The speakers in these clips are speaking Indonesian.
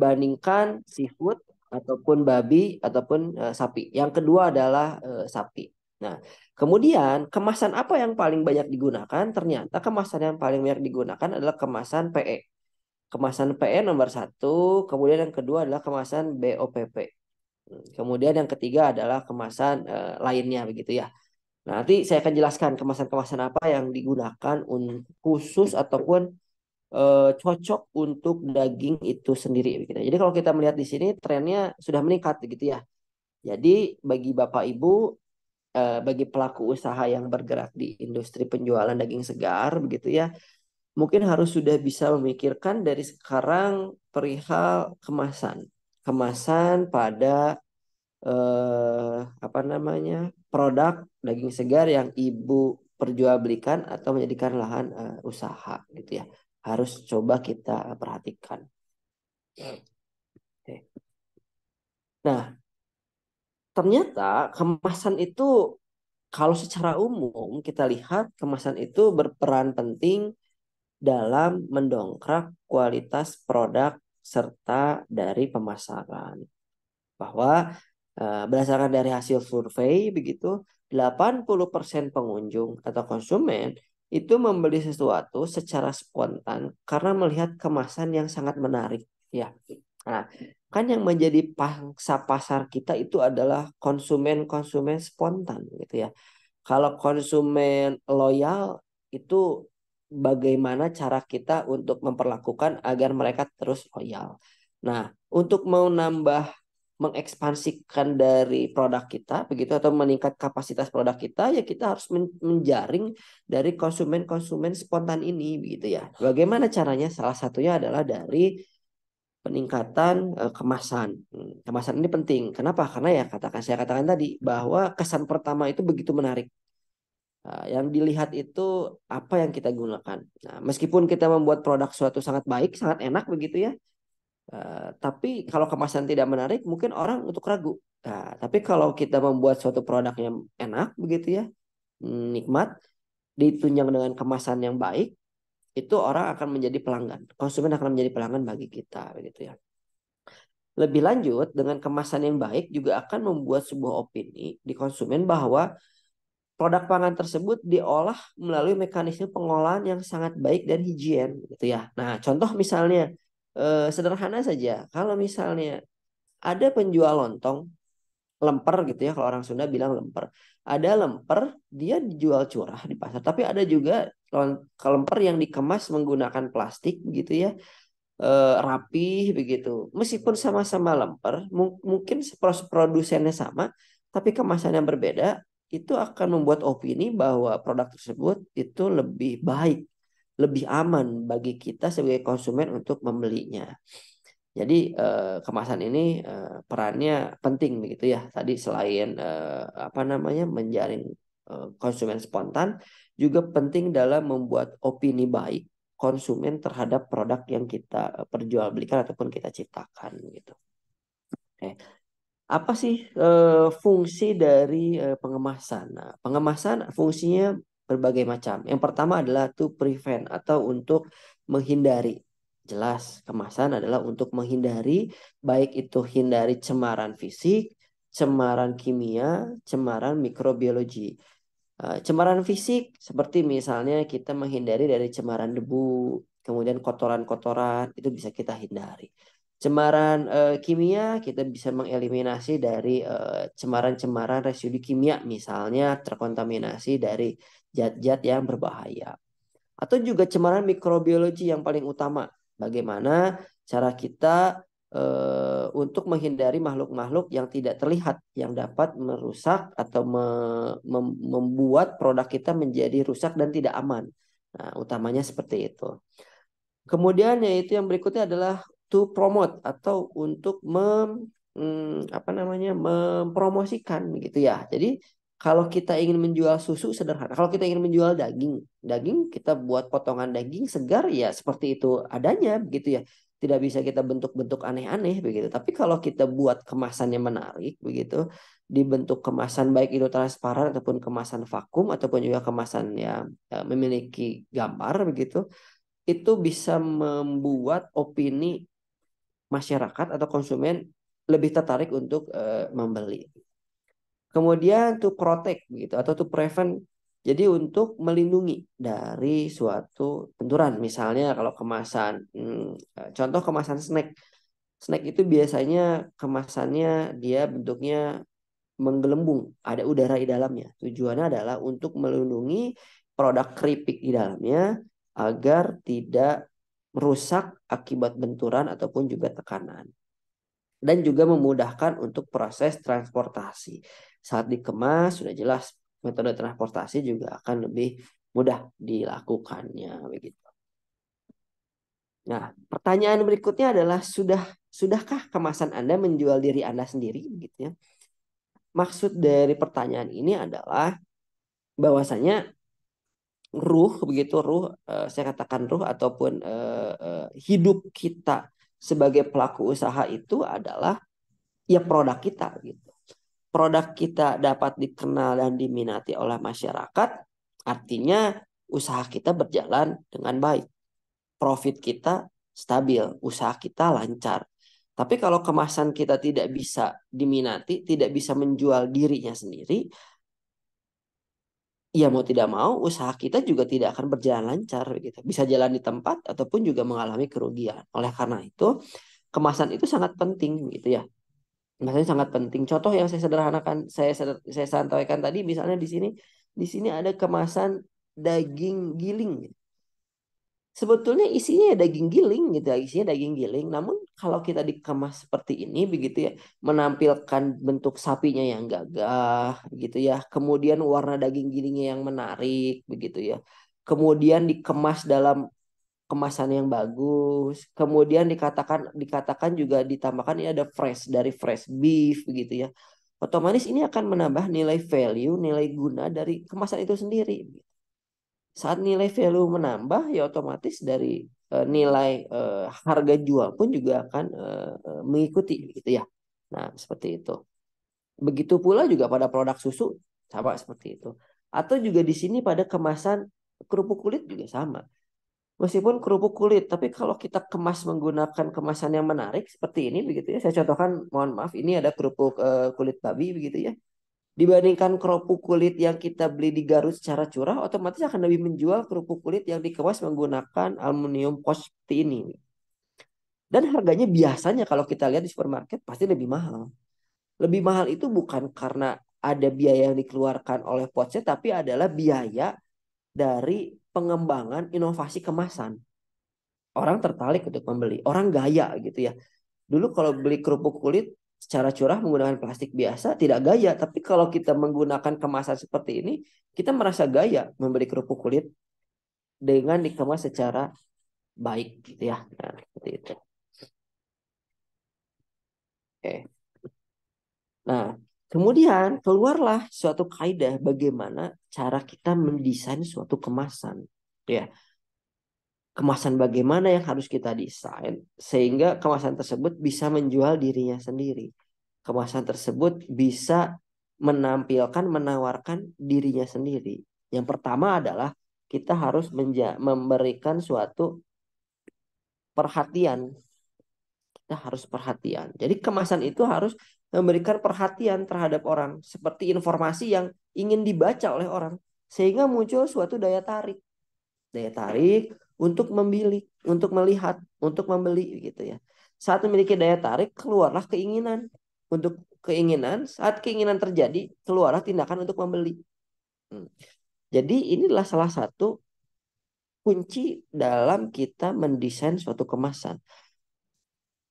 dibandingkan seafood ataupun babi ataupun uh, sapi. Yang kedua adalah uh, sapi. Nah, kemudian kemasan apa yang paling banyak digunakan? Ternyata kemasan yang paling banyak digunakan adalah kemasan PE. Kemasan PE nomor satu, kemudian yang kedua adalah kemasan BOPP. Hmm, kemudian yang ketiga adalah kemasan uh, lainnya begitu ya. Nah, nanti saya akan jelaskan kemasan-kemasan apa yang digunakan khusus ataupun uh, cocok untuk daging itu sendiri. Gitu. Ya. Jadi kalau kita melihat di sini trennya sudah meningkat gitu ya. Jadi bagi bapak ibu, uh, bagi pelaku usaha yang bergerak di industri penjualan daging segar begitu ya, mungkin harus sudah bisa memikirkan dari sekarang perihal kemasan, kemasan pada eh, apa namanya produk daging segar yang ibu perjualbelikan atau menjadikan lahan uh, usaha gitu ya harus coba kita perhatikan. Nah, ternyata kemasan itu kalau secara umum kita lihat kemasan itu berperan penting dalam mendongkrak kualitas produk serta dari pemasaran. Bahwa eh, berdasarkan dari hasil survei begitu 80% pengunjung atau konsumen itu membeli sesuatu secara spontan karena melihat kemasan yang sangat menarik ya nah kan yang menjadi pangsa pasar kita itu adalah konsumen-konsumen spontan gitu ya kalau konsumen loyal itu bagaimana cara kita untuk memperlakukan agar mereka terus loyal nah untuk mau nambah mengekspansikan dari produk kita begitu atau meningkat kapasitas produk kita ya kita harus menjaring dari konsumen-konsumen spontan ini begitu ya. Bagaimana caranya? Salah satunya adalah dari peningkatan eh, kemasan. Hmm, kemasan ini penting. Kenapa? Karena ya katakan saya katakan tadi bahwa kesan pertama itu begitu menarik. Nah, yang dilihat itu apa yang kita gunakan. Nah, meskipun kita membuat produk suatu sangat baik, sangat enak begitu ya, Eh, tapi kalau kemasan tidak menarik, mungkin orang untuk ragu. Nah, tapi kalau kita membuat suatu produk yang enak begitu ya, nikmat, ditunjang dengan kemasan yang baik, itu orang akan menjadi pelanggan. Konsumen akan menjadi pelanggan bagi kita begitu ya. Lebih lanjut, dengan kemasan yang baik juga akan membuat sebuah opini di konsumen bahwa produk pangan tersebut diolah melalui mekanisme pengolahan yang sangat baik dan higien gitu ya. Nah, contoh misalnya eh, sederhana saja. Kalau misalnya ada penjual lontong lemper gitu ya kalau orang Sunda bilang lemper. Ada lemper dia dijual curah di pasar, tapi ada juga lemper yang dikemas menggunakan plastik gitu ya. Eh, rapi begitu. Meskipun sama-sama lemper, mungkin mungkin produsennya sama, tapi kemasannya berbeda, itu akan membuat opini bahwa produk tersebut itu lebih baik lebih aman bagi kita sebagai konsumen untuk membelinya. Jadi eh, kemasan ini eh, perannya penting begitu ya. Tadi selain eh, apa namanya menjaring konsumen spontan, juga penting dalam membuat opini baik konsumen terhadap produk yang kita perjualbelikan ataupun kita ciptakan gitu. Oke. Apa sih e, fungsi dari e, pengemasan? Nah, pengemasan fungsinya berbagai macam. Yang pertama adalah to prevent atau untuk menghindari. Jelas, kemasan adalah untuk menghindari baik itu hindari cemaran fisik, cemaran kimia, cemaran mikrobiologi. Eh, cemaran fisik seperti misalnya kita menghindari dari cemaran debu, kemudian kotoran-kotoran itu bisa kita hindari. Cemaran uh, kimia kita bisa mengeliminasi dari eh, cemaran-cemaran residu kimia misalnya terkontaminasi dari zat-zat yang berbahaya. Atau juga cemaran mikrobiologi yang paling utama. Bagaimana cara kita uh, untuk menghindari makhluk-makhluk yang tidak terlihat yang dapat merusak atau me mem membuat produk kita menjadi rusak dan tidak aman. Nah, utamanya seperti itu. Kemudian yaitu yang berikutnya adalah to promote atau untuk mem mm, apa namanya mempromosikan gitu ya. Jadi kalau kita ingin menjual susu sederhana, kalau kita ingin menjual daging, daging kita buat potongan daging segar ya seperti itu adanya begitu ya. Tidak bisa kita bentuk-bentuk aneh-aneh begitu. Tapi kalau kita buat kemasannya menarik begitu, dibentuk kemasan baik itu transparan ataupun kemasan vakum ataupun juga kemasan ya memiliki gambar begitu, itu bisa membuat opini masyarakat atau konsumen lebih tertarik untuk uh, membeli. Kemudian to protect gitu atau to prevent jadi untuk melindungi dari suatu benturan misalnya kalau kemasan hmm, contoh kemasan snack. Snack itu biasanya kemasannya dia bentuknya menggelembung, ada udara di dalamnya. Tujuannya adalah untuk melindungi produk keripik di dalamnya agar tidak rusak akibat benturan ataupun juga tekanan. Dan juga memudahkan untuk proses transportasi. Saat dikemas sudah jelas metode transportasi juga akan lebih mudah dilakukannya begitu. Nah, pertanyaan berikutnya adalah sudah sudahkah kemasan Anda menjual diri Anda sendiri begitu ya? Maksud dari pertanyaan ini adalah bahwasanya ruh begitu ruh uh, saya katakan ruh ataupun uh, uh, hidup kita sebagai pelaku usaha itu adalah ya produk kita gitu. Produk kita dapat dikenal dan diminati oleh masyarakat, artinya usaha kita berjalan dengan baik. Profit kita stabil, usaha kita lancar. Tapi kalau kemasan kita tidak bisa diminati, tidak bisa menjual dirinya sendiri, ya mau tidak mau usaha kita juga tidak akan berjalan lancar gitu. Bisa jalan di tempat ataupun juga mengalami kerugian. Oleh karena itu, kemasan itu sangat penting gitu ya. Maksudnya sangat penting. Contoh yang saya sederhanakan, saya saya sampaikan tadi misalnya di sini di sini ada kemasan daging giling. Gitu sebetulnya isinya ya daging giling gitu ya, isinya daging giling namun kalau kita dikemas seperti ini begitu ya menampilkan bentuk sapinya yang gagah gitu ya kemudian warna daging gilingnya yang menarik begitu ya kemudian dikemas dalam kemasan yang bagus kemudian dikatakan dikatakan juga ditambahkan ini ada fresh dari fresh beef begitu ya otomatis ini akan menambah nilai value nilai guna dari kemasan itu sendiri saat nilai value menambah ya otomatis dari uh, nilai uh, harga jual pun juga akan uh, mengikuti gitu ya. Nah, seperti itu. Begitu pula juga pada produk susu sama seperti itu. Atau juga di sini pada kemasan kerupuk kulit juga sama. Meskipun kerupuk kulit, tapi kalau kita kemas menggunakan kemasan yang menarik seperti ini begitu ya. Saya contohkan, mohon maaf, ini ada kerupuk uh, kulit babi begitu ya dibandingkan kerupuk kulit yang kita beli di Garut secara curah, otomatis akan lebih menjual kerupuk kulit yang dikemas menggunakan aluminium pos seperti ini. Dan harganya biasanya kalau kita lihat di supermarket pasti lebih mahal. Lebih mahal itu bukan karena ada biaya yang dikeluarkan oleh potnya, tapi adalah biaya dari pengembangan inovasi kemasan. Orang tertarik untuk membeli, orang gaya gitu ya. Dulu kalau beli kerupuk kulit secara curah menggunakan plastik biasa tidak gaya. Tapi kalau kita menggunakan kemasan seperti ini, kita merasa gaya memberi kerupuk kulit dengan dikemas secara baik gitu ya. Nah, seperti itu. Oke. Nah, kemudian keluarlah suatu kaidah bagaimana cara kita mendesain suatu kemasan. Ya, kemasan bagaimana yang harus kita desain sehingga kemasan tersebut bisa menjual dirinya sendiri. Kemasan tersebut bisa menampilkan, menawarkan dirinya sendiri. Yang pertama adalah kita harus memberikan suatu perhatian. Kita harus perhatian. Jadi kemasan itu harus memberikan perhatian terhadap orang seperti informasi yang ingin dibaca oleh orang sehingga muncul suatu daya tarik. Daya tarik untuk membeli, untuk melihat, untuk membeli gitu ya. Saat memiliki daya tarik, keluarlah keinginan. Untuk keinginan, saat keinginan terjadi, keluarlah tindakan untuk membeli. Hmm. Jadi inilah salah satu kunci dalam kita mendesain suatu kemasan.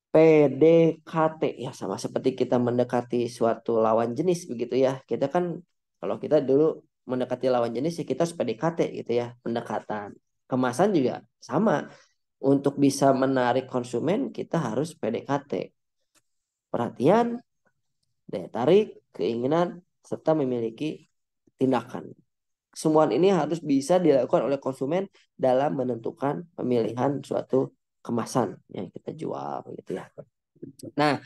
PDKT ya sama seperti kita mendekati suatu lawan jenis begitu ya. Kita kan kalau kita dulu mendekati lawan jenis ya kita harus PDKT gitu ya, pendekatan. Kemasan juga sama. Untuk bisa menarik konsumen, kita harus PDKT. Perhatian, daya tarik, keinginan, serta memiliki tindakan. Semua ini harus bisa dilakukan oleh konsumen dalam menentukan pemilihan suatu kemasan yang kita jual gitu ya. Nah,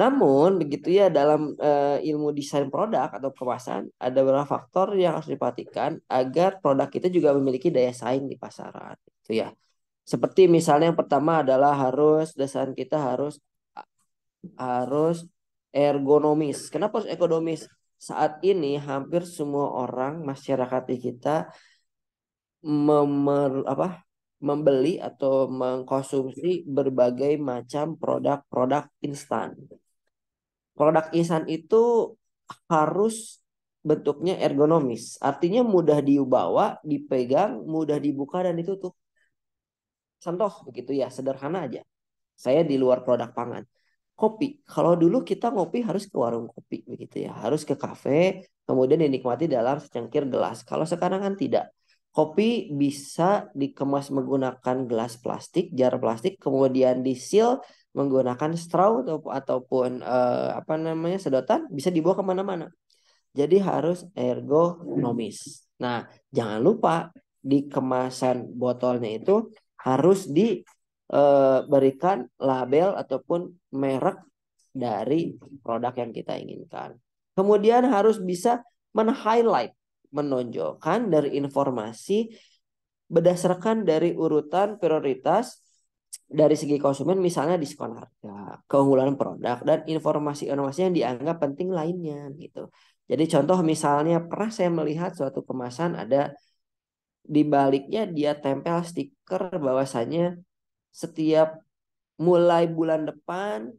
namun begitu ya dalam uh, ilmu desain produk atau kemasan ada beberapa faktor yang harus diperhatikan agar produk kita juga memiliki daya saing di pasaran itu ya. Seperti misalnya yang pertama adalah harus desain kita harus harus ergonomis. Kenapa harus ergonomis? Saat ini hampir semua orang masyarakat di kita memer, apa membeli atau mengkonsumsi berbagai macam produk-produk instan produk ihsan itu harus bentuknya ergonomis. Artinya mudah dibawa, dipegang, mudah dibuka dan ditutup. Contoh begitu ya, sederhana aja. Saya di luar produk pangan. Kopi. Kalau dulu kita ngopi harus ke warung kopi begitu ya, harus ke kafe, kemudian dinikmati dalam secangkir gelas. Kalau sekarang kan tidak. Kopi bisa dikemas menggunakan gelas plastik, jar plastik, kemudian disil menggunakan straw atau, ataupun uh, apa namanya sedotan bisa dibawa kemana-mana. Jadi harus ergonomis. Nah, jangan lupa di kemasan botolnya itu harus diberikan eh, label ataupun merek dari produk yang kita inginkan. Kemudian harus bisa men-highlight, menonjolkan dari informasi berdasarkan dari urutan prioritas dari segi konsumen misalnya diskon harga, keunggulan produk dan informasi-informasi yang dianggap penting lainnya gitu. Jadi contoh misalnya pernah saya melihat suatu kemasan ada di baliknya dia tempel stiker bahwasanya setiap mulai bulan depan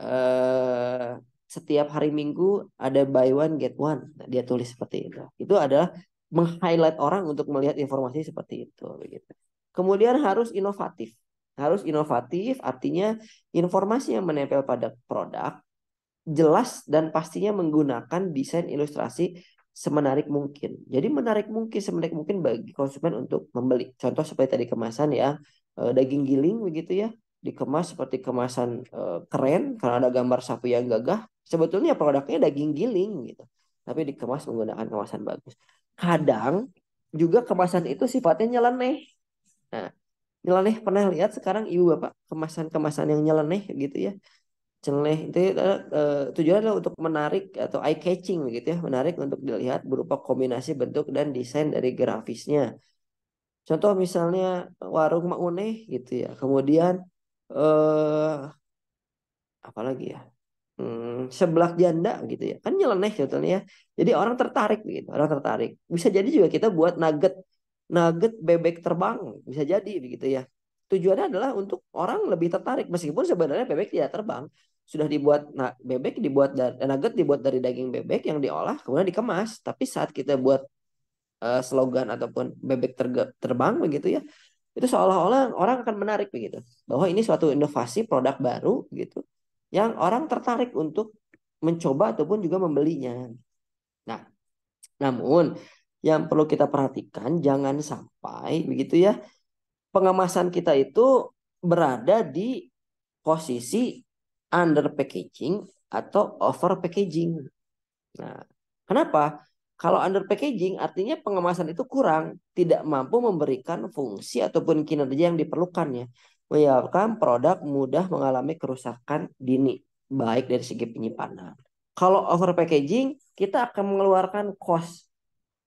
eh, setiap hari Minggu ada buy one get one. Nah, dia tulis seperti itu. Itu adalah meng-highlight orang untuk melihat informasi seperti itu begitu. Kemudian harus inovatif harus inovatif artinya informasi yang menempel pada produk jelas dan pastinya menggunakan desain ilustrasi semenarik mungkin. Jadi menarik mungkin semenarik mungkin bagi konsumen untuk membeli. Contoh seperti tadi kemasan ya eh, daging giling begitu ya dikemas seperti kemasan eh, keren karena ada gambar sapi yang gagah. Sebetulnya produknya daging giling gitu. Tapi dikemas menggunakan kemasan bagus. Kadang juga kemasan itu sifatnya nyeleneh. Nah, nyeleneh pernah lihat sekarang ibu bapak kemasan-kemasan yang nyeleneh gitu ya celeneh itu uh, tujuannya adalah untuk menarik atau eye catching gitu ya menarik untuk dilihat berupa kombinasi bentuk dan desain dari grafisnya contoh misalnya warung maune gitu ya kemudian eh uh, apalagi ya hmm, sebelah janda gitu ya kan nyeleneh sebetulnya ya. jadi orang tertarik gitu orang tertarik bisa jadi juga kita buat nugget nugget bebek terbang bisa jadi begitu ya tujuannya adalah untuk orang lebih tertarik meskipun sebenarnya bebek tidak terbang sudah dibuat nah bebek dibuat dari nugget dibuat dari daging bebek yang diolah kemudian dikemas tapi saat kita buat uh, slogan ataupun bebek ter terbang begitu ya itu seolah-olah orang akan menarik begitu bahwa ini suatu inovasi produk baru gitu yang orang tertarik untuk mencoba ataupun juga membelinya nah namun yang perlu kita perhatikan jangan sampai begitu ya pengemasan kita itu berada di posisi under packaging atau over packaging. Nah, kenapa? Kalau under packaging artinya pengemasan itu kurang, tidak mampu memberikan fungsi ataupun kinerja yang diperlukan ya, menyebabkan produk mudah mengalami kerusakan dini baik dari segi penyimpanan. Kalau over packaging, kita akan mengeluarkan cost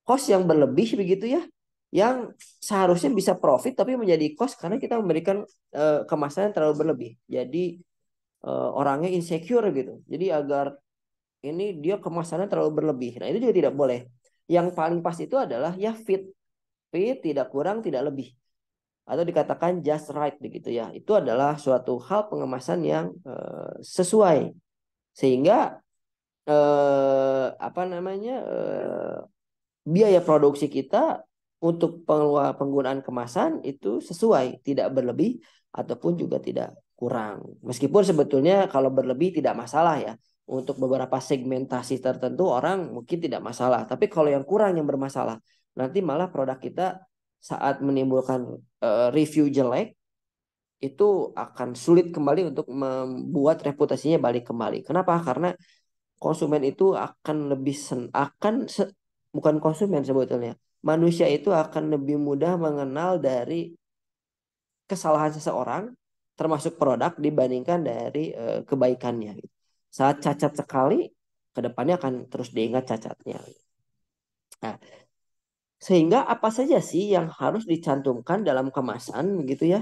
cost yang berlebih begitu ya yang seharusnya bisa profit tapi menjadi cost karena kita memberikan uh, kemasan yang terlalu berlebih. Jadi uh, orangnya insecure gitu. Jadi agar ini dia kemasannya terlalu berlebih. Nah, ini juga tidak boleh. Yang paling pas itu adalah ya fit. Fit tidak kurang, tidak lebih. Atau dikatakan just right begitu ya. Itu adalah suatu hal pengemasan yang uh, sesuai. Sehingga uh, apa namanya uh, biaya produksi kita untuk pengeluaran penggunaan kemasan itu sesuai, tidak berlebih ataupun juga tidak kurang. Meskipun sebetulnya kalau berlebih tidak masalah ya. Untuk beberapa segmentasi tertentu orang mungkin tidak masalah, tapi kalau yang kurang yang bermasalah, nanti malah produk kita saat menimbulkan eh, review jelek itu akan sulit kembali untuk membuat reputasinya balik kembali. Kenapa? Karena konsumen itu akan lebih sen akan bukan konsumen sebetulnya. Manusia itu akan lebih mudah mengenal dari kesalahan seseorang termasuk produk dibandingkan dari e, kebaikannya. Saat cacat sekali, kedepannya akan terus diingat cacatnya. Nah, sehingga apa saja sih yang harus dicantumkan dalam kemasan gitu ya?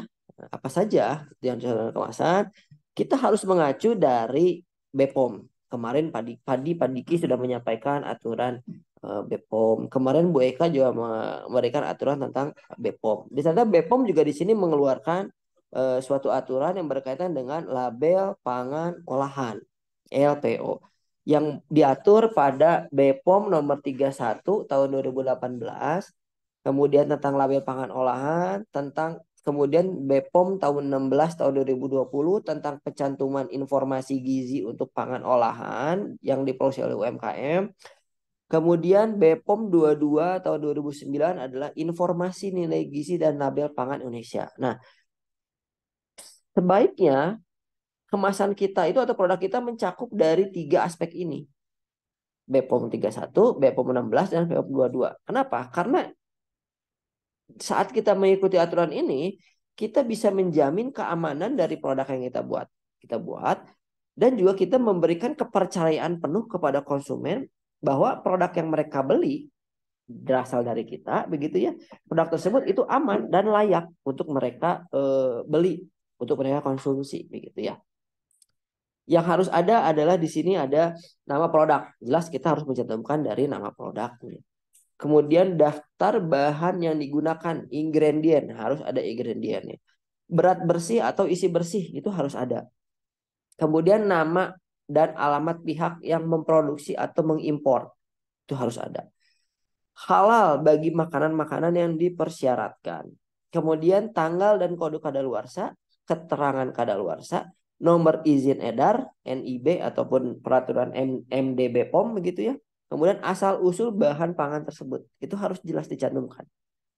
Apa saja yang dalam kemasan? Kita harus mengacu dari BPOM. Kemarin Padi Padi Padiki sudah menyampaikan aturan Eh, BPOM. Kemarin Bu Eka juga memberikan aturan tentang BPOM. Di sana BPOM juga di sini mengeluarkan eh, suatu aturan yang berkaitan dengan label pangan olahan e LPO yang diatur pada BPOM nomor 31 tahun 2018, kemudian tentang label pangan olahan, tentang kemudian BPOM tahun 16 tahun 2020 tentang pencantuman informasi gizi untuk pangan olahan yang diproduksi oleh UMKM, Kemudian BPOM 22 tahun 2009 adalah informasi nilai gizi dan label pangan Indonesia. Nah, sebaiknya kemasan kita itu atau produk kita mencakup dari tiga aspek ini. BPOM 31, BPOM 16, dan BPOM 22. Kenapa? Karena saat kita mengikuti aturan ini, kita bisa menjamin keamanan dari produk yang kita buat. Kita buat, dan juga kita memberikan kepercayaan penuh kepada konsumen bahwa produk yang mereka beli berasal dari kita begitu ya produk tersebut itu aman dan layak untuk mereka e, beli untuk mereka konsumsi begitu ya yang harus ada adalah di sini ada nama produk jelas kita harus mencantumkan dari nama produknya kemudian daftar bahan yang digunakan ingredient harus ada ingredientnya berat bersih atau isi bersih itu harus ada kemudian nama dan alamat pihak yang memproduksi atau mengimpor. Itu harus ada. Halal bagi makanan-makanan yang dipersyaratkan. Kemudian tanggal dan kode kadaluarsa, keterangan kadaluarsa, nomor izin edar NIB ataupun peraturan mmdb MDB POM begitu ya. Kemudian asal usul bahan pangan tersebut itu harus jelas dicantumkan.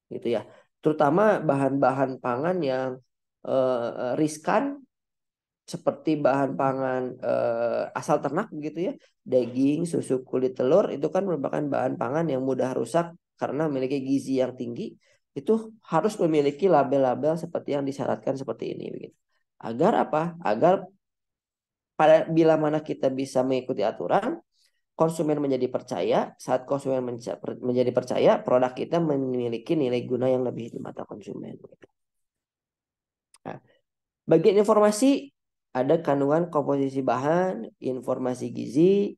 Gitu ya. Terutama bahan-bahan pangan yang eh, eh riskan seperti bahan pangan eh, asal ternak begitu ya daging susu kulit telur itu kan merupakan bahan pangan yang mudah rusak karena memiliki gizi yang tinggi itu harus memiliki label-label seperti yang disyaratkan seperti ini begitu agar apa agar pada bila mana kita bisa mengikuti aturan konsumen menjadi percaya saat konsumen menjadi percaya produk kita memiliki nilai guna yang lebih di mata konsumen Nah, Bagian informasi ada kandungan komposisi bahan, informasi gizi,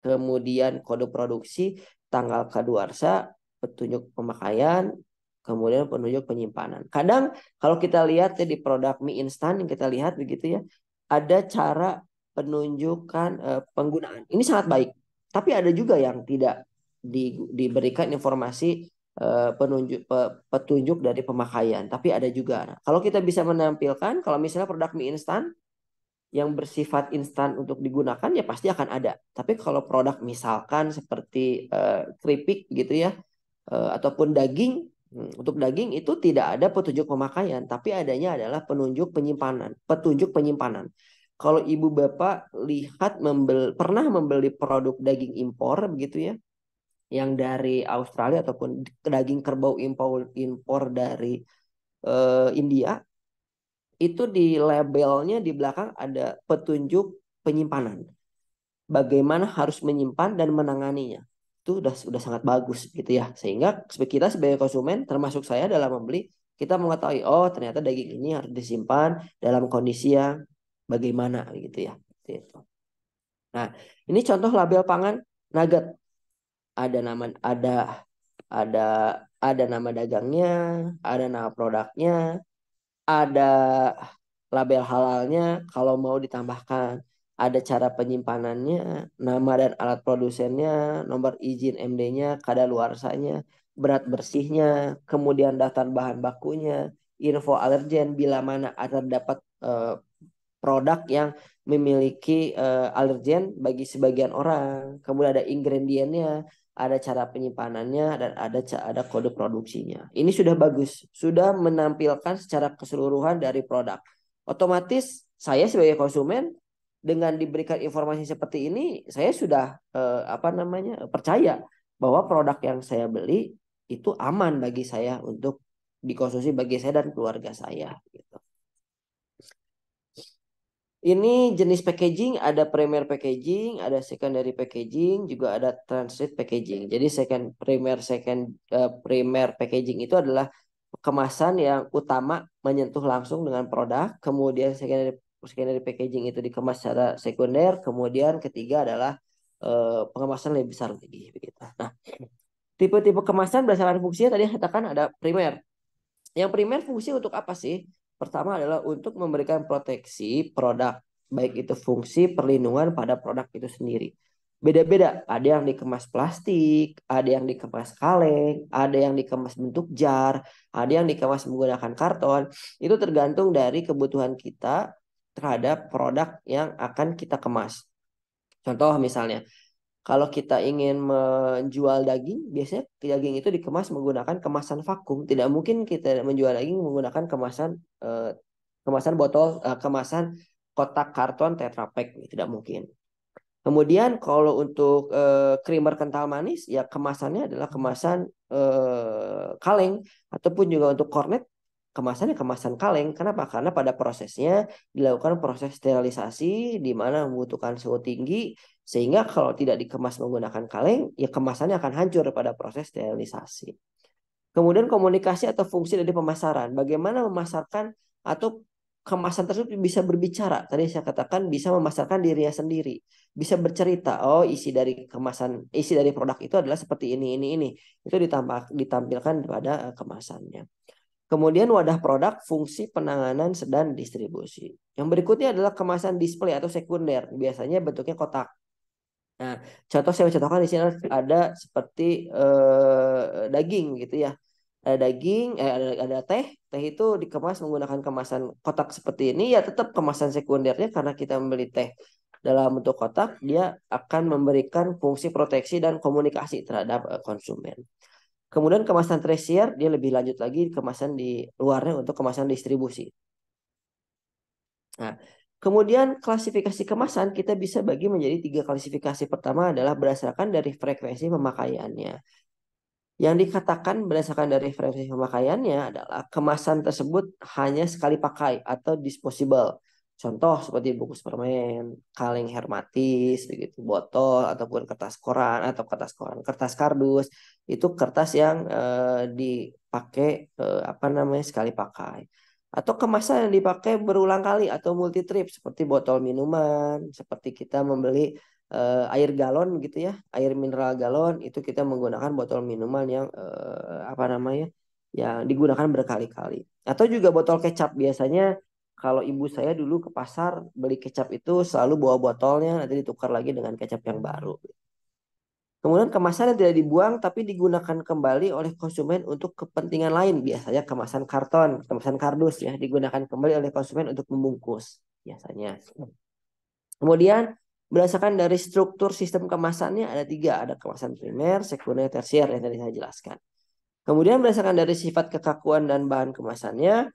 kemudian kode produksi, tanggal kadaluarsa, petunjuk pemakaian, kemudian penunjuk penyimpanan. Kadang kalau kita lihat ya di produk mie instan yang kita lihat begitu ya, ada cara penunjukan eh, penggunaan. Ini sangat baik. Tapi ada juga yang tidak di, diberikan informasi eh, penunjuk petunjuk dari pemakaian tapi ada juga nah, kalau kita bisa menampilkan kalau misalnya produk mie instan yang bersifat instan untuk digunakan ya pasti akan ada. Tapi kalau produk misalkan seperti uh, keripik gitu ya uh, ataupun daging hmm, untuk daging itu tidak ada petunjuk pemakaian, tapi adanya adalah penunjuk penyimpanan, petunjuk penyimpanan. Kalau ibu bapak lihat membel, pernah membeli produk daging impor begitu ya, yang dari Australia ataupun daging kerbau impor impor dari uh, India itu di labelnya di belakang ada petunjuk penyimpanan. Bagaimana harus menyimpan dan menanganinya. Itu sudah sudah sangat bagus gitu ya. Sehingga kita sebagai konsumen termasuk saya dalam membeli kita mengetahui oh ternyata daging ini harus disimpan dalam kondisi yang bagaimana gitu ya gitu. nah ini contoh label pangan nugget ada nama ada ada ada nama dagangnya ada nama produknya ada label halalnya kalau mau ditambahkan ada cara penyimpanannya, nama dan alat produsennya, nomor izin MD-nya, kadar luarsanya berat bersihnya, kemudian daftar bahan bakunya, info alergen bila mana dapat uh, produk yang memiliki uh, alergen bagi sebagian orang, kemudian ada ingredientnya, ada cara penyimpanannya dan ada ada kode produksinya. Ini sudah bagus, sudah menampilkan secara keseluruhan dari produk. Otomatis saya sebagai konsumen dengan diberikan informasi seperti ini, saya sudah eh, apa namanya percaya bahwa produk yang saya beli itu aman bagi saya untuk dikonsumsi bagi saya dan keluarga saya. Gitu. Ini jenis packaging ada primer packaging, ada secondary packaging, juga ada transit packaging. Jadi second primer second uh, primer packaging itu adalah kemasan yang utama menyentuh langsung dengan produk, kemudian secondary secondary packaging itu dikemas secara sekunder, kemudian ketiga adalah uh, pengemasan lebih besar lagi begitu. Nah, tipe-tipe kemasan berdasarkan fungsinya tadi katakan ada primer. Yang primer fungsi untuk apa sih? Pertama adalah untuk memberikan proteksi produk, baik itu fungsi perlindungan pada produk itu sendiri. Beda-beda, ada yang dikemas plastik, ada yang dikemas kaleng, ada yang dikemas bentuk jar, ada yang dikemas menggunakan karton. Itu tergantung dari kebutuhan kita terhadap produk yang akan kita kemas. Contoh misalnya, kalau kita ingin menjual daging, biasanya daging itu dikemas menggunakan kemasan vakum. Tidak mungkin kita menjual daging menggunakan kemasan eh, kemasan botol, eh, kemasan kotak karton Tetra Pak, tidak mungkin. Kemudian kalau untuk eh, creamer kental manis, ya kemasannya adalah kemasan eh, kaleng ataupun juga untuk cornet kemasannya kemasan kaleng. Kenapa? Karena pada prosesnya dilakukan proses sterilisasi di mana membutuhkan suhu tinggi sehingga kalau tidak dikemas menggunakan kaleng, ya kemasannya akan hancur pada proses sterilisasi. Kemudian komunikasi atau fungsi dari pemasaran. Bagaimana memasarkan atau kemasan tersebut bisa berbicara. Tadi saya katakan bisa memasarkan dirinya sendiri, bisa bercerita. Oh, isi dari kemasan, isi dari produk itu adalah seperti ini, ini, ini. Itu ditampak, ditampilkan pada eh, kemasannya. Kemudian wadah produk, fungsi penanganan sedang distribusi. Yang berikutnya adalah kemasan display atau sekunder. Biasanya bentuknya kotak. Nah, contoh saya contohkan di sini ada seperti eh, daging gitu ya. Ada daging, eh, ada, ada teh. Teh itu dikemas menggunakan kemasan kotak seperti ini ya tetap kemasan sekundernya karena kita membeli teh dalam bentuk kotak dia akan memberikan fungsi proteksi dan komunikasi terhadap eh, konsumen. Kemudian kemasan tresier dia lebih lanjut lagi kemasan di luarnya untuk kemasan distribusi. Nah, Kemudian klasifikasi kemasan kita bisa bagi menjadi tiga klasifikasi. Pertama adalah berdasarkan dari frekuensi pemakaiannya. Yang dikatakan berdasarkan dari frekuensi pemakaiannya adalah kemasan tersebut hanya sekali pakai atau disposable. Contoh seperti buku permen, kaleng hermatis, begitu botol ataupun kertas koran atau kertas koran, kertas kardus itu kertas yang e, dipakai e, apa namanya sekali pakai atau kemasan yang dipakai berulang kali atau multi trip seperti botol minuman, seperti kita membeli uh, air galon gitu ya, air mineral galon itu kita menggunakan botol minuman yang uh, apa namanya? yang digunakan berkali-kali. Atau juga botol kecap biasanya kalau ibu saya dulu ke pasar beli kecap itu selalu bawa botolnya nanti ditukar lagi dengan kecap yang baru. Kemudian kemasan yang tidak dibuang tapi digunakan kembali oleh konsumen untuk kepentingan lain, biasanya kemasan karton, kemasan kardus ya digunakan kembali oleh konsumen untuk membungkus biasanya. Kemudian berdasarkan dari struktur sistem kemasannya ada tiga, ada kemasan primer, sekunder, tersier yang tadi saya jelaskan. Kemudian berdasarkan dari sifat kekakuan dan bahan kemasannya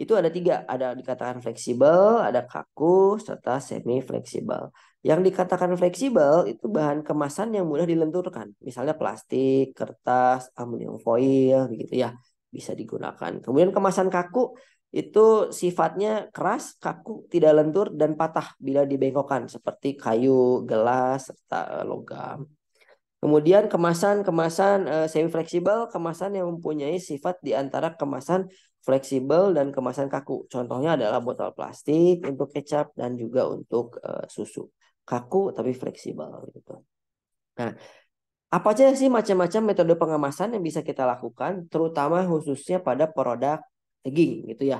itu ada tiga, ada dikatakan fleksibel, ada kaku, serta semi fleksibel. Yang dikatakan fleksibel itu bahan kemasan yang mudah dilenturkan. Misalnya plastik, kertas, aluminium foil gitu ya bisa digunakan. Kemudian kemasan kaku itu sifatnya keras, kaku, tidak lentur dan patah bila dibengkokkan seperti kayu, gelas serta eh, logam. Kemudian kemasan-kemasan eh, semi fleksibel, kemasan yang mempunyai sifat di antara kemasan fleksibel dan kemasan kaku. Contohnya adalah botol plastik untuk kecap dan juga untuk eh, susu kaku tapi fleksibel gitu. Nah, apa aja sih macam-macam metode pengemasan yang bisa kita lakukan terutama khususnya pada produk daging gitu ya.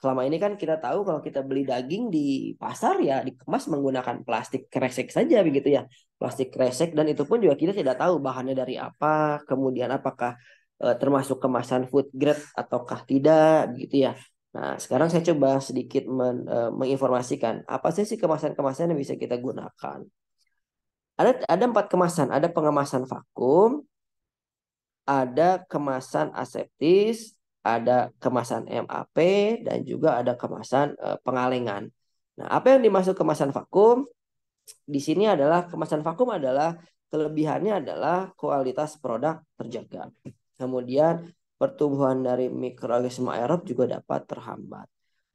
Selama ini kan kita tahu kalau kita beli daging di pasar ya dikemas menggunakan plastik kresek saja begitu ya. Plastik kresek dan itu pun juga kita tidak tahu bahannya dari apa, kemudian apakah eh, termasuk kemasan food grade ataukah tidak begitu ya. Nah, sekarang saya coba sedikit men, e, menginformasikan apa sih sih kemasan-kemasan yang bisa kita gunakan. Ada ada empat kemasan, ada pengemasan vakum, ada kemasan aseptis, ada kemasan MAP dan juga ada kemasan e, pengalengan. Nah, apa yang dimaksud kemasan vakum? Di sini adalah kemasan vakum adalah kelebihannya adalah kualitas produk terjaga. Kemudian pertumbuhan dari mikroorganisme aerob juga dapat terhambat.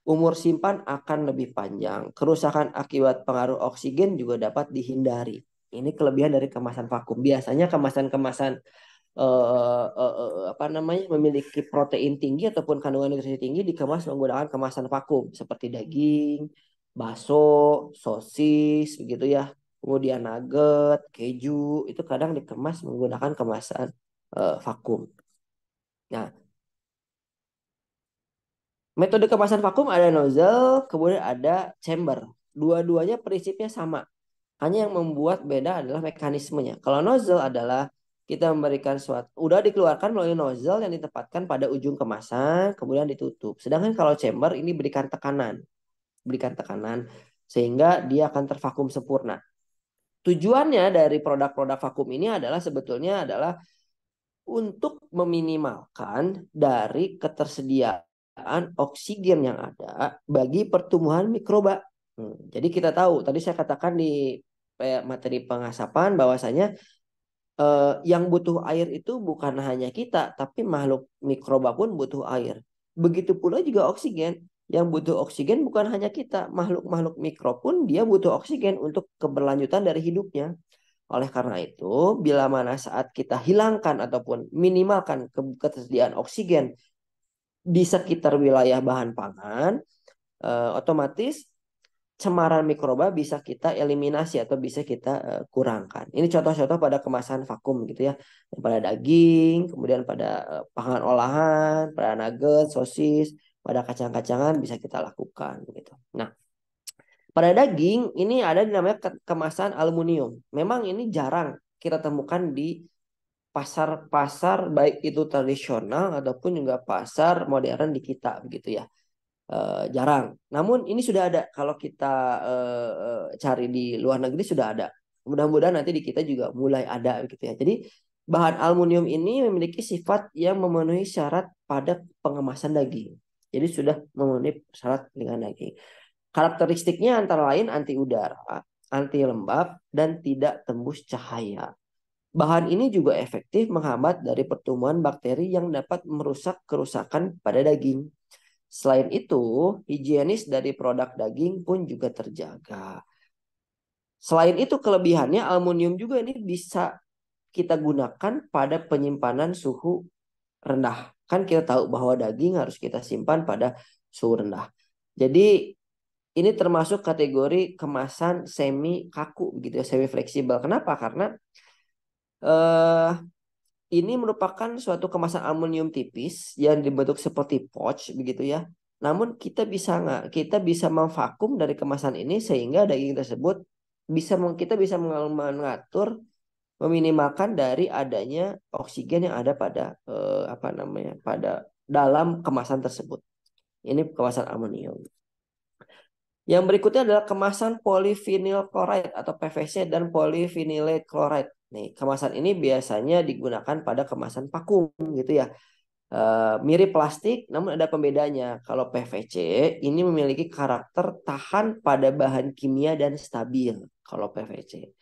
Umur simpan akan lebih panjang. Kerusakan akibat pengaruh oksigen juga dapat dihindari. Ini kelebihan dari kemasan vakum. Biasanya kemasan-kemasan eh eh, eh, eh, apa namanya memiliki protein tinggi ataupun kandungan nutrisi tinggi dikemas menggunakan kemasan vakum seperti daging, bakso, sosis, begitu ya. Kemudian nugget, keju itu kadang dikemas menggunakan kemasan eh, vakum. Nah, metode kemasan vakum ada nozzle, kemudian ada chamber. Dua-duanya prinsipnya sama. Hanya yang membuat beda adalah mekanismenya. Kalau nozzle adalah kita memberikan suatu udah dikeluarkan melalui nozzle yang ditempatkan pada ujung kemasan kemudian ditutup. Sedangkan kalau chamber ini berikan tekanan. Berikan tekanan sehingga dia akan tervakum sempurna. Tujuannya dari produk-produk vakum ini adalah sebetulnya adalah untuk meminimalkan dari ketersediaan oksigen yang ada bagi pertumbuhan mikroba. Hmm, jadi kita tahu tadi saya katakan di eh, materi pengasapan bahwasanya eh, yang butuh air itu bukan hanya kita tapi makhluk mikroba pun butuh air. Begitu pula juga oksigen. Yang butuh oksigen bukan hanya kita, makhluk-makhluk mikro pun dia butuh oksigen untuk keberlanjutan dari hidupnya. Oleh karena itu, bila mana saat kita hilangkan ataupun minimalkan ketersediaan oksigen di sekitar wilayah bahan pangan, eh, otomatis cemaran mikroba bisa kita eliminasi atau bisa kita eh, kurangkan. Ini contoh-contoh pada kemasan vakum gitu ya, pada daging, kemudian pada eh, pangan olahan, pada nugget, sosis, pada kacang-kacangan bisa kita lakukan gitu. Nah, pada daging ini ada namanya kemasan aluminium. Memang ini jarang kita temukan di pasar-pasar baik itu tradisional ataupun juga pasar modern di kita begitu ya. E, jarang. Namun ini sudah ada kalau kita e, cari di luar negeri sudah ada. Mudah-mudahan nanti di kita juga mulai ada begitu ya. Jadi bahan aluminium ini memiliki sifat yang memenuhi syarat pada pengemasan daging. Jadi sudah memenuhi syarat dengan daging. Karakteristiknya antara lain anti udara, anti lembab, dan tidak tembus cahaya. Bahan ini juga efektif menghambat dari pertumbuhan bakteri yang dapat merusak kerusakan pada daging. Selain itu, higienis dari produk daging pun juga terjaga. Selain itu kelebihannya aluminium juga ini bisa kita gunakan pada penyimpanan suhu rendah. Kan kita tahu bahwa daging harus kita simpan pada suhu rendah. Jadi ini termasuk kategori kemasan semi kaku begitu ya, semi fleksibel. Kenapa? Karena eh, ini merupakan suatu kemasan aluminium tipis yang dibentuk seperti pouch begitu ya. Namun kita bisa nggak kita bisa memvakum dari kemasan ini sehingga daging tersebut bisa kita bisa mengatur meminimalkan dari adanya oksigen yang ada pada eh, apa namanya pada dalam kemasan tersebut. Ini kemasan aluminium. Yang berikutnya adalah kemasan polivinil chloride atau PVC dan polyvinyl chloride. Nih, kemasan ini biasanya digunakan pada kemasan vakum gitu ya. E, mirip plastik namun ada pembedanya. Kalau PVC ini memiliki karakter tahan pada bahan kimia dan stabil kalau PVC.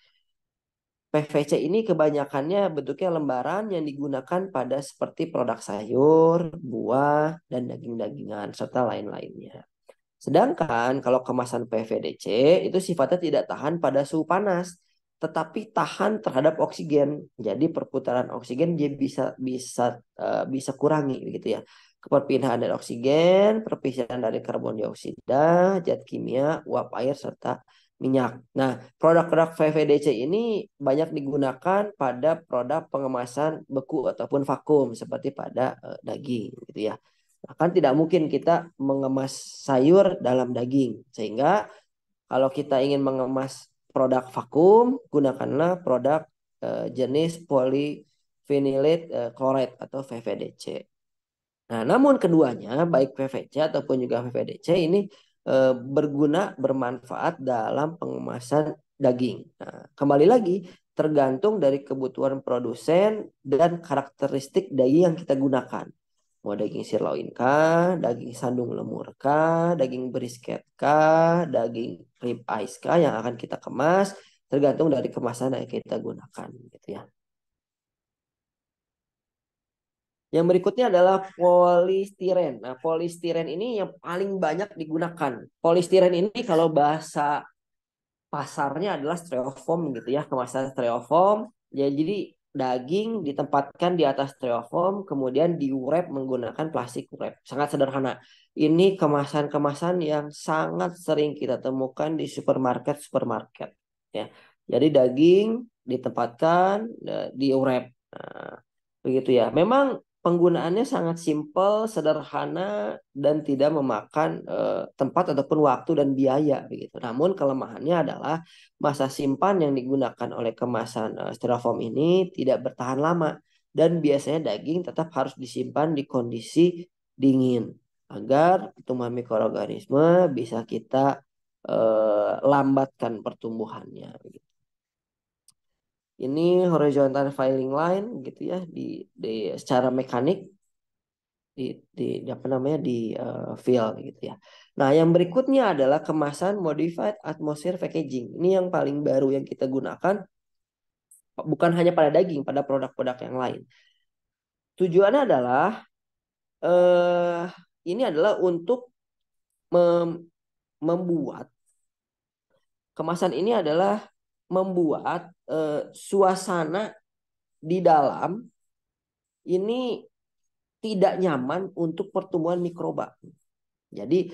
PVC ini kebanyakannya bentuknya lembaran yang digunakan pada seperti produk sayur, buah, dan daging-dagingan serta lain-lainnya. Sedangkan kalau kemasan PVDC itu sifatnya tidak tahan pada suhu panas, tetapi tahan terhadap oksigen. Jadi perputaran oksigen dia bisa bisa eh, bisa kurangi gitu ya. Perpindahan dari oksigen, perpisahan dari karbon dioksida, zat kimia, uap air serta minyak. Nah, produk-produk PVDC ini banyak digunakan pada produk pengemasan beku ataupun vakum seperti pada uh, daging gitu ya akan tidak mungkin kita mengemas sayur dalam daging. Sehingga kalau kita ingin mengemas produk vakum, gunakanlah produk e, jenis polyvinylate eh, chloride atau PVDC. Nah, namun keduanya baik PVC ataupun juga PVDC ini e, berguna bermanfaat dalam pengemasan daging. Nah, kembali lagi tergantung dari kebutuhan produsen dan karakteristik daging yang kita gunakan. Mau daging sirloin kah, daging sandung lemur kah, daging brisket kah, daging rib ice kah yang akan kita kemas tergantung dari kemasan yang kita gunakan gitu ya. Yang berikutnya adalah polistiren. Nah, polistiren ini yang paling banyak digunakan. Polistiren ini kalau bahasa pasarnya adalah styrofoam gitu ya, kemasan styrofoam. Ya, jadi daging ditempatkan di atas styrofoam kemudian diurep menggunakan plastik wrap Sangat sederhana. Ini kemasan-kemasan yang sangat sering kita temukan di supermarket-supermarket ya. Jadi daging ditempatkan eh, diurep. Nah, begitu ya. Memang penggunaannya sangat simpel, sederhana, dan tidak memakan uh, tempat ataupun waktu dan biaya begitu. Namun kelemahannya adalah masa simpan yang digunakan oleh kemasan uh, styrofoam ini tidak bertahan lama dan biasanya daging tetap harus disimpan di kondisi dingin agar pertumbuhan mikroorganisme bisa kita uh, lambatkan pertumbuhannya begitu ini horizontal filing line gitu ya di, di secara mekanik di, di apa namanya di uh, eh, fill gitu ya. Nah yang berikutnya adalah kemasan modified atmosphere packaging. Ini yang paling baru yang kita gunakan bukan hanya pada daging pada produk-produk yang lain. Tujuannya adalah uh, ini adalah untuk mem membuat kemasan ini adalah membuat eh, suasana di dalam ini tidak nyaman untuk pertumbuhan mikroba. Jadi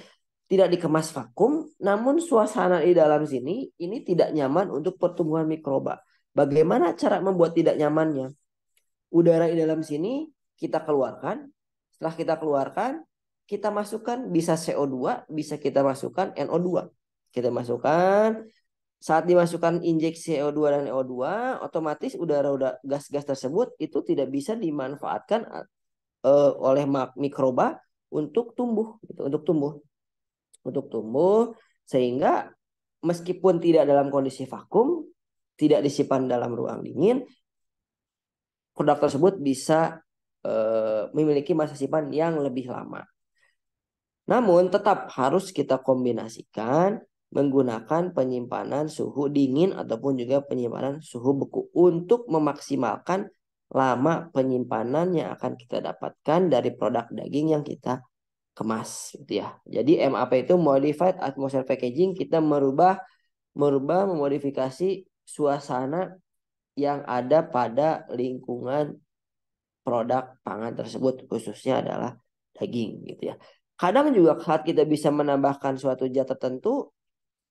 tidak dikemas vakum, namun suasana di dalam sini ini tidak nyaman untuk pertumbuhan mikroba. Bagaimana cara membuat tidak nyamannya? Udara di dalam sini kita keluarkan, setelah kita keluarkan, kita masukkan bisa CO2, bisa kita masukkan NO2. Kita masukkan saat dimasukkan injeksi CO2 e dan e O2, otomatis udara gas-gas tersebut itu tidak bisa dimanfaatkan uh, oleh mikroba untuk tumbuh, gitu, untuk tumbuh, untuk tumbuh, sehingga meskipun tidak dalam kondisi vakum, tidak disimpan dalam ruang dingin, produk tersebut bisa uh, memiliki masa simpan yang lebih lama. Namun tetap harus kita kombinasikan menggunakan penyimpanan suhu dingin ataupun juga penyimpanan suhu beku untuk memaksimalkan lama penyimpanan yang akan kita dapatkan dari produk daging yang kita kemas gitu ya. Jadi MAP itu modified atmosphere packaging kita merubah merubah memodifikasi suasana yang ada pada lingkungan produk pangan tersebut khususnya adalah daging gitu ya. Kadang juga saat kita bisa menambahkan suatu zat tertentu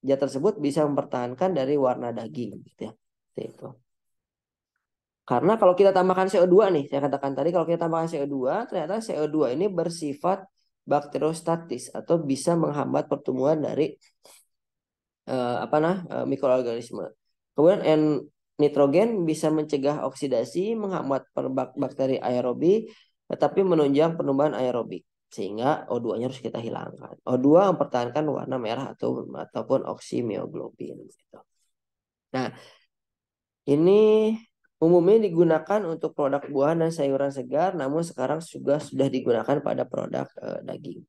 zat tersebut bisa mempertahankan dari warna daging gitu ya. itu. Karena kalau kita tambahkan CO2 nih, saya katakan tadi kalau kita tambahkan CO2, ternyata CO2 ini bersifat bakterostatis atau bisa menghambat pertumbuhan dari uh, apa nah uh, mikroorganisme. Kemudian N nitrogen bisa mencegah oksidasi, menghambat bakteri aerobik, tetapi menunjang penumbuhan aerobik sehingga O2-nya harus kita hilangkan. O2 mempertahankan warna merah atau ataupun oksimioglobin gitu. Nah, ini umumnya digunakan untuk produk buah dan sayuran segar, namun sekarang juga sudah digunakan pada produk e, daging.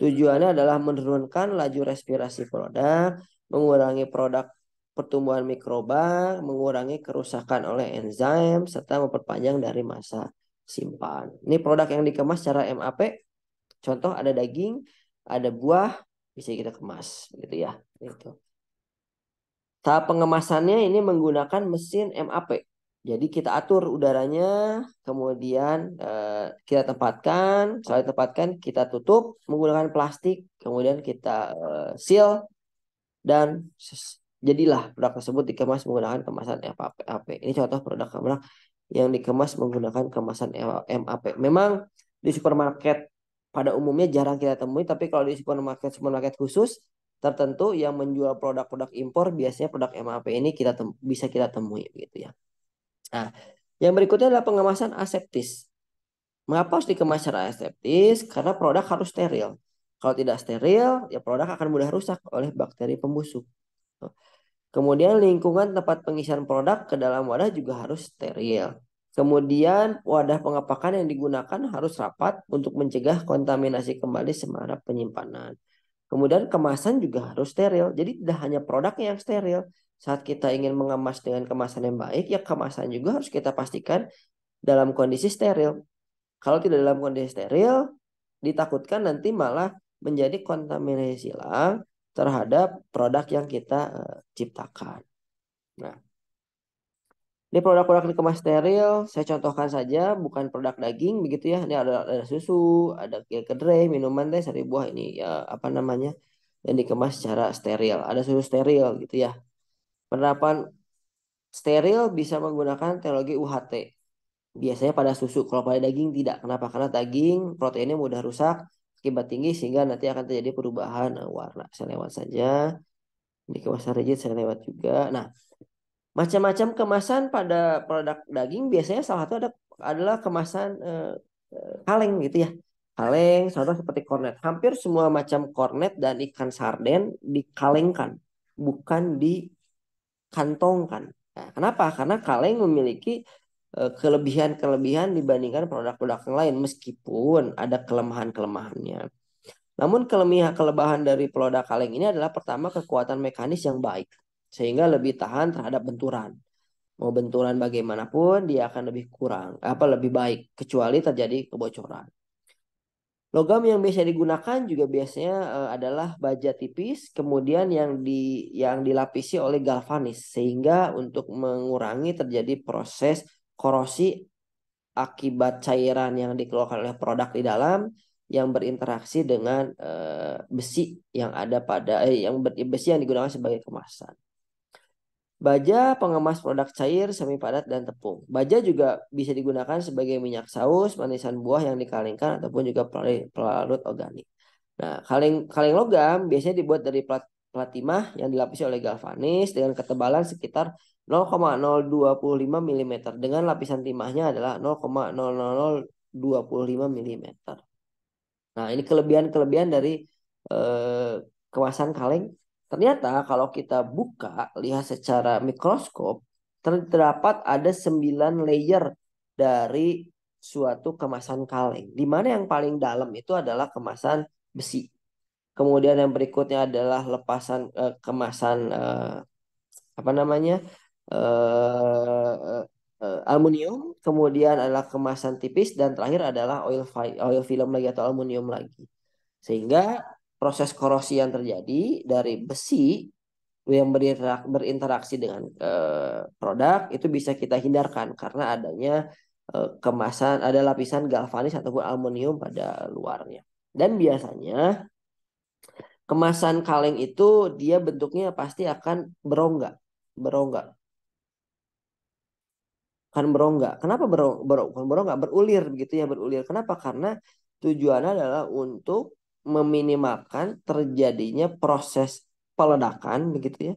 Tujuannya adalah menurunkan laju respirasi produk, mengurangi produk pertumbuhan mikroba, mengurangi kerusakan oleh enzim, serta memperpanjang dari masa simpan. Ini produk yang dikemas secara MAP Contoh ada daging, ada buah, bisa kita kemas gitu ya. Itu. Tahap pengemasannya ini menggunakan mesin MAP. Jadi kita atur udaranya, kemudian eh, kita tempatkan, setelah tempatkan kita tutup menggunakan plastik, kemudian kita eh, seal dan jadilah produk tersebut dikemas menggunakan kemasan MAP. Ini contoh produk-produk yang dikemas menggunakan kemasan MAP. Memang di supermarket pada umumnya jarang kita temui tapi kalau di supermarket supermarket khusus tertentu yang menjual produk-produk impor biasanya produk MAP ini kita bisa kita temui gitu ya. Nah, yang berikutnya adalah pengemasan aseptis. Mengapa harus dikemas secara aseptis? Karena produk harus steril. Kalau tidak steril, ya produk akan mudah rusak oleh bakteri pembusuk. Kemudian lingkungan tempat pengisian produk ke dalam wadah juga harus steril. Kemudian wadah pengapakan yang digunakan harus rapat untuk mencegah kontaminasi kembali semarak penyimpanan. Kemudian kemasan juga harus steril. Jadi tidak hanya produknya yang steril. Saat kita ingin mengemas dengan kemasan yang baik, ya kemasan juga harus kita pastikan dalam kondisi steril. Kalau tidak dalam kondisi steril, ditakutkan nanti malah menjadi kontaminasi silang terhadap produk yang kita eh, ciptakan. Nah, ini produk-produk dikemas steril, saya contohkan saja, bukan produk daging begitu ya. Ini ada, ada susu, ada kedrai, minuman teh, sari buah ini ya, apa namanya yang dikemas secara steril. Ada susu steril gitu ya. Penerapan steril bisa menggunakan teknologi UHT. Biasanya pada susu, kalau pada daging tidak. Kenapa? Karena daging proteinnya mudah rusak akibat tinggi sehingga nanti akan terjadi perubahan eh, warna. Saya lewat saja. Ini kemasan rigid saya lewat juga. Nah, Macam-macam kemasan pada produk daging biasanya salah satu ada adalah kemasan uh, kaleng gitu ya. Kaleng, salah satu seperti kornet. Hampir semua macam kornet dan ikan sarden dikalengkan, bukan dikantongkan. Nah, kenapa? Karena kaleng memiliki eh, kelebihan-kelebihan dibandingkan produk-produk yang lain meskipun ada kelemahan-kelemahannya. Namun kelemahan kelebihan dari produk kaleng ini adalah pertama kekuatan mekanis yang baik sehingga lebih tahan terhadap benturan. Mau benturan bagaimanapun dia akan lebih kurang, apa lebih baik kecuali terjadi kebocoran. Logam yang biasa digunakan juga biasanya eh, adalah baja tipis, kemudian yang di yang dilapisi oleh galvanis sehingga untuk mengurangi terjadi proses korosi akibat cairan yang dikeluarkan oleh produk di dalam yang berinteraksi dengan eh, besi yang ada pada eh, yang besi yang digunakan sebagai kemasan. Baja pengemas produk cair, semi padat, dan tepung. Baja juga bisa digunakan sebagai minyak saus, manisan buah yang dikalengkan, ataupun juga pelarut organik. Nah, kaleng, kaleng logam biasanya dibuat dari plat, platimah yang dilapisi oleh galvanis dengan ketebalan sekitar 0,025 mm dengan lapisan timahnya adalah 0,00025 mm. Nah, ini kelebihan-kelebihan dari eh, kemasan kaleng Ternyata kalau kita buka, lihat secara mikroskop, terdapat ada 9 layer dari suatu kemasan kaleng. Di mana yang paling dalam itu adalah kemasan besi. Kemudian yang berikutnya adalah lepasan eh, kemasan eh, apa namanya? Eh, eh, aluminium, kemudian adalah kemasan tipis dan terakhir adalah oil oil film lagi atau aluminium lagi. Sehingga proses korosi yang terjadi dari besi yang berinteraksi dengan eh, produk itu bisa kita hindarkan karena adanya eh, kemasan ada lapisan galvanis ataupun aluminium pada luarnya. Dan biasanya kemasan kaleng itu dia bentuknya pasti akan berongga, berongga. Kan berongga. Kenapa berongga? Berongga berulir begitu ya, berulir. Kenapa? Karena tujuannya adalah untuk meminimalkan terjadinya proses peledakan begitu ya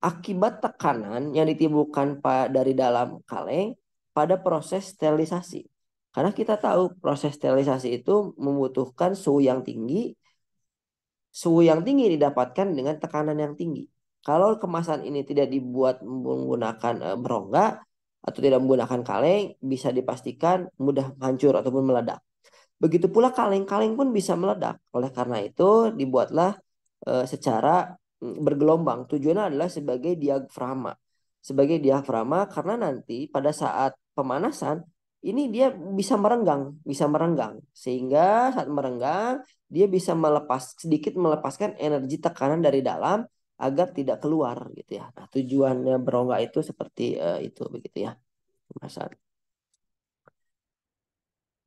akibat tekanan yang ditimbulkan dari dalam kaleng pada proses sterilisasi. Karena kita tahu proses sterilisasi itu membutuhkan suhu yang tinggi. Suhu yang tinggi didapatkan dengan tekanan yang tinggi. Kalau kemasan ini tidak dibuat menggunakan eh, berongga atau tidak menggunakan kaleng, bisa dipastikan mudah hancur ataupun meledak. Begitu pula kaleng-kaleng pun bisa meledak. Oleh karena itu dibuatlah e, secara mm, bergelombang. Tujuannya adalah sebagai diafragma. Sebagai diafragma karena nanti pada saat pemanasan ini dia bisa merenggang, bisa merenggang. Sehingga saat merenggang dia bisa melepas sedikit melepaskan energi tekanan dari dalam agar tidak keluar gitu ya. Nah, tujuannya berongga itu seperti e, itu begitu ya. Mas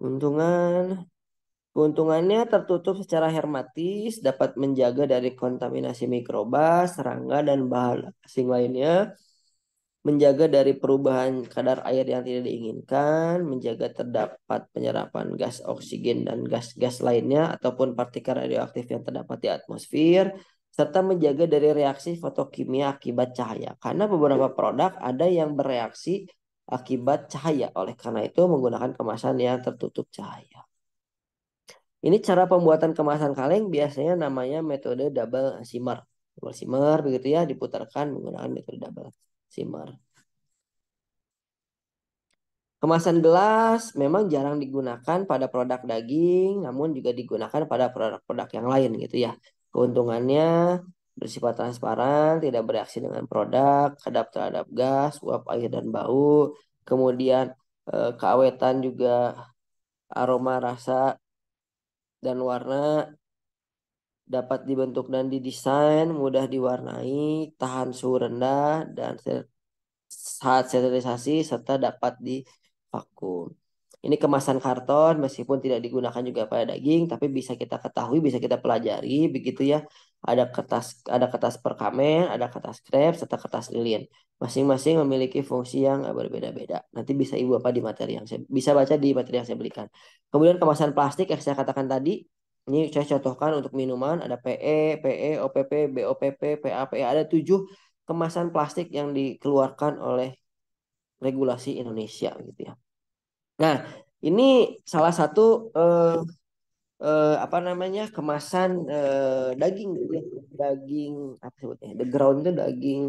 Keuntungan Keuntungannya tertutup secara hermatis dapat menjaga dari kontaminasi mikroba, serangga, dan bahan asing lainnya. Menjaga dari perubahan kadar air yang tidak diinginkan, menjaga terdapat penyerapan gas oksigen dan gas-gas lainnya ataupun partikel radioaktif yang terdapat di atmosfer, serta menjaga dari reaksi fotokimia akibat cahaya. Karena beberapa produk ada yang bereaksi akibat cahaya. Oleh karena itu menggunakan kemasan yang tertutup cahaya. Ini cara pembuatan kemasan kaleng biasanya namanya metode double simmer. Double simmer begitu ya diputarkan menggunakan metode double simmer. Kemasan gelas memang jarang digunakan pada produk daging, namun juga digunakan pada produk-produk yang lain gitu ya. Keuntungannya bersifat transparan, tidak bereaksi dengan produk, kedap terhadap gas, uap air dan bau, kemudian eh, keawetan juga aroma, rasa dan warna dapat dibentuk dan didesain, mudah diwarnai, tahan suhu rendah dan saat sterilisasi serta dapat divakum. Ini kemasan karton meskipun tidak digunakan juga pada daging tapi bisa kita ketahui, bisa kita pelajari begitu ya ada kertas ada kertas perkamen, ada kertas krep, serta kertas lilin. Masing-masing memiliki fungsi yang berbeda-beda. Nanti bisa ibu apa di materi yang saya bisa baca di materi yang saya berikan. Kemudian kemasan plastik yang saya katakan tadi ini saya contohkan untuk minuman ada PE, PE, OPP, BOPP, PAP. E. ada tujuh kemasan plastik yang dikeluarkan oleh regulasi Indonesia gitu ya. Nah, ini salah satu eh, uh, apa namanya kemasan eh, daging gitu ya daging apa sebutnya the ground itu daging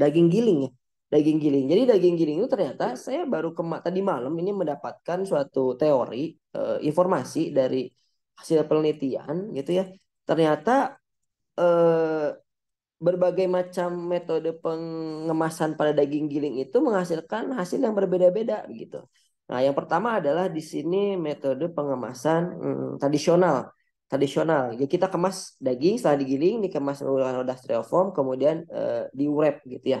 daging giling ya daging giling jadi daging giling itu ternyata saya baru kema tadi malam ini mendapatkan suatu teori eh, informasi dari hasil penelitian gitu ya ternyata eh, berbagai macam metode pengemasan pada daging giling itu menghasilkan hasil yang berbeda-beda gitu Nah, yang pertama adalah di sini metode pengemasan hmm, tradisional. Tradisional, ya kita kemas daging setelah digiling, dikemas menggunakan roda styrofoam, kemudian eh, diurep gitu ya.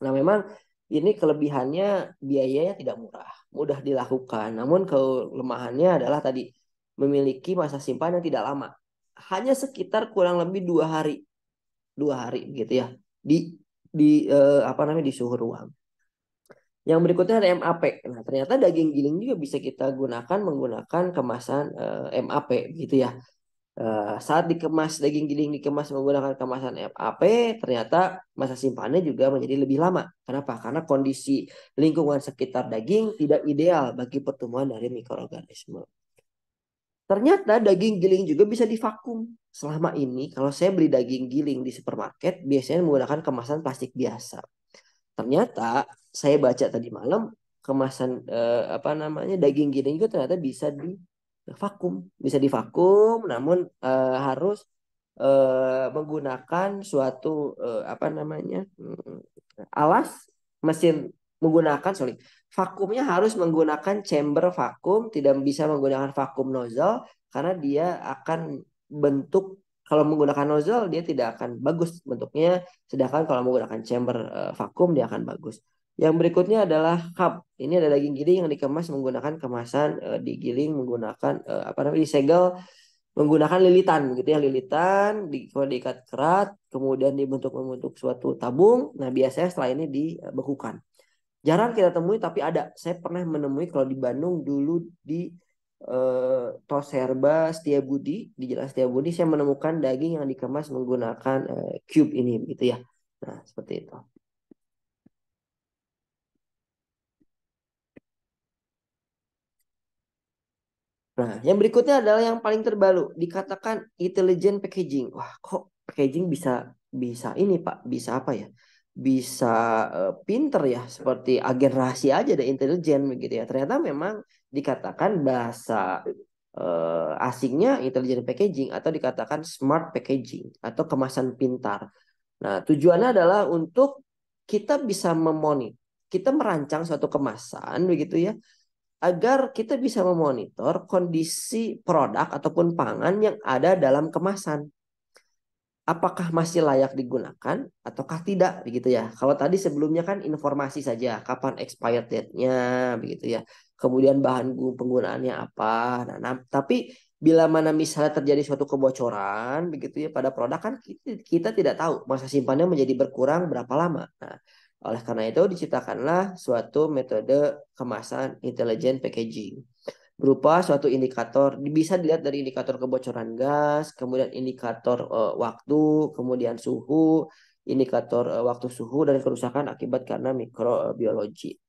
Nah, memang ini kelebihannya biayanya tidak murah, mudah dilakukan. Namun kelemahannya adalah tadi memiliki masa simpan yang tidak lama. Hanya sekitar kurang lebih dua hari, dua hari gitu ya di di eh, apa namanya di suhu ruang. Yang berikutnya ada MAP. Nah, ternyata daging giling juga bisa kita gunakan menggunakan kemasan uh, eh, MAP gitu ya. Uh, saat dikemas daging giling dikemas menggunakan kemasan MAP, ternyata masa simpannya juga menjadi lebih lama. Kenapa? Karena kondisi lingkungan sekitar daging tidak ideal bagi pertumbuhan dari mikroorganisme. Ternyata daging giling juga bisa divakum. Selama ini kalau saya beli daging giling di supermarket, biasanya menggunakan kemasan plastik biasa ternyata saya baca tadi malam kemasan eh, apa namanya daging giling itu ternyata bisa di vakum bisa divakum namun eh, harus eh, menggunakan suatu eh, apa namanya mm, alas mesin menggunakan sorry vakumnya harus menggunakan chamber vakum tidak bisa menggunakan vakum nozzle karena dia akan bentuk kalau menggunakan nozzle dia tidak akan bagus bentuknya, sedangkan kalau menggunakan chamber uh, vakum dia akan bagus. Yang berikutnya adalah cup. Ini ada daging giling yang dikemas menggunakan kemasan uh, digiling menggunakan uh, apa namanya disegel menggunakan lilitan gitu ya lilitan di, diikat kerat kemudian dibentuk membentuk suatu tabung nah biasanya setelah ini dibekukan jarang kita temui tapi ada saya pernah menemui kalau di Bandung dulu di eh, Tos Herba Setia Budi di Jalan Setia Budi saya menemukan daging yang dikemas menggunakan uh, cube ini gitu ya. Nah, seperti itu. Nah, yang berikutnya adalah yang paling terbaru dikatakan intelligent packaging. Wah, kok packaging bisa bisa ini Pak, bisa apa ya? Bisa uh, pinter ya, seperti agen rahasia aja ada intelligent begitu ya. Ternyata memang dikatakan bahasa uh, eh, asingnya intelligent packaging atau dikatakan smart packaging atau kemasan pintar. Nah, tujuannya adalah untuk kita bisa memonitor, kita merancang suatu kemasan begitu ya, agar kita bisa memonitor kondisi produk ataupun pangan yang ada dalam kemasan. Apakah masih layak digunakan ataukah tidak begitu ya. Kalau tadi sebelumnya kan informasi saja kapan expired date-nya begitu ya kemudian bahan penggunaannya apa. Nah, nah tapi bila mana misalnya terjadi suatu kebocoran begitu ya pada produk kan kita, kita tidak tahu masa simpannya menjadi berkurang berapa lama. Nah, oleh karena itu diciptakanlah suatu metode kemasan intelligent packaging berupa suatu indikator bisa dilihat dari indikator kebocoran gas, kemudian indikator uh, waktu, kemudian suhu, indikator uh, waktu suhu dan kerusakan akibat karena mikrobiologi.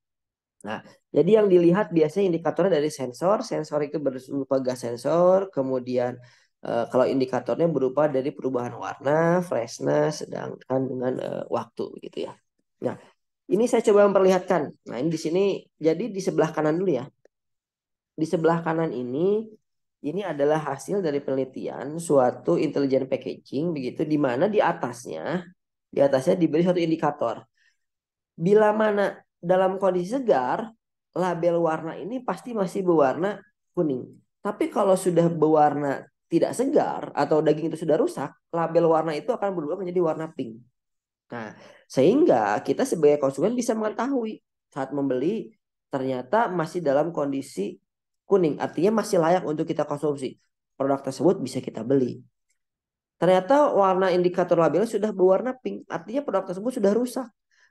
Nah, jadi yang dilihat biasanya indikatornya dari sensor, sensor itu berupa gas sensor, kemudian e, kalau indikatornya berupa dari perubahan warna, freshness, sedangkan dengan e, waktu gitu ya. Nah, ini saya coba memperlihatkan. Nah, ini di sini jadi di sebelah kanan dulu ya. Di sebelah kanan ini ini adalah hasil dari penelitian suatu intelligent packaging begitu di mana di atasnya di atasnya diberi suatu indikator. Bila mana dalam kondisi segar, label warna ini pasti masih berwarna kuning. Tapi kalau sudah berwarna tidak segar atau daging itu sudah rusak, label warna itu akan berubah menjadi warna pink. Nah, sehingga kita sebagai konsumen bisa mengetahui saat membeli ternyata masih dalam kondisi kuning, artinya masih layak untuk kita konsumsi. Produk tersebut bisa kita beli. Ternyata warna indikator labelnya sudah berwarna pink, artinya produk tersebut sudah rusak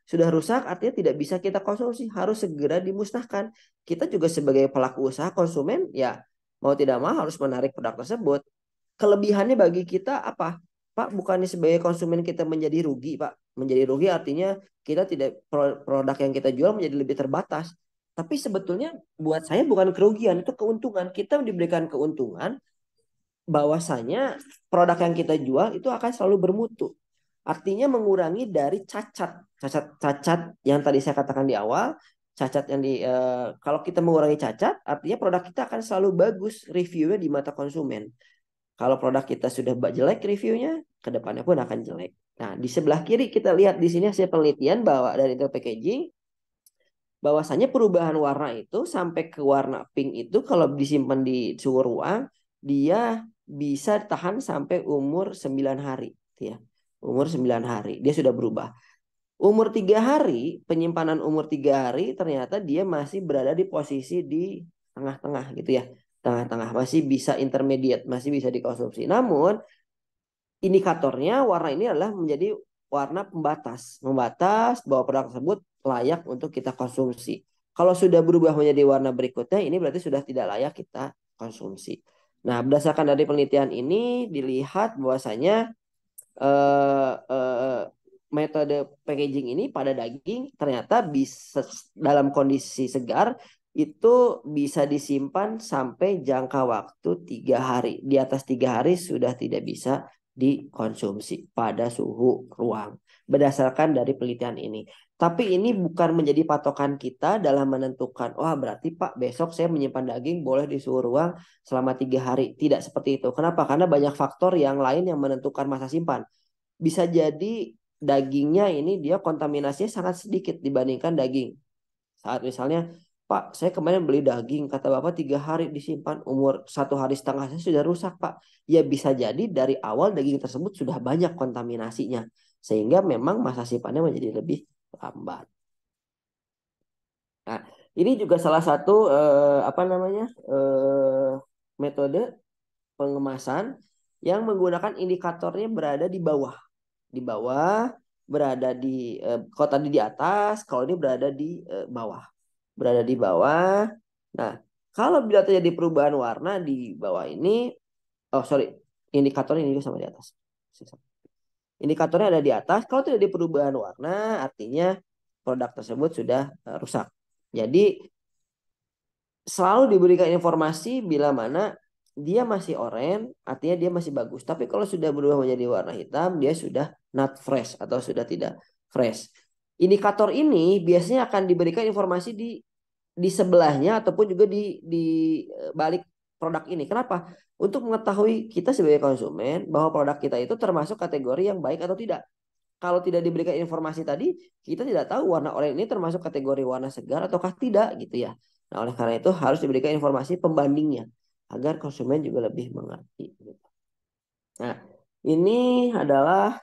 sudah rusak artinya tidak bisa kita konsumsi, harus segera dimusnahkan. Kita juga sebagai pelaku usaha konsumen ya mau tidak mau harus menarik produk tersebut. Kelebihannya bagi kita apa? Pak, bukannya sebagai konsumen kita menjadi rugi, Pak. Menjadi rugi artinya kita tidak produk yang kita jual menjadi lebih terbatas. Tapi sebetulnya buat saya bukan kerugian, itu keuntungan. Kita diberikan keuntungan bahwasanya produk yang kita jual itu akan selalu bermutu. Artinya mengurangi dari cacat, cacat, cacat yang tadi saya katakan di awal, cacat yang di uh, kalau kita mengurangi cacat, artinya produk kita akan selalu bagus reviewnya di mata konsumen. Kalau produk kita sudah jelek reviewnya, kedepannya pun akan jelek. Nah, di sebelah kiri kita lihat di sini hasil penelitian bahwa dari Intel Packaging bahwasanya perubahan warna itu sampai ke warna pink itu kalau disimpan di suhu ruang dia bisa tahan sampai umur 9 hari gitu ya umur 9 hari dia sudah berubah. Umur tiga hari, penyimpanan umur tiga hari ternyata dia masih berada di posisi di tengah-tengah gitu ya. Tengah-tengah masih bisa intermediate, masih bisa dikonsumsi. Namun indikatornya warna ini adalah menjadi warna pembatas, membatas bahwa produk tersebut layak untuk kita konsumsi. Kalau sudah berubah menjadi warna berikutnya, ini berarti sudah tidak layak kita konsumsi. Nah, berdasarkan dari penelitian ini dilihat bahwasanya uh, metode packaging ini pada daging ternyata bisa dalam kondisi segar itu bisa disimpan sampai jangka waktu tiga hari di atas tiga hari sudah tidak bisa dikonsumsi pada suhu ruang berdasarkan dari penelitian ini. Tapi ini bukan menjadi patokan kita dalam menentukan, wah oh, berarti Pak besok saya menyimpan daging boleh di suhu ruang selama tiga hari. Tidak seperti itu. Kenapa? Karena banyak faktor yang lain yang menentukan masa simpan. Bisa jadi dagingnya ini dia kontaminasinya sangat sedikit dibandingkan daging. Saat misalnya Pak, saya kemarin beli daging, kata Bapak tiga hari disimpan, umur satu hari setengah saya sudah rusak, Pak. Ya bisa jadi dari awal daging tersebut sudah banyak kontaminasinya. Sehingga memang masa simpannya menjadi lebih lambat. Nah, ini juga salah satu eh, apa namanya eh, metode pengemasan yang menggunakan indikatornya berada di bawah. Di bawah, berada di eh, kalau tadi di atas, kalau ini berada di eh, bawah berada di bawah. Nah, kalau bila terjadi perubahan warna di bawah ini, oh sorry, indikator ini juga sama di atas. Indikatornya ada di atas. Kalau tidak terjadi perubahan warna, artinya produk tersebut sudah eh, rusak. Jadi selalu diberikan informasi bila mana dia masih oranye, artinya dia masih bagus. Tapi kalau sudah berubah menjadi warna hitam, dia sudah not fresh atau sudah tidak fresh. Indikator ini biasanya akan diberikan informasi di di sebelahnya ataupun juga di di eh, balik produk ini. Kenapa? Untuk mengetahui kita sebagai konsumen bahwa produk kita itu termasuk kategori yang baik atau tidak. Kalau tidak diberikan informasi tadi, kita tidak tahu warna oranye ini termasuk kategori warna segar ataukah tidak gitu ya. Nah, oleh karena itu harus diberikan informasi pembandingnya agar konsumen juga lebih mengerti gitu. Nah, ini adalah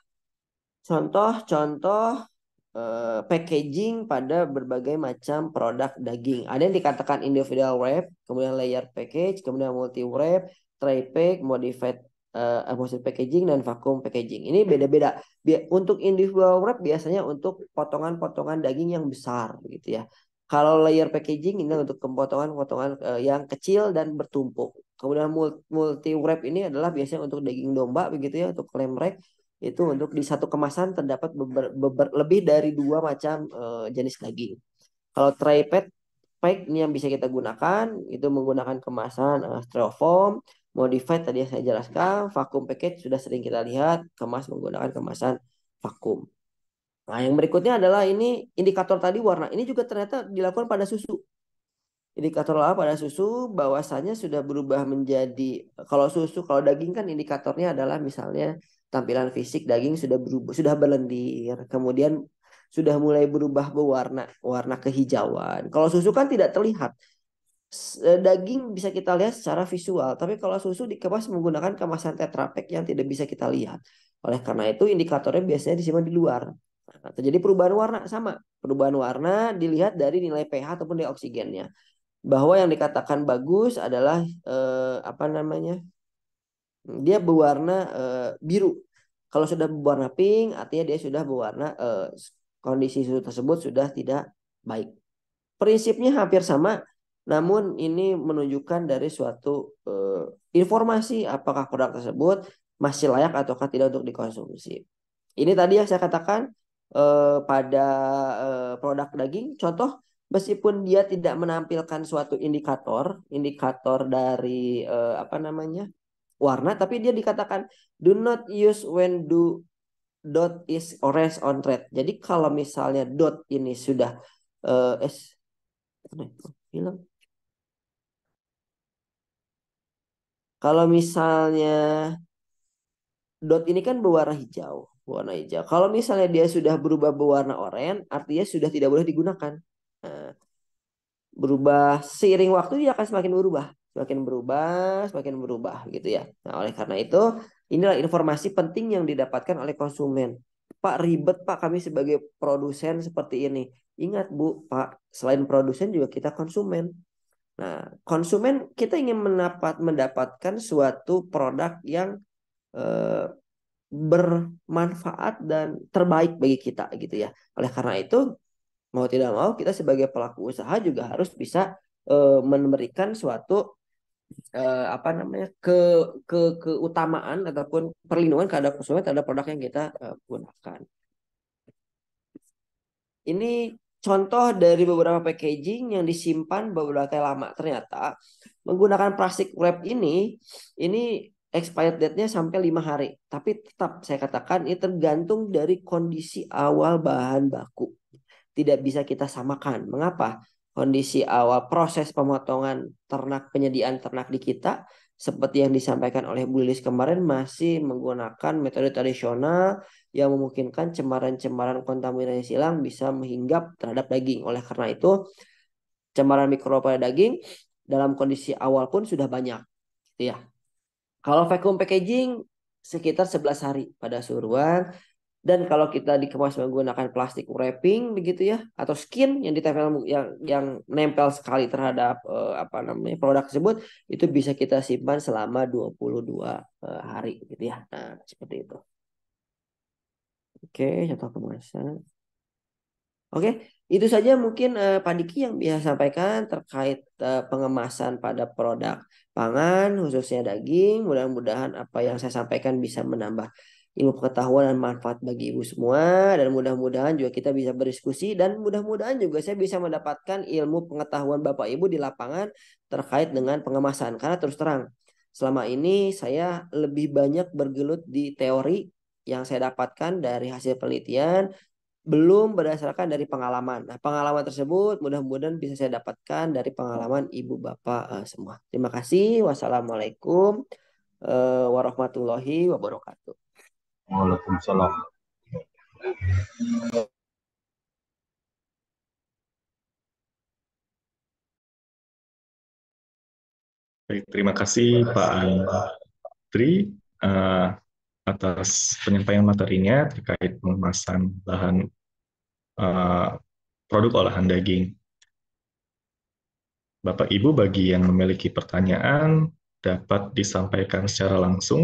contoh-contoh Eh, packaging pada berbagai macam produk daging. Ada yang dikatakan individual wrap, kemudian layer package, kemudian multi wrap, tray pack, modified uh, packaging dan vacuum packaging. Ini beda-beda. Untuk individual wrap biasanya untuk potongan-potongan daging yang besar begitu ya. Kalau layer packaging ini untuk kepotongan potongan uh, eh, yang kecil dan bertumpuk. Kemudian multi wrap ini adalah biasanya untuk daging domba begitu ya, untuk lem rack itu untuk di satu kemasan terdapat beber, beber, lebih dari dua macam uh, jenis daging. Kalau tray pack, pack ini yang bisa kita gunakan itu menggunakan kemasan uh, styrofoam, modified tadi yang saya jelaskan, vakum package sudah sering kita lihat kemas menggunakan kemasan vakum. Nah, yang berikutnya adalah ini indikator tadi warna. Ini juga ternyata dilakukan pada susu. Indikator lah pada susu bahwasannya sudah berubah menjadi kalau susu kalau daging kan indikatornya adalah misalnya tampilan fisik daging sudah berubah sudah berlendir kemudian sudah mulai berubah berwarna warna kehijauan kalau susu kan tidak terlihat e, daging bisa kita lihat secara visual tapi kalau susu dikemas menggunakan kemasan tetrapek yang tidak bisa kita lihat oleh karena itu indikatornya biasanya disimpan di luar nah, terjadi perubahan warna sama. Perubahan warna dilihat dari nilai pH ataupun dioksigennya. Bahwa yang dikatakan bagus adalah eh, apa namanya? Dia berwarna uh, biru. Kalau sudah berwarna pink, artinya dia sudah berwarna uh, kondisi susu tersebut sudah tidak baik. Prinsipnya hampir sama, namun ini menunjukkan dari suatu uh, informasi apakah produk tersebut masih layak ataukah tidak untuk dikonsumsi. Ini tadi yang saya katakan uh, pada uh, produk daging, contoh meskipun dia tidak menampilkan suatu indikator, indikator dari eh, apa namanya warna tapi dia dikatakan do not use when do dot is orange on red. Jadi kalau misalnya dot ini sudah uh, es ya, oh, hilang. Kalau misalnya dot ini kan berwarna hijau, warna hijau. Kalau misalnya dia sudah berubah berwarna oranye, artinya sudah tidak boleh digunakan. Nah, berubah seiring waktu dia akan semakin berubah semakin berubah, semakin berubah gitu ya. Nah, oleh karena itu, inilah informasi penting yang didapatkan oleh konsumen. Pak ribet Pak kami sebagai produsen seperti ini. Ingat Bu, Pak, selain produsen juga kita konsumen. Nah, konsumen kita ingin mendapat mendapatkan suatu produk yang eh, bermanfaat dan terbaik bagi kita gitu ya. Oleh karena itu, mau tidak mau kita sebagai pelaku usaha juga harus bisa eh, memberikan suatu uh, apa namanya ke ke keutamaan ataupun perlindungan terhadap konsumen terhadap produk yang kita uh, gunakan. Ini contoh dari beberapa packaging yang disimpan beberapa lama. Ternyata menggunakan plastik wrap ini ini expired date-nya sampai lima hari. Tapi tetap saya katakan ini tergantung dari kondisi awal bahan baku. Tidak bisa kita samakan. Mengapa? kondisi awal proses pemotongan ternak penyediaan ternak di kita seperti yang disampaikan oleh Bu Lilis kemarin masih menggunakan metode tradisional yang memungkinkan cemaran-cemaran kontaminasi silang bisa menghinggap terhadap daging. Oleh karena itu, cemaran mikro pada daging dalam kondisi awal pun sudah banyak. Gitu ya. Kalau vacuum packaging sekitar 11 hari pada suruhan. Dan kalau kita dikemas menggunakan plastik wrapping begitu ya atau skin yang ditempel yang yang nempel sekali terhadap uh, apa namanya produk tersebut itu bisa kita simpan selama 22 uh, eh, hari gitu ya. Nah, seperti itu. Oke, contoh kemasan. Oke, itu saja mungkin uh, Pak Diki yang bisa sampaikan terkait uh, pengemasan pada produk pangan khususnya daging. Mudah-mudahan apa yang saya sampaikan bisa menambah ilmu pengetahuan dan manfaat bagi ibu semua dan mudah-mudahan juga kita bisa berdiskusi dan mudah-mudahan juga saya bisa mendapatkan ilmu pengetahuan Bapak Ibu di lapangan terkait dengan pengemasan karena terus terang selama ini saya lebih banyak bergelut di teori yang saya dapatkan dari hasil penelitian belum berdasarkan dari pengalaman. Nah, pengalaman tersebut mudah-mudahan bisa saya dapatkan dari pengalaman ibu bapak uh, semua. Terima kasih. Wassalamualaikum uh, warahmatullahi wabarakatuh. Waalaikumsalam. Baik, terima kasih Pak Andri uh, atas penyampaian materinya terkait pengemasan bahan uh, produk olahan daging. Bapak Ibu bagi yang memiliki pertanyaan dapat disampaikan secara langsung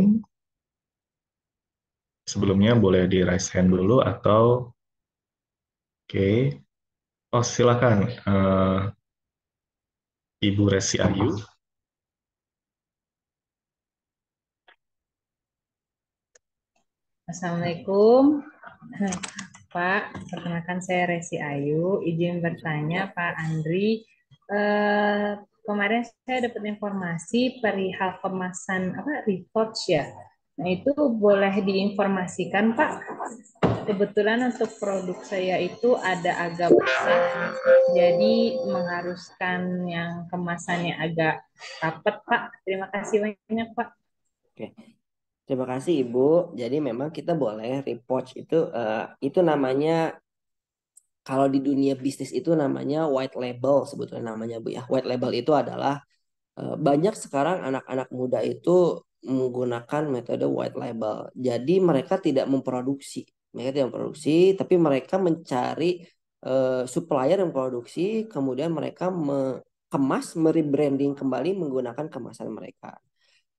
sebelumnya boleh di raise hand dulu atau oke okay. oh silakan uh, Ibu Resi Ayu Assalamualaikum Pak perkenalkan saya Resi Ayu izin bertanya Pak Andri uh, kemarin saya dapat informasi perihal kemasan apa report ya Nah, itu boleh diinformasikan, Pak. Kebetulan untuk produk saya itu ada agak besar, jadi mengharuskan yang kemasannya agak rapat, Pak. Terima kasih banyak, Pak. Oke. Terima kasih, Ibu. Jadi memang kita boleh report itu uh, itu namanya kalau di dunia bisnis itu namanya white label sebetulnya namanya Bu ya. White label itu adalah eh, banyak sekarang anak-anak muda itu menggunakan metode white label. Jadi mereka tidak memproduksi, mereka tidak memproduksi, tapi mereka mencari uh, supplier yang produksi, kemudian mereka kemas, merebranding kembali menggunakan kemasan mereka.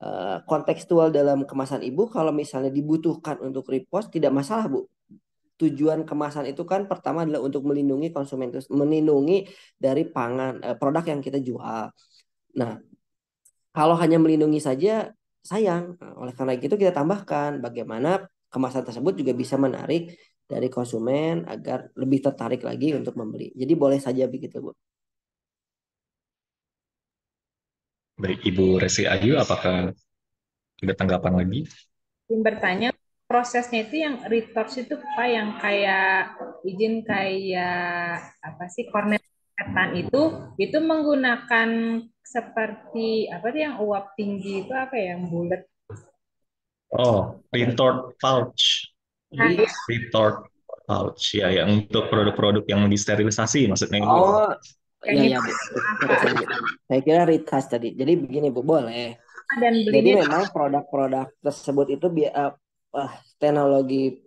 Uh, kontekstual dalam kemasan ibu, kalau misalnya dibutuhkan untuk repost, tidak masalah bu. Tujuan kemasan itu kan pertama adalah untuk melindungi konsumen, melindungi dari pangan uh, produk yang kita jual. Nah, kalau hanya melindungi saja sayang. Nah, oleh karena itu kita tambahkan bagaimana kemasan tersebut juga bisa menarik dari konsumen agar lebih tertarik lagi untuk membeli. Jadi boleh saja begitu, Bu. Baik, Ibu Resi Ayu, apakah ada tanggapan lagi? Yang bertanya, prosesnya itu yang retorts itu Pak yang kayak izin kayak apa sih kornet? Ketan itu itu menggunakan seperti apa sih yang uap tinggi itu apa ya yang bulat oh retort pouch retort pouch ya yang untuk produk-produk yang disterilisasi maksudnya oh ya, ya, saya kira retouch tadi jadi begini bu boleh ah, dan beli jadi memang produk-produk tersebut itu biar uh, eh, eh, teknologi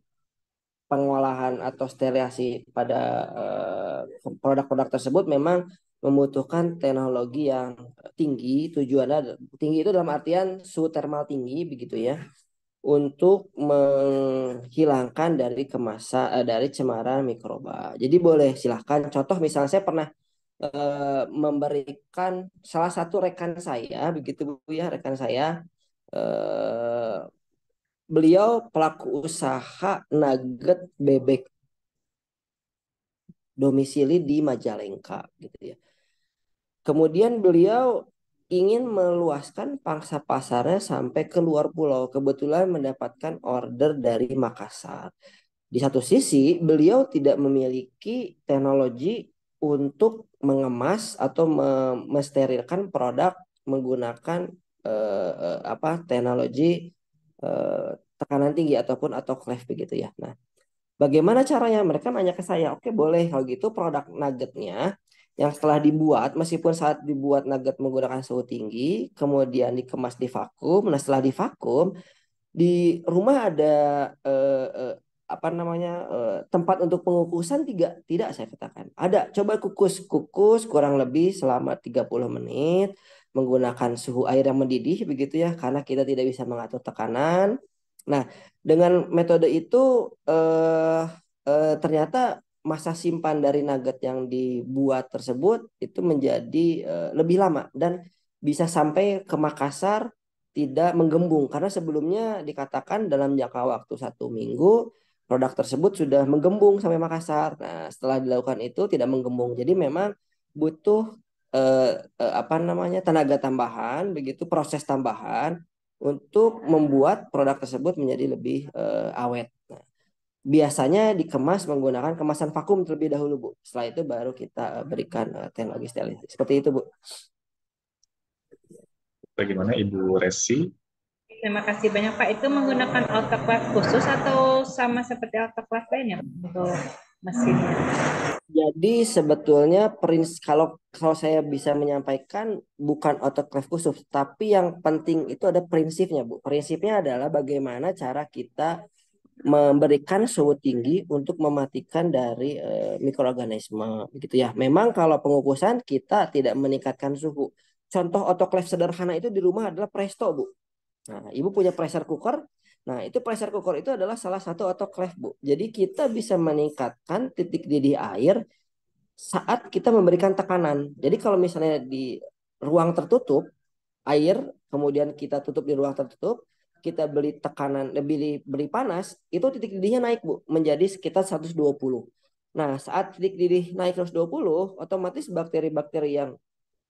pengolahan atau sterilisasi pada eh, produk-produk uh, tersebut memang membutuhkan teknologi yang tinggi tujuannya tinggi itu dalam artian suhu termal tinggi begitu ya untuk menghilangkan dari kemasa uh, dari cemaran mikroba. Jadi boleh silahkan contoh misalnya saya pernah uh, memberikan salah satu rekan saya begitu Bu ya rekan saya uh, beliau pelaku usaha nugget bebek domisili di Majalengka gitu ya. Kemudian beliau ingin meluaskan pangsa pasarnya sampai ke luar pulau. Kebetulan mendapatkan order dari Makassar. Di satu sisi, beliau tidak memiliki teknologi untuk mengemas atau mem- produk menggunakan eh, eh apa teknologi Eh, tekanan tinggi ataupun atau autoclave begitu ya. Nah, bagaimana caranya? Mereka nanya ke saya, oke boleh kalau gitu produk nuggetnya yang setelah dibuat, meskipun saat dibuat nugget menggunakan suhu tinggi, kemudian dikemas di vakum, nah setelah di vakum, di rumah ada eh, eh, apa namanya eh, tempat untuk pengukusan tidak tidak saya katakan ada coba kukus kukus kurang lebih selama 30 menit menggunakan suhu air yang mendidih begitu ya karena kita tidak bisa mengatur tekanan. Nah, dengan metode itu eh, eh, ternyata masa simpan dari nugget yang dibuat tersebut itu menjadi eh, lebih lama dan bisa sampai ke Makassar tidak menggembung karena sebelumnya dikatakan dalam jangka waktu satu minggu produk tersebut sudah menggembung sampai Makassar. Nah, setelah dilakukan itu tidak menggembung. Jadi memang butuh eh, eh, apa namanya tenaga tambahan begitu proses tambahan untuk membuat produk tersebut menjadi lebih eh, awet. Nah, biasanya dikemas menggunakan kemasan vakum terlebih dahulu bu. Setelah itu baru kita eh, berikan eh, teknologi sterilis seperti itu bu. Bagaimana Ibu Resi? Terima kasih banyak Pak. Itu menggunakan autoclave khusus atau sama seperti autoclave lainnya mesinnya. Jadi sebetulnya prins kalau kalau saya bisa menyampaikan bukan autoclave khusus, tapi yang penting itu ada prinsipnya, Bu. Prinsipnya adalah bagaimana cara kita memberikan suhu tinggi untuk mematikan dari e, mikroorganisme gitu ya. Memang kalau pengukusan kita tidak meningkatkan suhu. Contoh autoclave sederhana itu di rumah adalah Presto, Bu. Nah, Ibu punya pressure cooker, Nah, itu pressure cooker itu adalah salah satu autoclave, Bu. Jadi kita bisa meningkatkan titik didih air saat kita memberikan tekanan. Jadi kalau misalnya di ruang tertutup, air kemudian kita tutup di ruang tertutup, kita beli tekanan, eh, beli beli panas, itu titik didihnya naik, Bu, menjadi sekitar 120. Nah, saat titik didih naik 120, otomatis bakteri-bakteri yang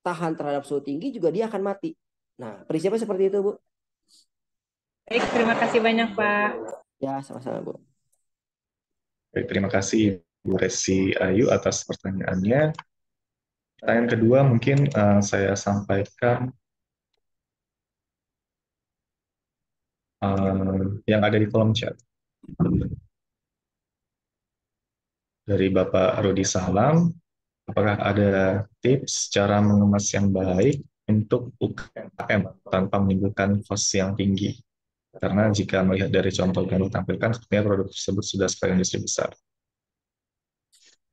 tahan terhadap suhu tinggi juga dia akan mati. Nah, prinsipnya seperti itu, Bu. Baik, terima kasih banyak Pak. Ya, sama-sama Bu. Baik, terima kasih Bu Resi Ayu atas pertanyaannya. Pertanyaan kedua mungkin uh, saya sampaikan uh, yang ada di kolom chat. Dari Bapak Rudi Salam, apakah ada tips cara mengemas yang baik untuk UKM tanpa menimbulkan kos yang tinggi? Karena jika melihat dari contoh yang ditampilkan, sepertinya produk tersebut sudah sekali industri besar.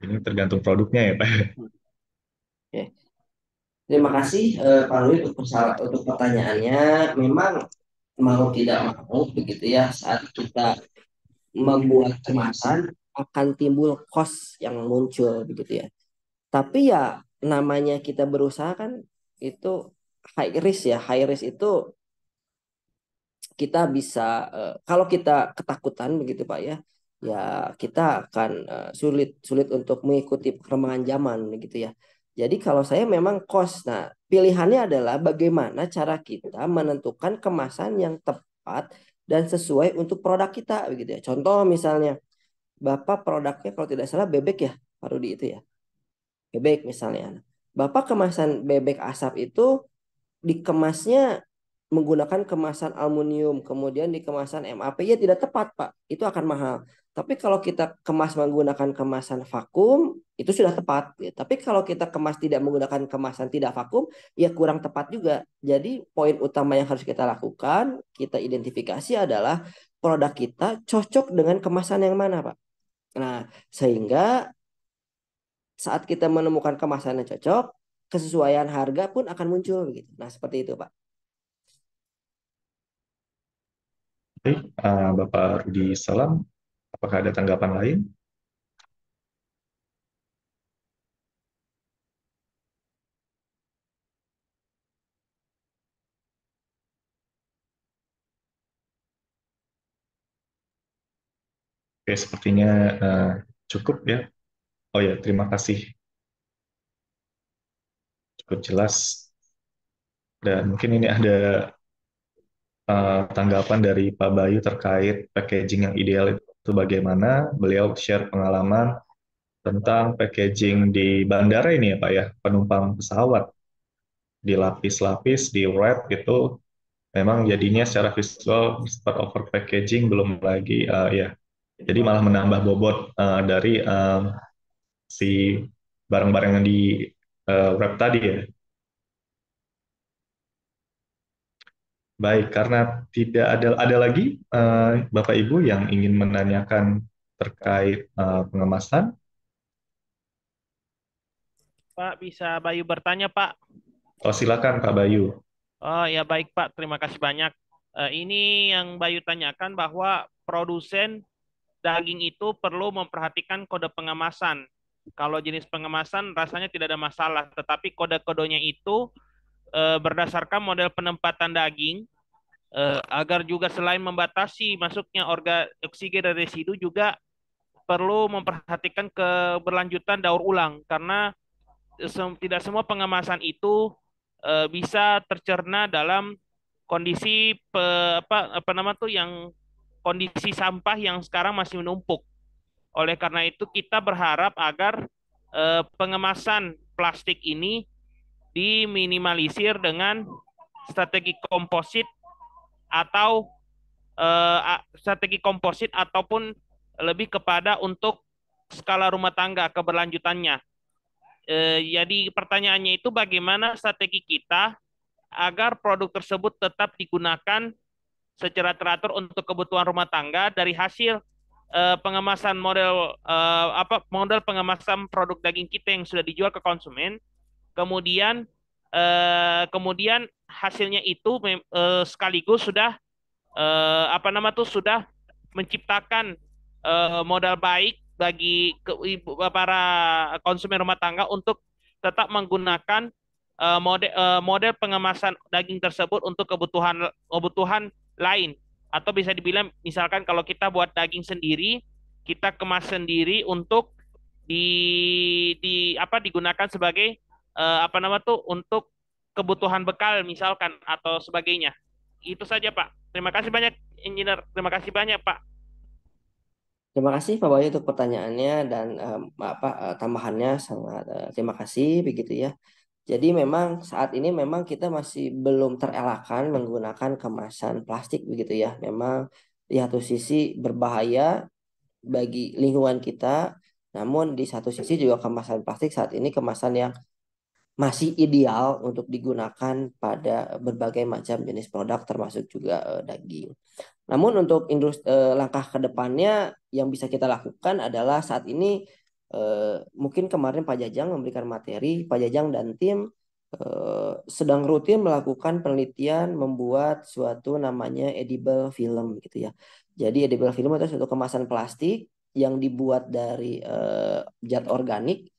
Ini tergantung produknya ya, Pak. Oke. Terima kasih eh, Pak Lui untuk, untuk pertanyaannya. Memang mau tidak mau begitu ya saat kita membuat kemasan akan timbul cost yang muncul begitu ya. Tapi ya namanya kita berusaha kan itu high risk ya. High risk itu kita bisa eh, kalau kita ketakutan begitu Pak ya ya kita akan eh, sulit sulit untuk mengikuti perkembangan zaman begitu ya. Jadi kalau saya memang kos. Nah, pilihannya adalah bagaimana cara kita menentukan kemasan yang tepat dan sesuai untuk produk kita begitu ya. Contoh misalnya Bapak produknya kalau tidak salah bebek ya, Pak di itu ya. Bebek misalnya. Bapak kemasan bebek asap itu dikemasnya menggunakan kemasan aluminium kemudian di kemasan MAP ya tidak tepat Pak itu akan mahal tapi kalau kita kemas menggunakan kemasan vakum itu sudah tepat ya. tapi kalau kita kemas tidak menggunakan kemasan tidak vakum ya kurang tepat juga jadi poin utama yang harus kita lakukan kita identifikasi adalah produk kita cocok dengan kemasan yang mana Pak nah sehingga saat kita menemukan kemasan yang cocok kesesuaian harga pun akan muncul gitu nah seperti itu Pak uh, Bapak Rudi Salam, apakah ada tanggapan lain? Oke, sepertinya uh, cukup ya. Oh ya, terima kasih. Cukup jelas. Dan mungkin ini ada uh, tanggapan dari Pak Bayu terkait packaging yang ideal itu bagaimana. Beliau share pengalaman tentang packaging di bandara ini ya Pak ya, penumpang pesawat dilapis-lapis, di wrap gitu. Memang jadinya secara visual start over packaging belum lagi uh, ya. Jadi malah menambah bobot uh, dari um, si barang-barang yang di uh, wrap tadi ya. Baik, karena tidak ada ada lagi uh, Bapak Ibu yang ingin menanyakan terkait uh, pengemasan. Pak, bisa Bayu bertanya, Pak? Oh, silakan Pak Bayu. Oh ya baik Pak, terima kasih banyak. Uh, ini yang Bayu tanyakan bahwa produsen daging itu perlu memperhatikan kode pengemasan. Kalau jenis pengemasan rasanya tidak ada masalah, tetapi kode-kodenya itu eh, berdasarkan model penempatan daging eh, agar juga selain membatasi masuknya organ oksigen dan residu juga perlu memperhatikan keberlanjutan daur ulang karena eh, tidak semua pengemasan itu eh, bisa tercerna dalam kondisi pe, apa apa nama tuh yang kondisi sampah yang sekarang masih menumpuk. Oleh karena itu kita berharap agar eh, pengemasan plastik ini diminimalisir dengan strategi komposit atau uh, strategi komposit ataupun lebih kepada untuk skala rumah tangga keberlanjutannya. Uh, jadi pertanyaannya itu bagaimana strategi kita agar produk tersebut tetap digunakan secara teratur untuk kebutuhan rumah tangga dari hasil uh, pengemasan model uh, apa model pengemasan produk daging kita yang sudah dijual ke konsumen kemudian eh, kemudian hasilnya itu eh, sekaligus sudah eh, apa nama tuh sudah menciptakan modal baik bagi para konsumen rumah tangga untuk tetap menggunakan eh, model model pengemasan daging tersebut untuk kebutuhan kebutuhan lain atau bisa dibilang misalkan kalau kita buat daging sendiri kita kemas sendiri untuk di di apa digunakan sebagai uh, apa nama tuh untuk kebutuhan bekal misalkan atau sebagainya. Itu saja Pak. Terima kasih banyak Engineer. Terima kasih banyak Pak. Terima kasih Pak Bayu untuk pertanyaannya dan um, apa eh, tambahannya sangat uh, terima kasih begitu ya. Jadi memang saat ini memang kita masih belum terelakkan menggunakan kemasan plastik begitu ya. Memang di satu sisi berbahaya bagi lingkungan kita, namun di satu sisi juga kemasan plastik saat ini kemasan yang masih ideal untuk digunakan pada berbagai macam jenis produk termasuk juga uh, daging. Namun untuk industri uh, langkah kedepannya yang bisa kita lakukan adalah saat ini uh, mungkin kemarin Pak Jajang memberikan materi, Pak Jajang dan tim uh, sedang rutin melakukan penelitian membuat suatu namanya edible film gitu ya. Jadi edible film itu suatu kemasan plastik yang dibuat dari uh, zat organik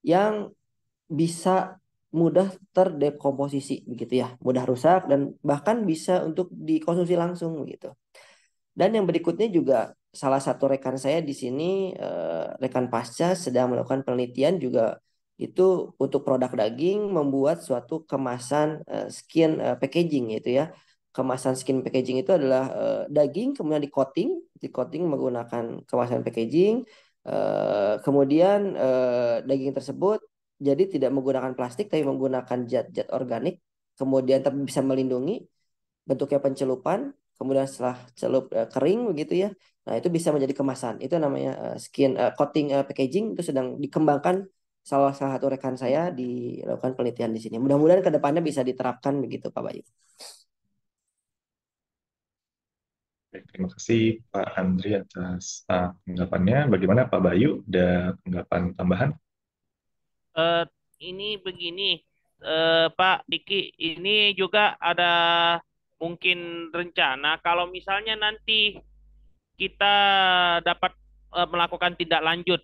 yang bisa mudah terdekomposisi begitu ya, mudah rusak dan bahkan bisa untuk dikonsumsi langsung begitu. Dan yang berikutnya juga salah satu rekan saya di sini eh, rekan pasca sedang melakukan penelitian juga itu untuk produk daging membuat suatu kemasan eh, skin eh, packaging gitu ya. Kemasan skin packaging itu adalah daging kemudian di coating, di coating menggunakan kemasan packaging kemudian daging tersebut jadi tidak menggunakan plastik tapi menggunakan zat-zat organik kemudian tapi bisa melindungi bentuknya pencelupan kemudian setelah celup uh, kering begitu ya nah itu bisa menjadi kemasan itu namanya uh, skin uh, coating uh, packaging itu sedang dikembangkan salah satu rekan saya dilakukan penelitian di sini mudah-mudahan kedepannya bisa diterapkan begitu Pak Bayu. terima kasih Pak Andri atas uh, tanggapannya. Bagaimana Pak Bayu? Ada tanggapan tambahan? uh, ini begini uh, Pak Diki ini juga ada mungkin rencana kalau misalnya nanti kita dapat uh, melakukan tindak lanjut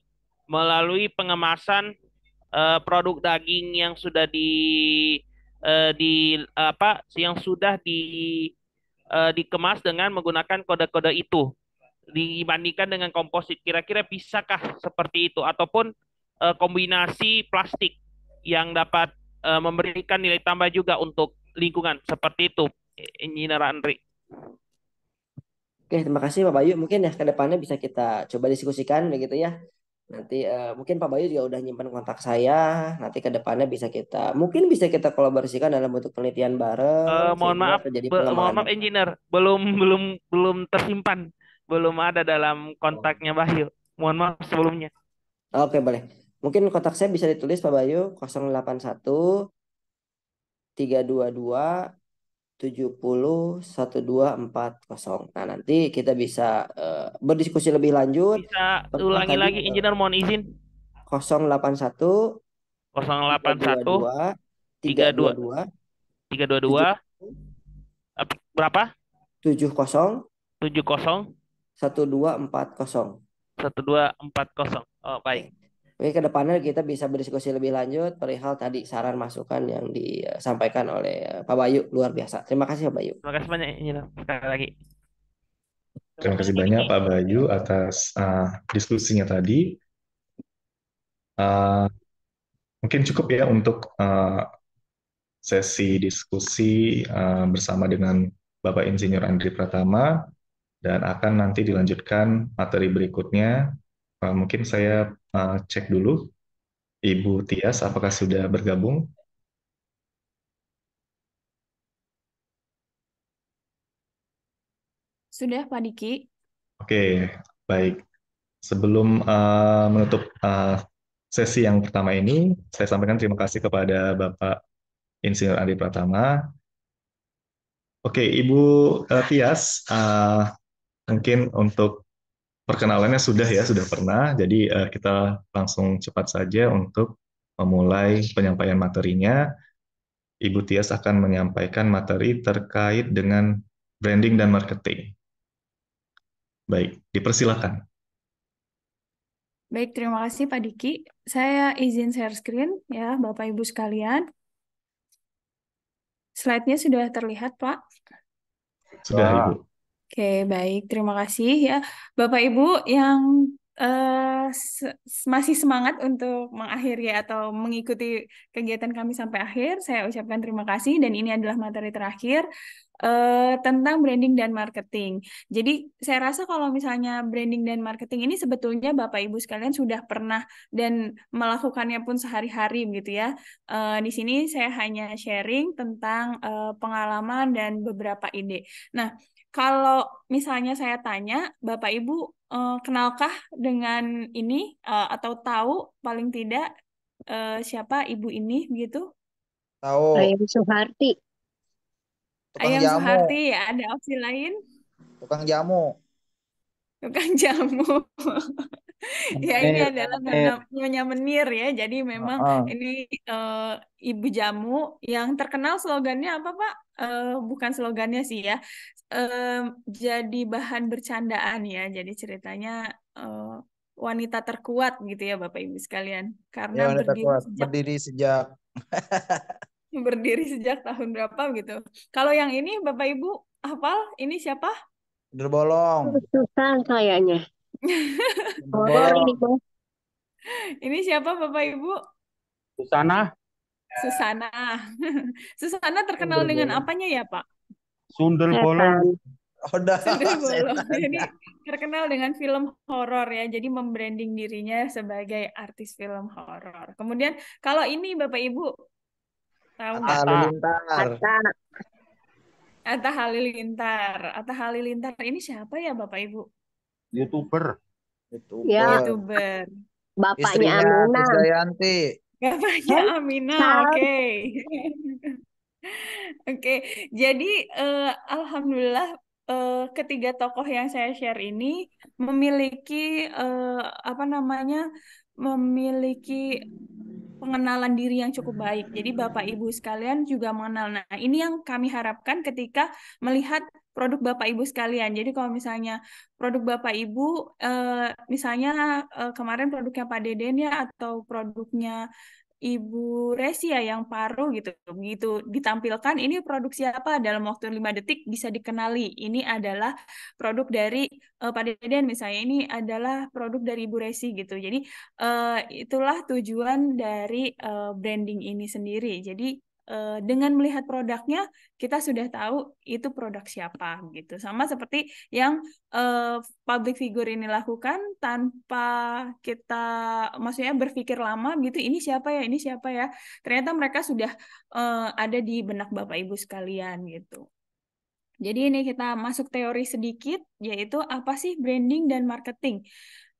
melalui pengemasan uh, produk daging yang sudah di uh, di apa yang sudah di uh, dikemas dengan menggunakan kode-kode itu dibandingkan dengan komposit kira-kira bisakah seperti itu ataupun uh, kombinasi plastik yang dapat uh, memberikan nilai tambah juga untuk lingkungan seperti itu Engineer Andri. Oke, terima kasih Pak Bayu. Mungkin ya kedepannya bisa kita coba diskusikan begitu ya. Nanti uh, mungkin Pak Bayu juga udah nyimpan kontak saya. Nanti kedepannya bisa kita mungkin bisa kita kolaborasikan dalam bentuk penelitian bareng. Uh, mohon maaf, be mohon maaf engineer, belum belum belum tersimpan, belum ada dalam kontaknya Bayu. Mohon maaf sebelumnya. Oke, boleh. Mungkin kotak saya bisa ditulis Pak Bayu 081 322 70 1240. Nah, nanti kita bisa uh, berdiskusi lebih lanjut. Bisa Pertama ulangi tadi, lagi engineer mohon izin. 081 081 322 322 berapa? 70 70 1240. 1240. Oh, baik. Oke, ke depannya kita bisa berdiskusi lebih lanjut perihal tadi saran masukan yang disampaikan oleh eh, Pak Bayu luar biasa. Terima kasih Pak Bayu. Terima kasih banyak Nino sekali lagi. Terima kasih banyak Pak Bayu atas uh, diskusinya tadi. Uh, mungkin cukup ya untuk uh, sesi diskusi uh, bersama dengan Bapak Insinyur Andri Pratama dan akan nanti dilanjutkan materi berikutnya Uh, mungkin saya uh, cek dulu Ibu Tias apakah sudah bergabung? Sudah, Pak Diki. Oke, baik. Sebelum uh, menutup uh, sesi yang pertama ini, saya sampaikan terima kasih kepada Bapak Insinyur Andi Pratama. Oke, Ibu uh, Tias, uh, mungkin untuk perkenalannya sudah ya, sudah pernah. Jadi uh, kita langsung cepat saja untuk memulai penyampaian materinya. Ibu Tias akan menyampaikan materi terkait dengan branding dan marketing. Baik, dipersilakan. Baik, terima kasih Pak Diki. Saya izin share screen ya Bapak Ibu sekalian. Slide-nya sudah terlihat, Pak? Sudah, Ibu. Oke, baik. Terima kasih ya, Bapak Ibu yang uh, se- masih semangat untuk mengakhiri atau mengikuti kegiatan kami sampai akhir. Saya ucapkan terima kasih dan ini adalah materi terakhir uh, tentang branding dan marketing. Jadi, saya rasa kalau misalnya branding dan marketing ini sebetulnya Bapak Ibu sekalian sudah pernah dan melakukannya pun sehari-hari gitu ya. Uh, di sini saya hanya sharing tentang uh, pengalaman dan beberapa ide. Nah, kalau misalnya saya tanya, Bapak Ibu uh, kenalkah dengan ini uh, atau tahu paling tidak uh, siapa ibu ini gitu? Tahu. Ayam Suharti. Tukang Ayam jamu. Suharti ya, ada opsi lain? Tukang jamu. Tukang jamu. ya ini adalah nyonya menir ya jadi memang uh -uh. ini uh, ibu jamu yang terkenal slogannya apa pak uh, bukan slogannya sih ya um, jadi bahan bercandaan ya. Jadi ceritanya uh, wanita terkuat gitu ya Bapak Ibu sekalian. Karena ya, wanita berdiri kuat. sejak berdiri sejak berdiri sejak tahun berapa gitu. Kalau yang ini Bapak Ibu hafal ini siapa? Derbolong. Susan kayaknya. Ya. ini siapa Bapak Ibu? Susana. Susana. Susana terkenal dengan apanya ya, Pak? Sundel Bolong. Oda. Jadi terkenal dengan film horor ya. Jadi membranding dirinya sebagai artis film horor. Kemudian kalau ini Bapak Ibu tahu nggak? Atta. Atta Halilintar. Atta Halilintar ini siapa ya Bapak Ibu? YouTuber. YouTuber. Ya. YouTuber. Bapaknya Istrinya Aminah. Bapaknya Aminah, oke. Oke, jadi uh, alhamdulillah uh, ketiga tokoh yang saya share ini memiliki uh, apa namanya memiliki pengenalan diri yang cukup baik. Jadi Bapak Ibu sekalian juga mengenal. Nah, ini yang kami harapkan ketika melihat produk Bapak Ibu sekalian. Jadi kalau misalnya produk Bapak Ibu uh, misalnya uh, kemarin produknya Pak Deden ya atau produknya Ibu Resia ya yang paruh gitu, begitu ditampilkan ini produksi apa dalam waktu lima detik bisa dikenali. Ini adalah produk dari uh, Pak Deden misalnya ini adalah produk dari Ibu Resi gitu. Jadi uh, itulah tujuan dari uh, branding ini sendiri. Jadi Eh, dengan melihat produknya kita sudah tahu itu produk siapa gitu. Sama seperti yang uh, public figure ini lakukan tanpa kita maksudnya berpikir lama gitu ini siapa ya, ini siapa ya. Ternyata mereka sudah uh, ada di benak Bapak Ibu sekalian gitu. Jadi ini kita masuk teori sedikit yaitu apa sih branding dan marketing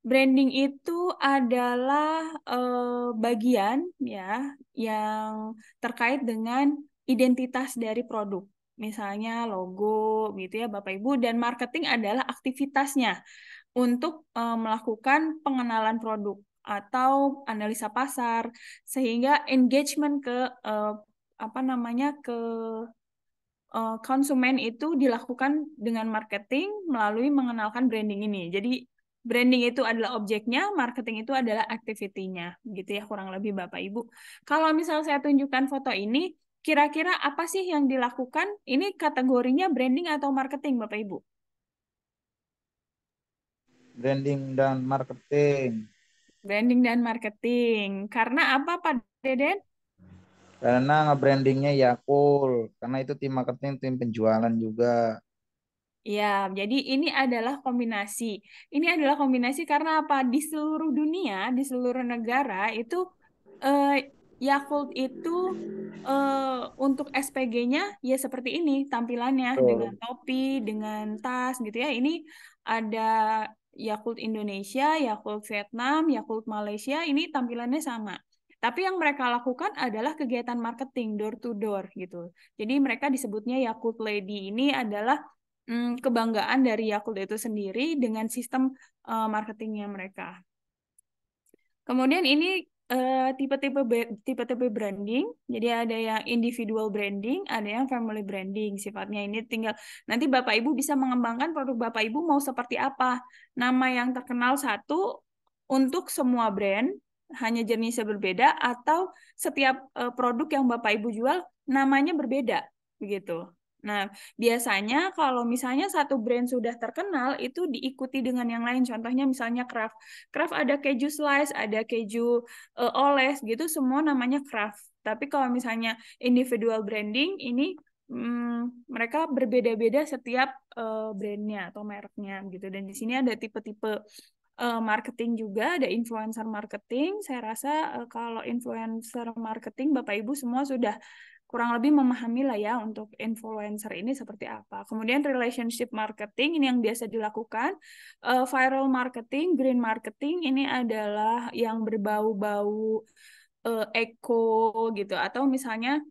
branding itu adalah uh, bagian ya yang terkait dengan identitas dari produk. Misalnya logo gitu ya Bapak Ibu dan marketing adalah aktivitasnya untuk uh, melakukan pengenalan produk atau analisa pasar sehingga engagement ke uh, apa namanya ke konsumen itu dilakukan dengan marketing melalui mengenalkan branding ini. Jadi branding itu adalah objeknya, marketing itu adalah aktivitinya, gitu ya kurang lebih Bapak Ibu. Kalau misal saya tunjukkan foto ini, kira-kira apa sih yang dilakukan? Ini kategorinya branding atau marketing Bapak Ibu? Branding dan marketing. Branding dan marketing. Karena apa Pak Deden? Karena brandingnya Yakul, karena itu tim marketing, tim penjualan juga. Ya, jadi ini adalah kombinasi. Ini adalah kombinasi karena apa? Di seluruh dunia, di seluruh negara itu eh, Yakult itu eh, untuk SPG-nya ya seperti ini tampilannya oh. dengan topi, dengan tas gitu ya. Ini ada Yakult Indonesia, Yakult Vietnam, Yakult Malaysia, ini tampilannya sama. Tapi yang mereka lakukan adalah kegiatan marketing door to door gitu. Jadi mereka disebutnya Yakult Lady ini adalah mm, kebanggaan dari Yakult itu sendiri dengan sistem uh, marketingnya mereka. Kemudian ini eh, tipe-tipe uh, tipe-tipe branding. Jadi ada yang individual branding, ada yang family branding. Sifatnya ini tinggal nanti Bapak Ibu bisa mengembangkan produk Bapak Ibu mau seperti apa. Nama yang terkenal satu untuk semua brand, hanya jenisnya berbeda atau setiap uh, produk yang Bapak Ibu jual namanya berbeda begitu. Nah, biasanya kalau misalnya satu brand sudah terkenal, itu diikuti dengan yang lain. Contohnya misalnya craft craft ada keju slice, ada keju uh, eh, oles, gitu. Semua namanya craft Tapi kalau misalnya individual branding, ini hmm, mereka berbeda-beda setiap uh, brandnya atau mereknya, gitu. Dan di sini ada tipe-tipe eh, marketing juga, ada influencer marketing. Saya rasa kalau influencer marketing, Bapak-Ibu semua sudah kurang lebih memahami lah ya untuk influencer ini seperti apa. Kemudian relationship marketing ini yang biasa dilakukan, uh, viral marketing, green marketing ini adalah yang berbau-bau uh, eco gitu atau misalnya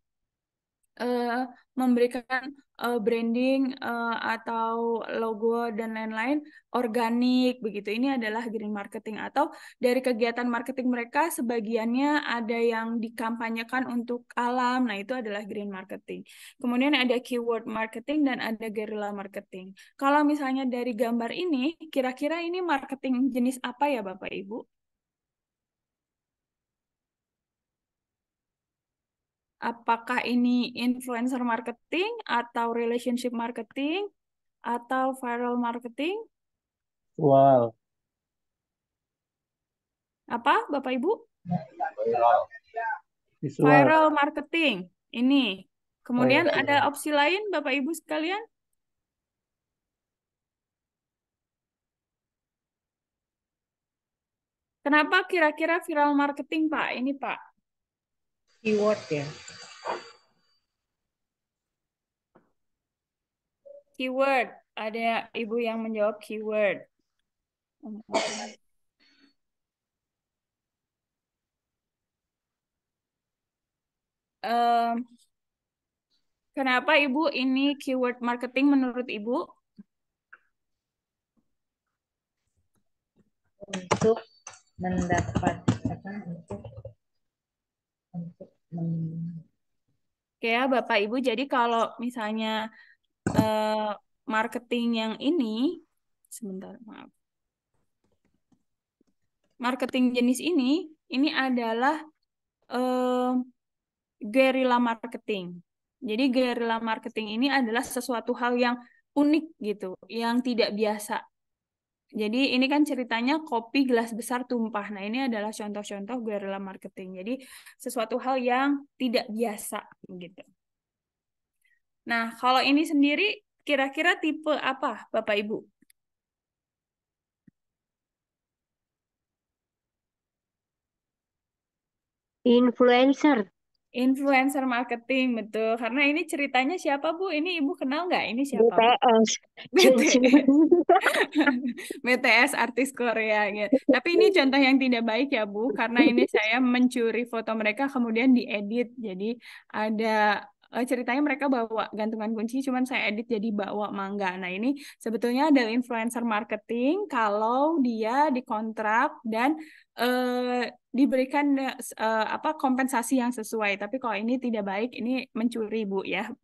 uh, memberikan uh, branding uh, atau logo dan lain-lain organik begitu. Ini adalah green marketing atau dari kegiatan marketing mereka sebagiannya ada yang dikampanyekan untuk alam. Nah, itu adalah green marketing. Kemudian ada keyword marketing dan ada guerrilla marketing. Kalau misalnya dari gambar ini kira-kira ini marketing jenis apa ya Bapak Ibu? apakah ini influencer marketing atau relationship marketing atau viral marketing? Wow. Apa, Bapak Ibu? Viral. Visual. Viral marketing. Ini. Kemudian oh, iya. ada opsi lain Bapak Ibu sekalian? Kenapa kira-kira viral marketing, Pak? Ini, Pak keyword ya keyword ada ibu yang menjawab keyword um, kenapa ibu ini keyword marketing menurut ibu? Untuk mendapat apa untuk untuk Oke hmm. ya Bapak Ibu, jadi kalau misalnya eh, marketing yang ini, sebentar maaf, marketing jenis ini, ini adalah eh, guerrilla marketing. Jadi guerrilla marketing ini adalah sesuatu hal yang unik gitu, yang tidak biasa. Jadi ini kan ceritanya kopi gelas besar tumpah. Nah ini adalah contoh-contoh guerrilla marketing. Jadi sesuatu hal yang tidak biasa gitu. Nah kalau ini sendiri kira-kira tipe apa Bapak Ibu? Influencer. Influencer marketing, betul. Karena ini ceritanya siapa, Bu? Ini Ibu kenal nggak? Ini siapa? BTS. BTS. BTS artis Korea gitu. Tapi ini contoh yang tidak baik ya, Bu, karena ini saya mencuri foto mereka kemudian diedit. Jadi ada Eh, ceritanya mereka bawa gantungan kunci, cuman saya edit jadi bawa mangga. Nah ini sebetulnya ada influencer marketing kalau dia dikontrak dan uh, diberikan uh, apa kompensasi yang sesuai. Tapi kalau ini tidak baik, ini mencuri bu ya.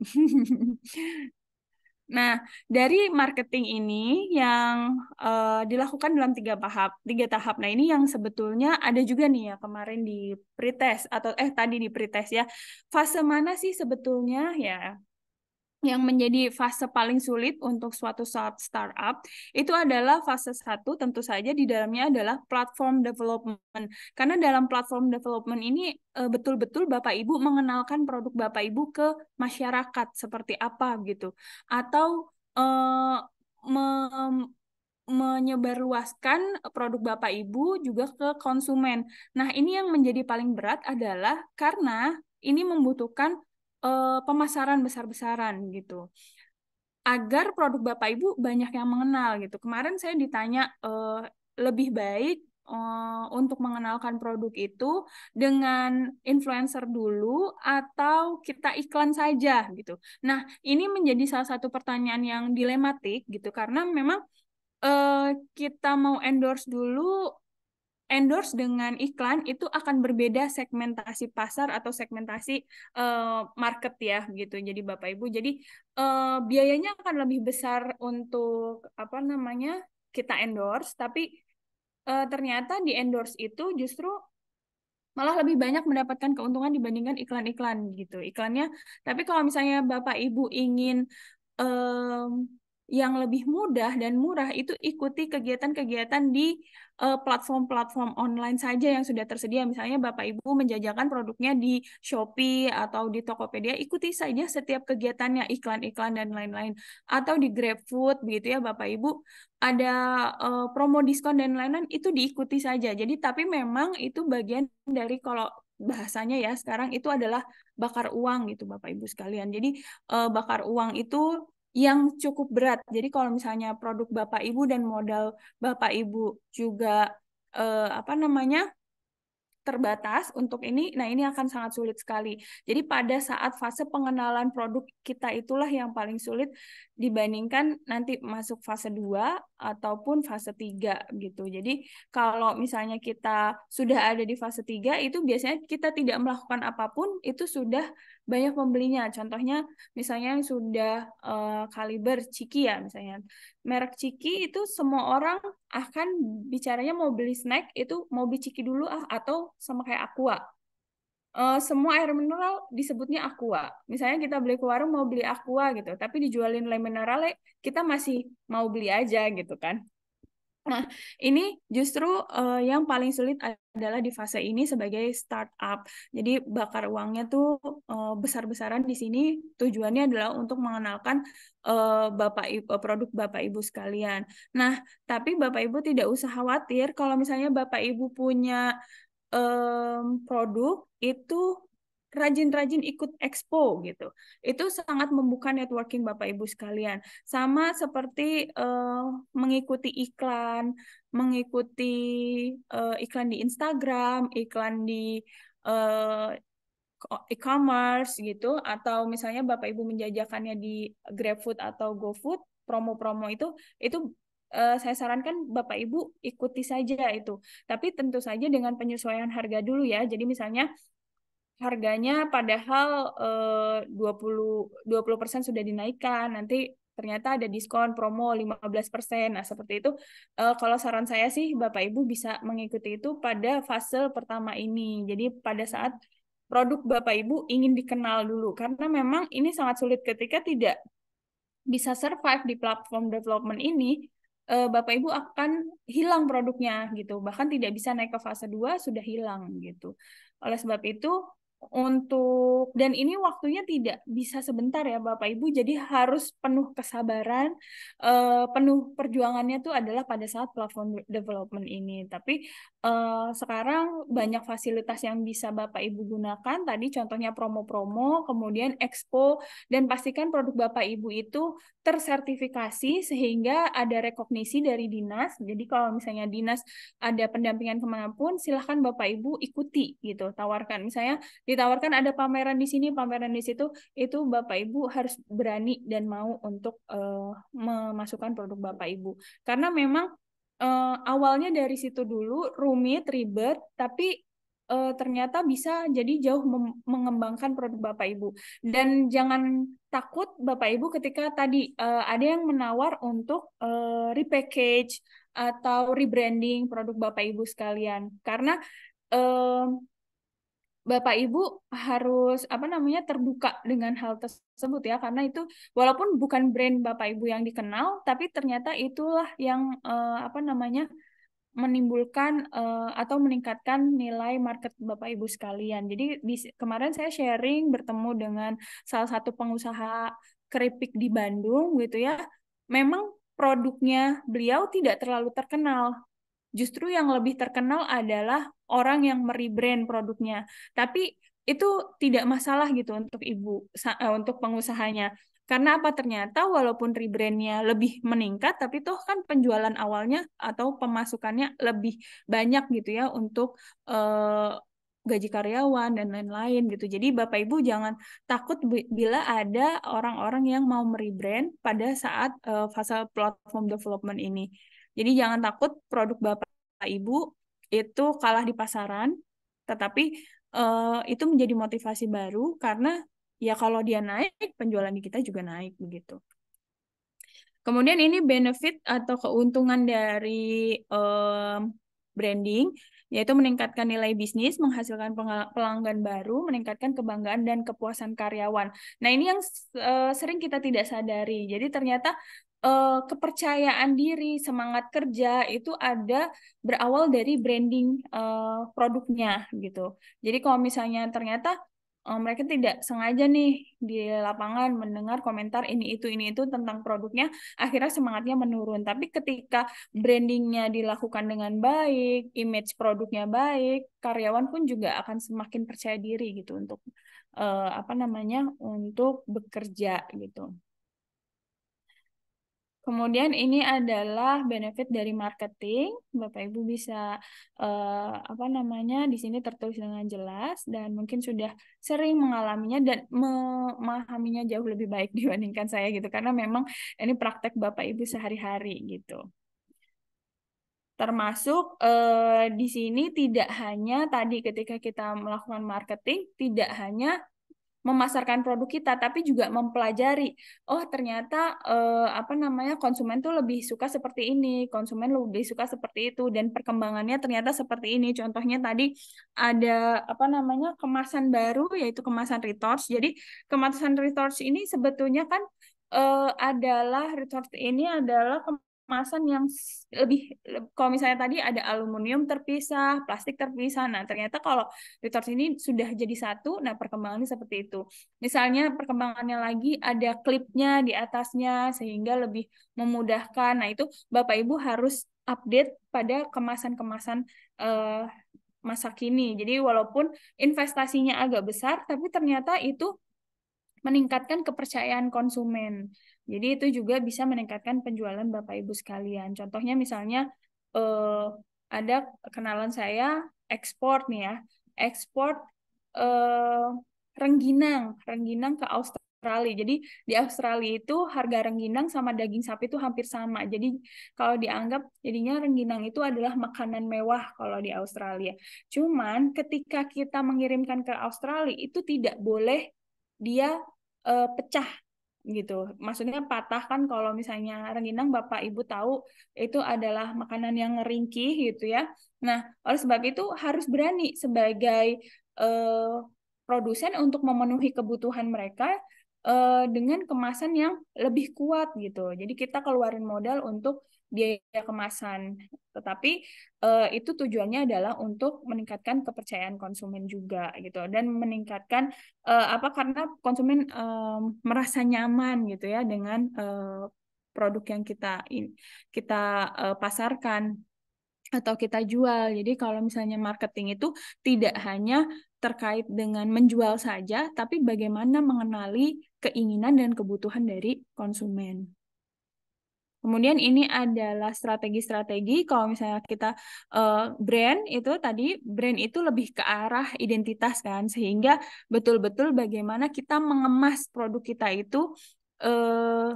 Nah, dari marketing ini yang uh, dilakukan dalam tiga tahap, tiga tahap. Nah, ini yang sebetulnya ada juga nih ya kemarin di pretest atau eh tadi di pretest ya. Fase mana sih sebetulnya ya yang menjadi fase paling sulit untuk suatu startup itu adalah fase satu tentu saja di dalamnya adalah platform development karena dalam platform development ini eh, betul-betul Bapak Ibu mengenalkan produk Bapak Ibu ke masyarakat seperti apa gitu atau uh, me menyebarluaskan produk Bapak Ibu juga ke konsumen. Nah, ini yang menjadi paling berat adalah karena ini membutuhkan uh, pemasaran besar-besaran gitu agar produk bapak ibu banyak yang mengenal gitu kemarin saya ditanya uh, lebih baik uh, untuk mengenalkan produk itu dengan influencer dulu atau kita iklan saja gitu. Nah, ini menjadi salah satu pertanyaan yang dilematik gitu karena memang uh, kita mau endorse dulu endorse dengan iklan itu akan berbeda segmentasi pasar atau segmentasi uh, market ya gitu. Jadi Bapak Ibu, jadi uh, biayanya akan lebih besar untuk apa namanya kita endorse, tapi uh, ternyata di endorse itu justru malah lebih banyak mendapatkan keuntungan dibandingkan iklan-iklan gitu iklannya tapi kalau misalnya bapak ibu ingin yang lebih mudah dan murah itu ikuti kegiatan-kegiatan di eh, platform-platform online saja yang sudah tersedia. Misalnya Bapak Ibu menjajakan produknya di Shopee atau di Tokopedia, ikuti saja setiap kegiatannya, iklan-iklan dan lain-lain. Atau di GrabFood begitu ya Bapak Ibu, ada uh, promo diskon dan lain-lain itu diikuti saja. Jadi tapi memang itu bagian dari kalau bahasanya ya sekarang itu adalah bakar uang gitu Bapak Ibu sekalian. Jadi eh, bakar uang itu yang cukup berat. Jadi kalau misalnya produk Bapak Ibu dan modal Bapak Ibu juga eh, apa namanya terbatas untuk ini, nah ini akan sangat sulit sekali. Jadi pada saat fase pengenalan produk kita itulah yang paling sulit dibandingkan nanti masuk fase 2 ataupun fase 3 gitu. Jadi kalau misalnya kita sudah ada di fase 3 itu biasanya kita tidak melakukan apapun itu sudah banyak pembelinya. Contohnya misalnya yang sudah uh, kaliber Ciki ya misalnya. Merek Ciki itu semua orang akan bicaranya mau beli snack itu mau beli Ciki dulu ah atau sama kayak Aqua. Uh, semua air mineral disebutnya aqua. Misalnya kita beli ke warung mau beli aqua gitu, tapi dijualin le mineral kita masih mau beli aja gitu kan. Nah, ini justru uh, yang paling sulit adalah di fase ini sebagai startup. Jadi bakar uangnya tuh uh, besar-besaran di sini tujuannya adalah untuk mengenalkan uh, Bapak Ibu, produk Bapak Ibu sekalian. Nah, tapi Bapak Ibu tidak usah khawatir kalau misalnya Bapak Ibu punya produk itu rajin-rajin ikut expo gitu. Itu sangat membuka networking Bapak Ibu sekalian. Sama seperti uh, mengikuti iklan, mengikuti uh, iklan di Instagram, iklan di uh, e-commerce gitu atau misalnya Bapak Ibu menjajakannya di GrabFood atau GoFood, promo-promo itu itu saya sarankan Bapak Ibu ikuti saja itu. Tapi tentu saja dengan penyesuaian harga dulu ya. Jadi misalnya harganya padahal eh, dua puluh 20 20% sudah dinaikkan, nanti ternyata ada diskon promo 15%. Nah, seperti itu uh, kalau saran saya sih Bapak Ibu bisa mengikuti itu pada fase pertama ini. Jadi pada saat produk Bapak Ibu ingin dikenal dulu karena memang ini sangat sulit ketika tidak bisa survive di platform development ini uh, Bapak Ibu akan hilang produknya gitu. Bahkan tidak bisa naik ke fase 2 sudah hilang gitu. Oleh sebab itu untuk dan ini waktunya tidak bisa sebentar ya Bapak Ibu jadi harus penuh kesabaran uh, penuh perjuangannya tuh adalah pada saat platform development ini tapi uh, sekarang banyak fasilitas yang bisa Bapak Ibu gunakan tadi contohnya promo-promo kemudian expo dan pastikan produk Bapak Ibu itu tersertifikasi sehingga ada rekognisi dari dinas. Jadi kalau misalnya dinas ada pendampingan kemanapun, silahkan Bapak Ibu ikuti gitu, tawarkan. Misalnya ditawarkan ada pameran di sini, pameran di situ, itu Bapak Ibu harus berani dan mau untuk uh, memasukkan produk Bapak Ibu. Karena memang uh, awalnya dari situ dulu rumit, ribet, tapi uh, ternyata bisa jadi jauh mengembangkan produk Bapak Ibu. Dan jangan takut Bapak Ibu ketika tadi uh, ada yang menawar untuk uh, repackage atau rebranding produk Bapak Ibu sekalian. Karena uh, Bapak Ibu harus apa namanya terbuka dengan hal tersebut ya karena itu walaupun bukan brand Bapak Ibu yang dikenal tapi ternyata itulah yang eh, apa namanya menimbulkan uh, atau meningkatkan nilai market Bapak Ibu sekalian. Jadi kemarin saya sharing bertemu dengan salah satu pengusaha keripik di Bandung gitu ya. Memang produknya beliau tidak terlalu terkenal. Justru yang lebih terkenal adalah orang yang merebrand produknya. Tapi itu tidak masalah gitu untuk ibu eh, untuk pengusahanya karena apa ternyata walaupun rebrandnya lebih meningkat, tapi toh kan penjualan awalnya atau pemasukannya lebih banyak gitu ya untuk uh, gaji karyawan dan lain-lain gitu. Jadi Bapak Ibu jangan takut bila ada orang-orang yang mau merebrand pada saat uh, fase platform development ini. Jadi jangan takut produk Bapak Ibu itu kalah di pasaran, tetapi uh, itu menjadi motivasi baru karena ya kalau dia naik penjualan kita juga naik begitu. Kemudian ini benefit atau keuntungan dari um, branding yaitu meningkatkan nilai bisnis, menghasilkan pelanggan baru, meningkatkan kebanggaan dan kepuasan karyawan. Nah, ini yang uh, sering kita tidak sadari. Jadi ternyata uh, kepercayaan diri, semangat kerja itu ada berawal dari branding uh, produknya gitu. Jadi kalau misalnya ternyata Eh, mereka tidak sengaja nih di lapangan mendengar komentar ini itu ini itu tentang produknya akhirnya semangatnya menurun tapi ketika brandingnya dilakukan dengan baik image produknya baik karyawan pun juga akan semakin percaya diri gitu untuk uh, apa namanya untuk bekerja gitu Kemudian ini adalah benefit dari marketing. Bapak Ibu bisa uh, apa namanya di sini tertulis dengan jelas dan mungkin sudah sering mengalaminya dan memahaminya jauh lebih baik dibandingkan saya gitu karena memang ini praktek Bapak Ibu sehari-hari gitu. Termasuk eh, di sini tidak hanya tadi ketika kita melakukan marketing tidak hanya memasarkan produk kita tapi juga mempelajari oh ternyata eh, apa namanya konsumen tuh lebih suka seperti ini konsumen lebih suka seperti itu dan perkembangannya ternyata seperti ini contohnya tadi ada apa namanya kemasan baru yaitu kemasan retorts jadi kemasan retorts ini sebetulnya kan eh, adalah retorts ini adalah kemasan yang lebih kalau misalnya tadi ada aluminium terpisah, plastik terpisah. Nah, ternyata kalau retort ini sudah jadi satu, nah perkembangannya seperti itu. Misalnya perkembangannya lagi ada klipnya di atasnya sehingga lebih memudahkan. Nah, itu Bapak Ibu harus update pada kemasan-kemasan uh, eh, masa kini. Jadi walaupun investasinya agak besar, tapi ternyata itu meningkatkan kepercayaan konsumen. Jadi itu juga bisa meningkatkan penjualan Bapak Ibu sekalian. Contohnya misalnya eh, ada kenalan saya ekspor nih ya, ekspor eh, rengginang, rengginang ke Australia. Jadi di Australia itu harga rengginang sama daging sapi itu hampir sama. Jadi kalau dianggap jadinya rengginang itu adalah makanan mewah kalau di Australia. Cuman ketika kita mengirimkan ke Australia itu tidak boleh dia uh, pecah gitu. Maksudnya patah kan kalau misalnya rengginang Bapak Ibu tahu itu adalah makanan yang ringkih gitu ya. Nah, oleh sebab itu harus berani sebagai eh, produsen untuk memenuhi kebutuhan mereka eh, dengan kemasan yang lebih kuat gitu. Jadi kita keluarin modal untuk biaya kemasan. Tetapi uh, itu tujuannya adalah untuk meningkatkan kepercayaan konsumen juga gitu dan meningkatkan uh, apa karena konsumen um, merasa nyaman gitu ya dengan uh, produk yang kita in, kita uh, pasarkan atau kita jual. Jadi kalau misalnya marketing itu tidak hanya terkait dengan menjual saja, tapi bagaimana mengenali keinginan dan kebutuhan dari konsumen. Kemudian ini adalah strategi-strategi kalau misalnya kita uh, brand itu tadi brand itu lebih ke arah identitas kan sehingga betul-betul bagaimana kita mengemas produk kita itu uh,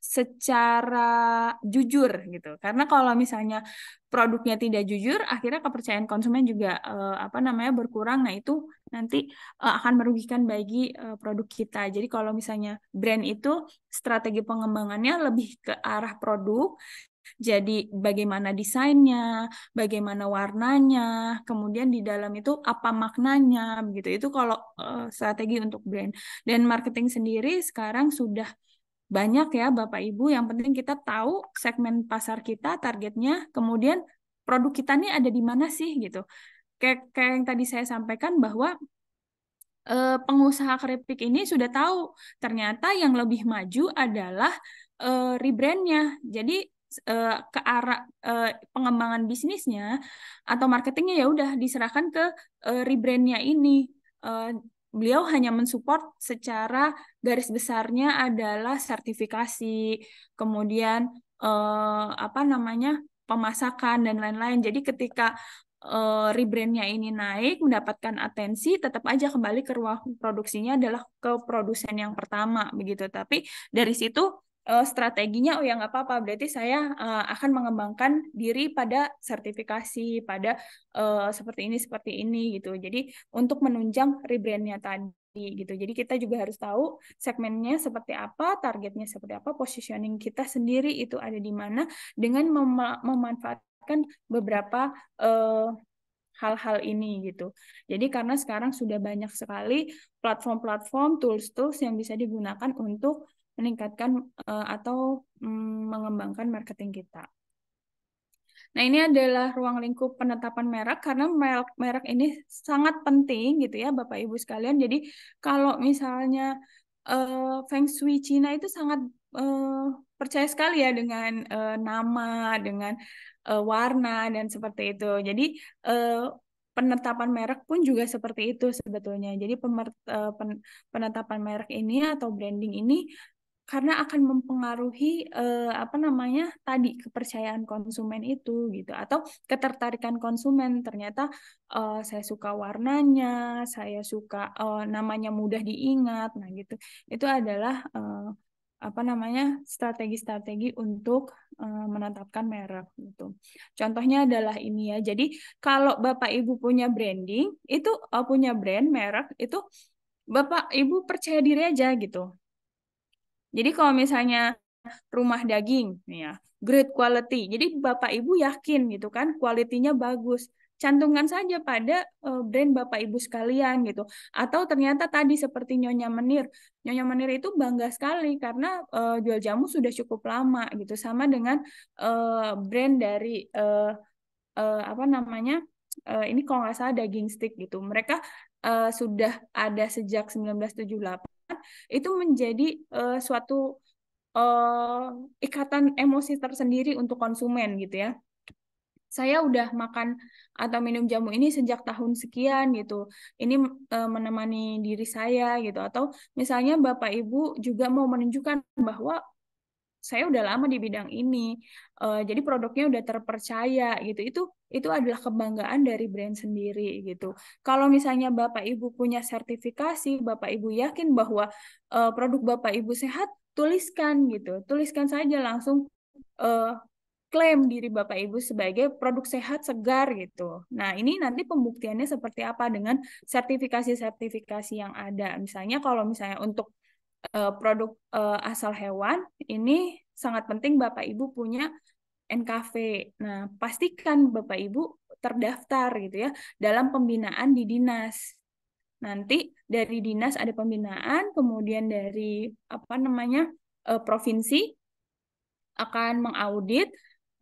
secara jujur gitu. Karena kalau misalnya produknya tidak jujur, akhirnya kepercayaan konsumen juga eh, apa namanya berkurang. Nah, itu nanti eh, akan merugikan bagi eh, produk kita. Jadi kalau misalnya brand itu strategi pengembangannya lebih ke arah produk. Jadi bagaimana desainnya, bagaimana warnanya, kemudian di dalam itu apa maknanya begitu. Itu kalau eh, strategi untuk brand. Dan marketing sendiri sekarang sudah banyak ya Bapak Ibu. Yang penting kita tahu segmen pasar kita, targetnya, kemudian produk kita ini ada di mana sih gitu. Kayak, kayak yang tadi saya sampaikan bahwa e, pengusaha keripik ini sudah tahu ternyata yang lebih maju adalah e, rebrandnya. Jadi e, ke arah e, pengembangan bisnisnya atau marketingnya ya udah diserahkan ke e, rebrandnya ini. E, beliau hanya mensupport secara garis besarnya adalah sertifikasi, kemudian eh, apa namanya pemasakan dan lain-lain. Jadi ketika eh, rebrandnya ini naik, mendapatkan atensi, tetap aja kembali ke ruang produksinya adalah ke produsen yang pertama begitu. Tapi dari situ uh, strateginya oh ya nggak apa-apa berarti saya uh, akan mengembangkan diri pada sertifikasi pada uh, seperti ini seperti ini gitu jadi untuk menunjang rebrandnya tadi gitu jadi kita juga harus tahu segmennya seperti apa targetnya seperti apa positioning kita sendiri itu ada di mana dengan mem memanfaatkan beberapa uh, hal-hal ini gitu. Jadi karena sekarang sudah banyak sekali platform-platform, tools-tools yang bisa digunakan untuk meningkatkan uh, atau um, mengembangkan marketing kita. Nah, ini adalah ruang lingkup penetapan merek karena merek, merek ini sangat penting gitu ya Bapak Ibu sekalian. Jadi kalau misalnya uh, Feng Shui Cina itu sangat uh, percaya sekali ya dengan uh, nama, dengan uh, warna dan seperti itu. Jadi uh, penetapan merek pun juga seperti itu sebetulnya. Jadi pemer, uh, pen, penetapan merek ini atau branding ini karena akan mempengaruhi eh, apa namanya tadi kepercayaan konsumen itu gitu atau ketertarikan konsumen ternyata eh, saya suka warnanya saya suka eh, namanya mudah diingat nah gitu itu adalah eh, apa namanya strategi-strategi untuk eh, menetapkan merek gitu. Contohnya adalah ini ya. Jadi kalau Bapak Ibu punya branding, itu eh, punya brand merek itu Bapak Ibu percaya diri aja gitu. Jadi kalau misalnya rumah daging, ya, great quality. Jadi Bapak Ibu yakin gitu kan, kualitinya bagus. Cantumkan saja pada eh, brand Bapak Ibu sekalian gitu. Atau ternyata tadi seperti Nyonya Menir. Nyonya Menir itu bangga sekali karena uh, jual jamu sudah cukup lama gitu. Sama dengan uh, brand dari uh, uh, apa namanya? Uh, ini kalau nggak salah daging stick gitu. Mereka uh, sudah ada sejak 1978 itu menjadi uh, suatu uh, ikatan emosi tersendiri untuk konsumen gitu ya saya udah makan atau minum jamu ini sejak tahun sekian gitu. Ini e, menemani diri saya gitu atau misalnya Bapak Ibu juga mau menunjukkan bahwa saya udah lama di bidang ini uh, jadi produknya udah terpercaya gitu itu itu adalah kebanggaan dari brand sendiri gitu kalau misalnya bapak ibu punya sertifikasi bapak ibu yakin bahwa uh, produk bapak ibu sehat tuliskan gitu tuliskan saja langsung uh, klaim diri Bapak Ibu sebagai produk sehat segar gitu. Nah, ini nanti pembuktiannya seperti apa dengan sertifikasi-sertifikasi yang ada. Misalnya kalau misalnya untuk Eh, produk eh, asal hewan ini sangat penting Bapak Ibu punya NKV. Nah, pastikan Bapak Ibu terdaftar gitu ya dalam pembinaan di dinas. Nanti dari dinas ada pembinaan, kemudian dari apa namanya? Eh, provinsi akan mengaudit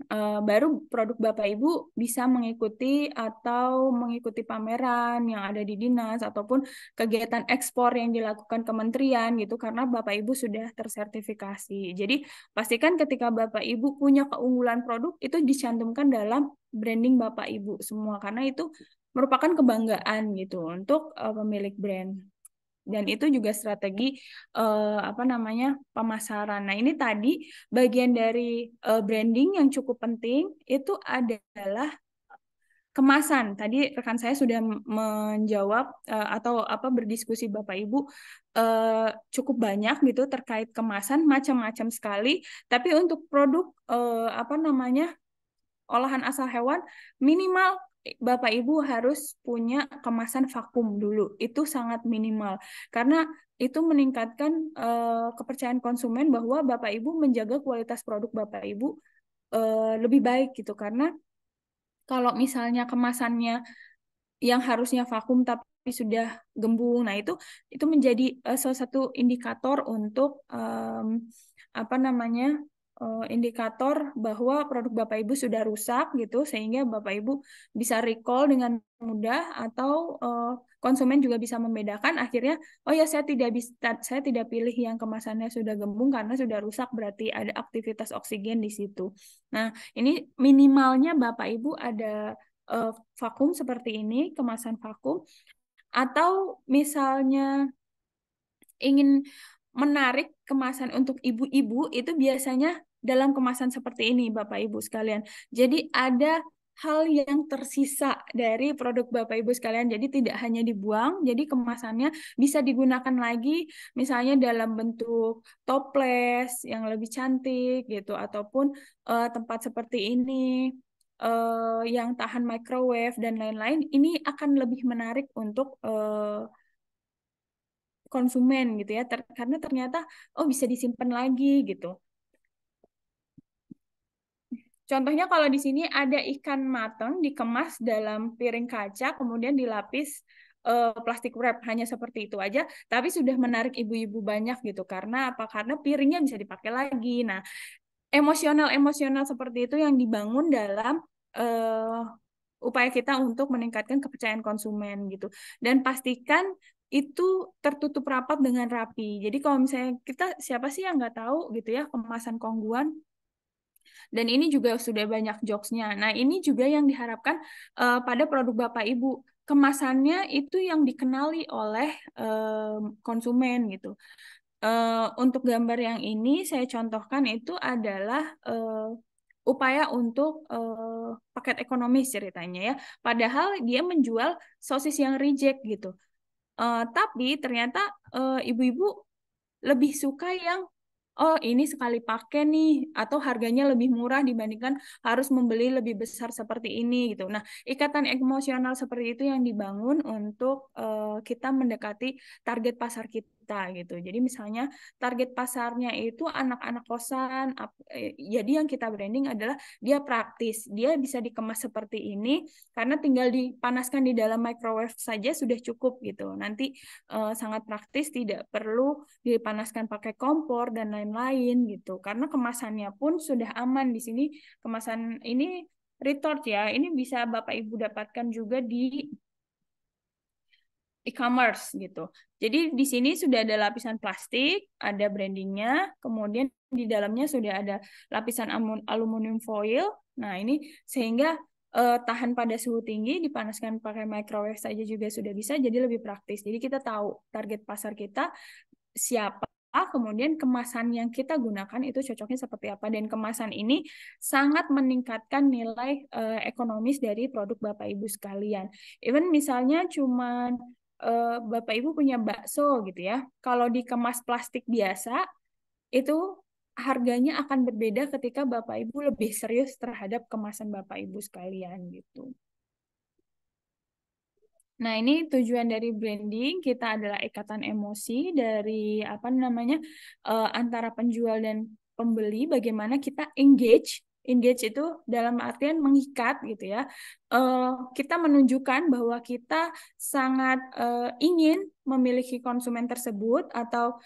uh, baru produk Bapak Ibu bisa mengikuti atau mengikuti pameran yang ada di dinas ataupun kegiatan ekspor yang dilakukan kementerian gitu karena Bapak Ibu sudah tersertifikasi. Jadi pastikan ketika Bapak Ibu punya keunggulan produk itu dicantumkan dalam branding Bapak Ibu semua karena itu merupakan kebanggaan gitu untuk uh, pemilik brand dan itu juga strategi uh, apa namanya pemasaran. Nah, ini tadi bagian dari uh, branding yang cukup penting itu adalah kemasan. Tadi rekan saya sudah menjawab uh, atau apa berdiskusi Bapak Ibu uh, cukup banyak gitu terkait kemasan macam-macam sekali, tapi untuk produk uh, apa namanya olahan asal hewan minimal Bapak Ibu harus punya kemasan vakum dulu. Itu sangat minimal karena itu meningkatkan uh, kepercayaan konsumen bahwa Bapak Ibu menjaga kualitas produk Bapak Ibu uh, lebih baik gitu karena kalau misalnya kemasannya yang harusnya vakum tapi sudah gembung. Nah, itu itu menjadi uh, salah satu indikator untuk um, apa namanya? Eh, indikator bahwa produk Bapak Ibu sudah rusak gitu sehingga Bapak Ibu bisa recall dengan mudah atau eh, konsumen juga bisa membedakan akhirnya oh ya saya tidak bisa saya tidak pilih yang kemasannya sudah gembung karena sudah rusak berarti ada aktivitas oksigen di situ. Nah, ini minimalnya Bapak Ibu ada eh, vakum seperti ini, kemasan vakum atau misalnya ingin menarik kemasan untuk ibu-ibu itu biasanya dalam kemasan seperti ini Bapak Ibu sekalian. Jadi ada hal yang tersisa dari produk Bapak Ibu sekalian. Jadi tidak hanya dibuang, jadi kemasannya bisa digunakan lagi misalnya dalam bentuk toples yang lebih cantik gitu ataupun uh, tempat seperti ini uh, yang tahan microwave dan lain-lain. Ini akan lebih menarik untuk uh, konsumen gitu ya ter karena ternyata oh bisa disimpan lagi gitu Contohnya kalau di sini ada ikan mateng dikemas dalam piring kaca kemudian dilapis uh, plastik wrap hanya seperti itu aja tapi sudah menarik ibu-ibu banyak gitu karena apa karena piringnya bisa dipakai lagi. Nah, emosional-emosional seperti itu yang dibangun dalam uh, upaya kita untuk meningkatkan kepercayaan konsumen gitu dan pastikan itu tertutup rapat dengan rapi. Jadi kalau misalnya kita siapa sih yang nggak tahu gitu ya kemasan kongguan dan ini juga sudah banyak jokesnya. Nah ini juga yang diharapkan uh, pada produk bapak ibu kemasannya itu yang dikenali oleh uh, konsumen gitu. Uh, untuk gambar yang ini saya contohkan itu adalah uh, upaya untuk uh, paket ekonomis ceritanya ya. Padahal dia menjual sosis yang reject gitu. Uh, tapi ternyata ibu-ibu uh, ibu -ibu lebih suka yang oh ini sekali pakai nih atau harganya lebih murah dibandingkan harus membeli lebih besar seperti ini gitu. Nah, ikatan emosional seperti itu yang dibangun untuk uh, kita mendekati target pasar kita kita gitu. Jadi misalnya target pasarnya itu anak-anak kosan. Jadi eh, ya yang kita branding adalah dia praktis, dia bisa dikemas seperti ini karena tinggal dipanaskan di dalam microwave saja sudah cukup gitu. Nanti uh, sangat praktis, tidak perlu dipanaskan pakai kompor dan lain-lain gitu. Karena kemasannya pun sudah aman di sini. Kemasan ini retort ya. Ini bisa Bapak Ibu dapatkan juga di e-commerce gitu. Jadi di sini sudah ada lapisan plastik, ada brandingnya, kemudian di dalamnya sudah ada lapisan aluminium foil. Nah ini sehingga uh, tahan pada suhu tinggi, dipanaskan pakai microwave saja juga sudah bisa, jadi lebih praktis. Jadi kita tahu target pasar kita siapa, kemudian kemasan yang kita gunakan itu cocoknya seperti apa dan kemasan ini sangat meningkatkan nilai uh, ekonomis dari produk Bapak Ibu sekalian. Even misalnya cuman uh, Bapak Ibu punya bakso gitu ya. Kalau dikemas plastik biasa itu harganya akan berbeda ketika Bapak Ibu lebih serius terhadap kemasan Bapak Ibu sekalian gitu. Nah, ini tujuan dari branding kita adalah ikatan emosi dari apa namanya? Uh, antara penjual dan pembeli bagaimana kita engage engage itu dalam artian mengikat gitu ya. Uh, kita menunjukkan bahwa kita sangat uh, ingin memiliki konsumen tersebut atau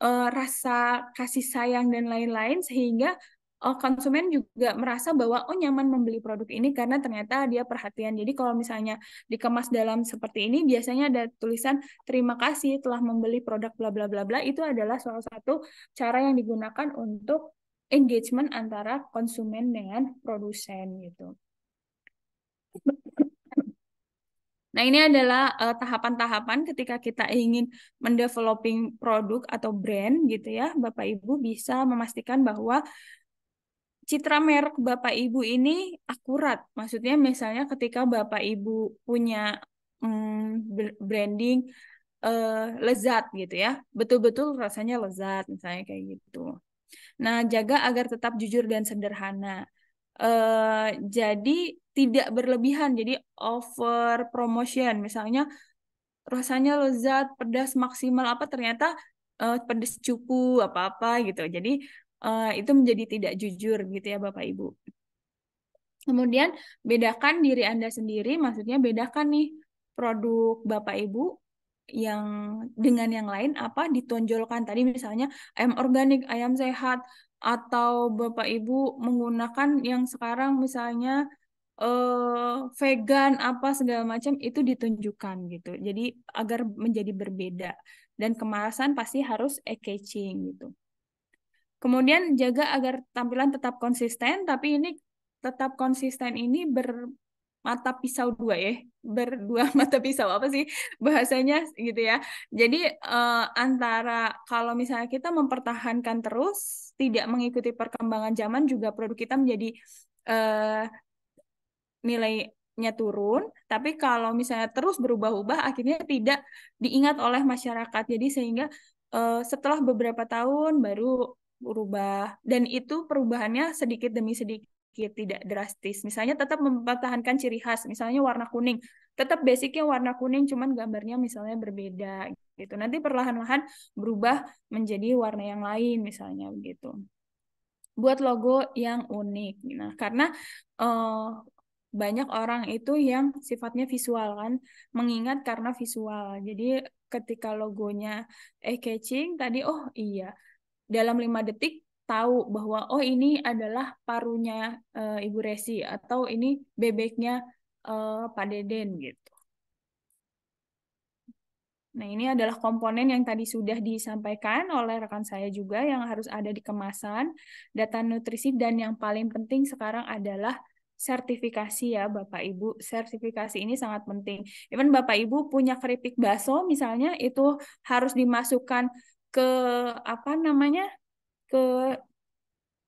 uh, rasa kasih sayang dan lain-lain sehingga uh, konsumen juga merasa bahwa oh nyaman membeli produk ini karena ternyata dia perhatian. Jadi kalau misalnya dikemas dalam seperti ini biasanya ada tulisan terima kasih telah membeli produk bla bla bla bla itu adalah salah satu cara yang digunakan untuk engagement antara konsumen dengan produsen gitu. Nah, ini adalah eh, tahapan-tahapan uh, ketika kita ingin mendeveloping produk atau brand gitu ya. Bapak Ibu bisa memastikan bahwa citra merek Bapak Ibu ini akurat. Maksudnya misalnya ketika Bapak Ibu punya mm, branding uh, lezat gitu ya. Betul-betul rasanya lezat misalnya kayak gitu. Nah, jaga agar tetap jujur dan sederhana. Uh, jadi tidak berlebihan, jadi over promotion. Misalnya rasanya lezat, pedas maksimal apa ternyata uh, pedas cupu apa-apa gitu. Jadi uh, itu menjadi tidak jujur gitu ya Bapak Ibu. Kemudian bedakan diri Anda sendiri, maksudnya bedakan nih produk Bapak Ibu yang dengan yang lain apa ditonjolkan tadi misalnya ayam organik, ayam sehat atau Bapak Ibu menggunakan yang sekarang misalnya eh, vegan apa segala macam itu ditunjukkan gitu. Jadi agar menjadi berbeda dan kemarasan pasti harus e-catching gitu. Kemudian jaga agar tampilan tetap konsisten tapi ini tetap konsisten ini ber, mata pisau dua ya berdua mata pisau apa sih bahasanya gitu ya jadi uh, antara kalau misalnya kita mempertahankan terus tidak mengikuti perkembangan zaman juga produk kita menjadi uh, nilainya turun tapi kalau misalnya terus berubah-ubah akhirnya tidak diingat oleh masyarakat jadi sehingga uh, setelah beberapa tahun baru berubah dan itu perubahannya sedikit demi sedikit sedikit ya, tidak drastis. Misalnya tetap mempertahankan ciri khas, misalnya warna kuning. Tetap basicnya warna kuning, cuman gambarnya misalnya berbeda gitu. Nanti perlahan-lahan berubah menjadi warna yang lain misalnya begitu. Buat logo yang unik. Nah, karena uh, banyak orang itu yang sifatnya visual kan, mengingat karena visual. Jadi ketika logonya eh catching tadi oh iya dalam lima detik tahu bahwa oh ini adalah parunya uh, Ibu Resi atau ini bebeknya uh, Pak Deden gitu. Nah, ini adalah komponen yang tadi sudah disampaikan oleh rekan saya juga yang harus ada di kemasan, data nutrisi dan yang paling penting sekarang adalah sertifikasi ya Bapak Ibu. Sertifikasi ini sangat penting. Even Bapak Ibu punya keripik baso misalnya itu harus dimasukkan ke apa namanya? ke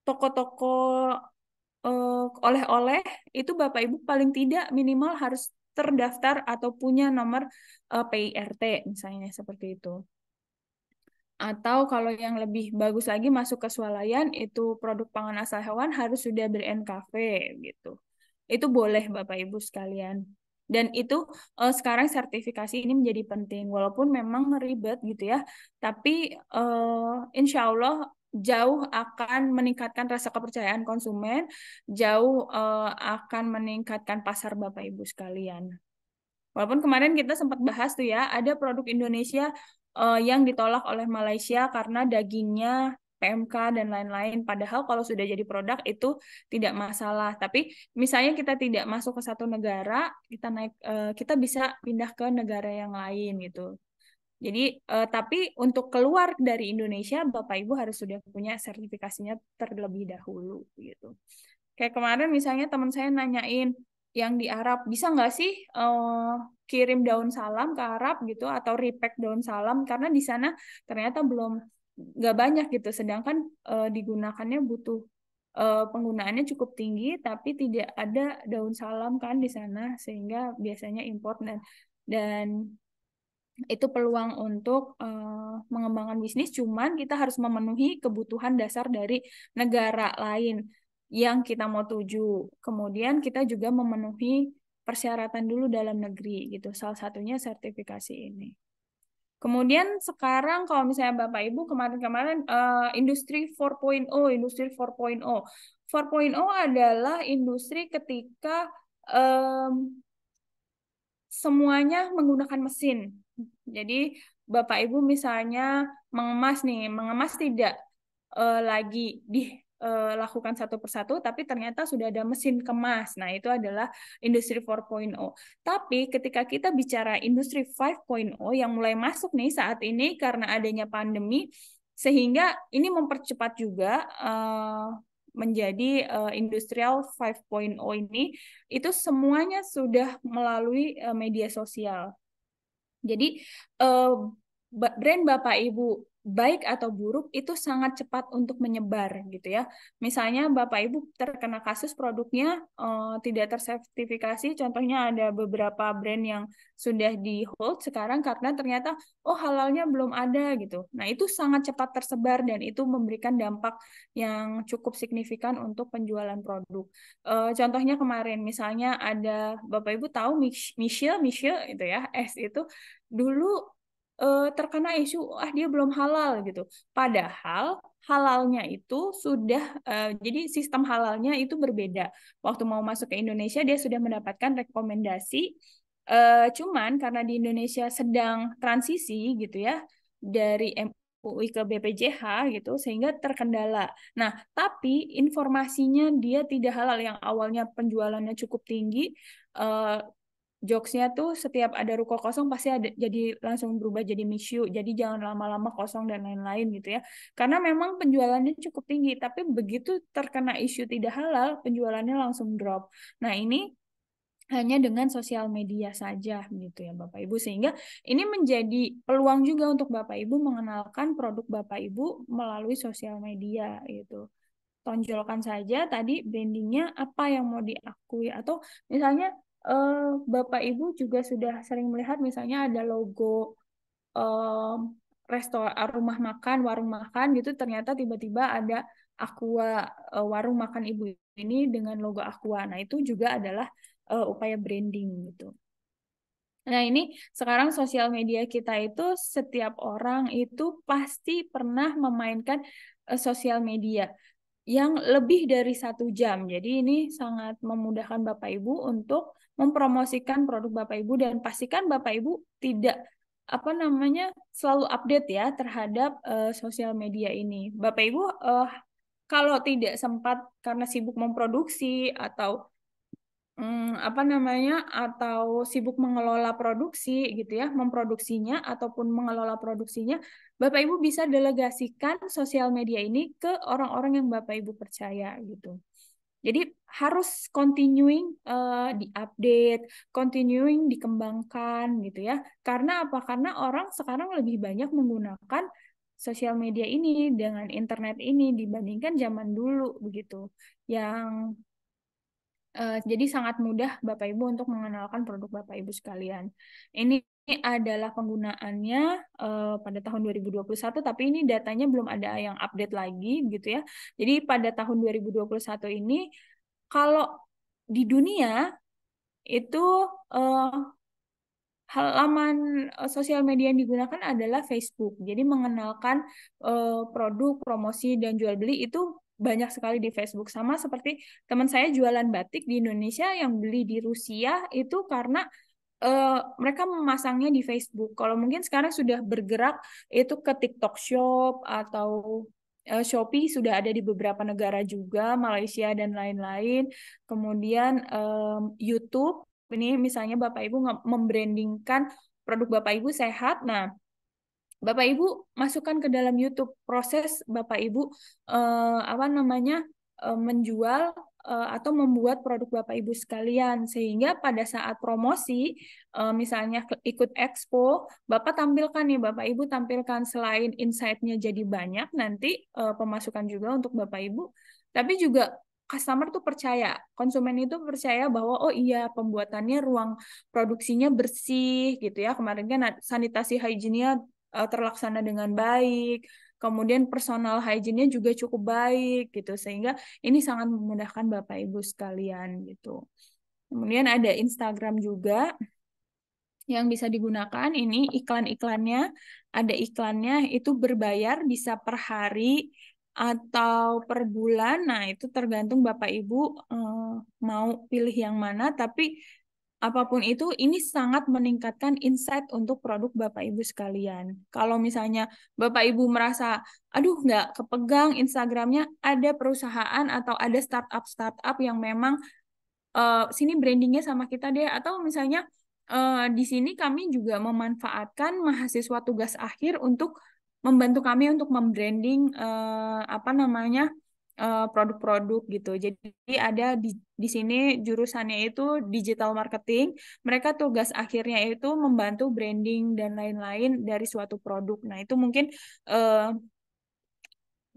toko-toko uh, oleh-oleh itu Bapak Ibu paling tidak minimal harus terdaftar atau punya nomor uh, eh, PIRT misalnya seperti itu. Atau kalau yang lebih bagus lagi masuk ke swalayan itu produk pangan asal hewan harus sudah ber-NKV gitu. Itu boleh Bapak Ibu sekalian. Dan itu uh, sekarang sertifikasi ini menjadi penting walaupun memang ribet gitu ya. Tapi uh, insya Allah jauh akan meningkatkan rasa kepercayaan konsumen, jauh uh, akan meningkatkan pasar Bapak Ibu sekalian. Walaupun kemarin kita sempat bahas tuh ya, ada produk Indonesia uh, yang ditolak oleh Malaysia karena dagingnya PMK dan lain-lain. Padahal kalau sudah jadi produk itu tidak masalah. Tapi misalnya kita tidak masuk ke satu negara, kita naik eh, kita bisa pindah ke negara yang lain gitu. Jadi eh, tapi untuk keluar dari Indonesia Bapak Ibu harus sudah punya sertifikasinya terlebih dahulu gitu. Kayak kemarin misalnya teman saya nanyain yang di Arab bisa nggak sih eh, kirim daun salam ke Arab gitu atau repack daun salam karena di sana ternyata belum nggak banyak gitu sedangkan eh, digunakannya butuh eh, penggunaannya cukup tinggi tapi tidak ada daun salam kan di sana sehingga biasanya impor dan dan itu peluang untuk uh, mengembangkan bisnis cuman kita harus memenuhi kebutuhan dasar dari negara lain yang kita mau tuju kemudian kita juga memenuhi persyaratan dulu dalam negeri gitu salah satunya sertifikasi ini kemudian sekarang kalau misalnya Bapak Ibu kemarin-kemarin uh, industri 4.0 industri 4.0 4.0 adalah industri ketika um, semuanya menggunakan mesin jadi Bapak Ibu misalnya mengemas nih, mengemas tidak uh, lagi dilakukan eh, satu persatu, tapi ternyata sudah ada mesin kemas. Nah, itu adalah industri 4.0. Tapi ketika kita bicara industri 5.0 yang mulai masuk nih saat ini karena adanya pandemi, sehingga ini mempercepat juga uh, menjadi uh, industrial 5.0 ini itu semuanya sudah melalui uh, media sosial jadi uh, brand Bapak Ibu baik atau buruk itu sangat cepat untuk menyebar gitu ya. Misalnya Bapak Ibu terkena kasus produknya uh, tidak tersertifikasi, contohnya ada beberapa brand yang sudah di hold sekarang karena ternyata oh halalnya belum ada gitu. Nah, itu sangat cepat tersebar dan itu memberikan dampak yang cukup signifikan untuk penjualan produk. Uh, contohnya kemarin misalnya ada Bapak Ibu tahu Michelle Michelle itu ya, S itu dulu uh, terkena isu ah dia belum halal gitu. Padahal halalnya itu sudah uh, jadi sistem halalnya itu berbeda. Waktu mau masuk ke Indonesia dia sudah mendapatkan rekomendasi uh, cuman karena di Indonesia sedang transisi gitu ya dari MUI ke BPJH gitu sehingga terkendala. Nah, tapi informasinya dia tidak halal yang awalnya penjualannya cukup tinggi uh, jokesnya tuh setiap ada ruko kosong pasti ada jadi langsung berubah jadi you jadi jangan lama-lama kosong dan lain-lain gitu ya karena memang penjualannya cukup tinggi tapi begitu terkena isu tidak halal penjualannya langsung drop nah ini hanya dengan sosial media saja gitu ya Bapak Ibu sehingga ini menjadi peluang juga untuk Bapak Ibu mengenalkan produk Bapak Ibu melalui sosial media gitu tonjolkan saja tadi brandingnya apa yang mau diakui atau misalnya uh, Bapak Ibu juga sudah sering melihat misalnya ada logo uh, restoran ah, rumah makan, warung makan gitu ternyata tiba-tiba ada Aqua uh, warung makan Ibu ini dengan logo Aqua. Nah, itu juga adalah uh, upaya branding gitu. Nah, ini sekarang sosial media kita itu setiap orang itu pasti pernah memainkan uh, sosial media yang lebih dari satu jam. Jadi ini sangat memudahkan Bapak Ibu untuk mempromosikan produk Bapak Ibu dan pastikan Bapak Ibu tidak apa namanya selalu update ya terhadap uh, sosial media ini. Bapak Ibu uh, kalau tidak sempat karena sibuk memproduksi atau um, apa namanya atau sibuk mengelola produksi gitu ya, memproduksinya ataupun mengelola produksinya, Bapak Ibu bisa delegasikan sosial media ini ke orang-orang yang Bapak Ibu percaya gitu. Jadi harus continuing uh, diupdate, continuing dikembangkan gitu ya. Karena apa? Karena orang sekarang lebih banyak menggunakan sosial media ini dengan internet ini dibandingkan zaman dulu begitu. Yang uh, jadi sangat mudah Bapak Ibu untuk mengenalkan produk Bapak Ibu sekalian. Ini ini adalah penggunaannya uh, pada tahun 2021 tapi ini datanya belum ada yang update lagi gitu ya. Jadi pada tahun 2021 ini kalau di dunia itu uh, halaman eh, sosial media yang digunakan adalah Facebook. Jadi mengenalkan uh, produk, promosi dan jual beli itu banyak sekali di Facebook sama seperti teman saya jualan batik di Indonesia yang beli di Rusia itu karena uh, mereka memasangnya di Facebook. Kalau mungkin sekarang sudah bergerak itu ke TikTok Shop atau uh, Shopee sudah ada di beberapa negara juga, Malaysia dan lain-lain. Kemudian um, YouTube ini misalnya Bapak Ibu membrandingkan produk Bapak Ibu sehat. Nah, Bapak Ibu masukkan ke dalam YouTube proses Bapak Ibu eh, apa namanya menjual Eh, atau membuat produk Bapak Ibu sekalian sehingga pada saat promosi eh, misalnya ikut expo Bapak tampilkan nih Bapak Ibu tampilkan selain insight-nya jadi banyak nanti eh, pemasukan juga untuk Bapak Ibu tapi juga customer tuh percaya, konsumen itu percaya bahwa oh iya pembuatannya ruang produksinya bersih gitu ya. Kemarin kan sanitasi hygiene-nya terlaksana dengan baik, kemudian personal hygiene-nya juga cukup baik gitu sehingga ini sangat memudahkan Bapak Ibu sekalian gitu. Kemudian ada Instagram juga yang bisa digunakan ini iklan-iklannya ada iklannya itu berbayar bisa per hari atau per bulan. Nah, itu tergantung Bapak Ibu eh, mau pilih yang mana tapi apapun itu, ini sangat meningkatkan insight untuk produk Bapak Ibu sekalian. Kalau misalnya Bapak Ibu merasa, aduh nggak kepegang Instagramnya, ada perusahaan atau ada startup-startup yang memang uh, sini brandingnya sama kita deh, atau misalnya uh, di sini kami juga memanfaatkan mahasiswa tugas akhir untuk membantu kami untuk membranding uh, apa namanya Eh, produk-produk gitu. Jadi ada di, di sini jurusannya itu digital marketing. Mereka tugas akhirnya itu membantu branding dan lain-lain dari suatu produk. Nah itu mungkin uh,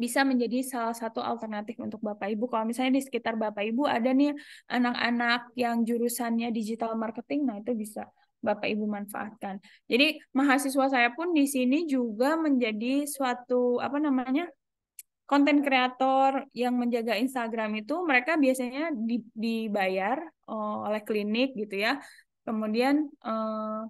bisa menjadi salah satu alternatif untuk Bapak Ibu. Kalau misalnya di sekitar Bapak Ibu ada nih anak-anak yang jurusannya digital marketing, nah itu bisa Bapak Ibu manfaatkan. Jadi mahasiswa saya pun di sini juga menjadi suatu apa namanya konten kreator yang menjaga Instagram itu mereka biasanya dibayar eh, oleh klinik gitu ya. Kemudian eh,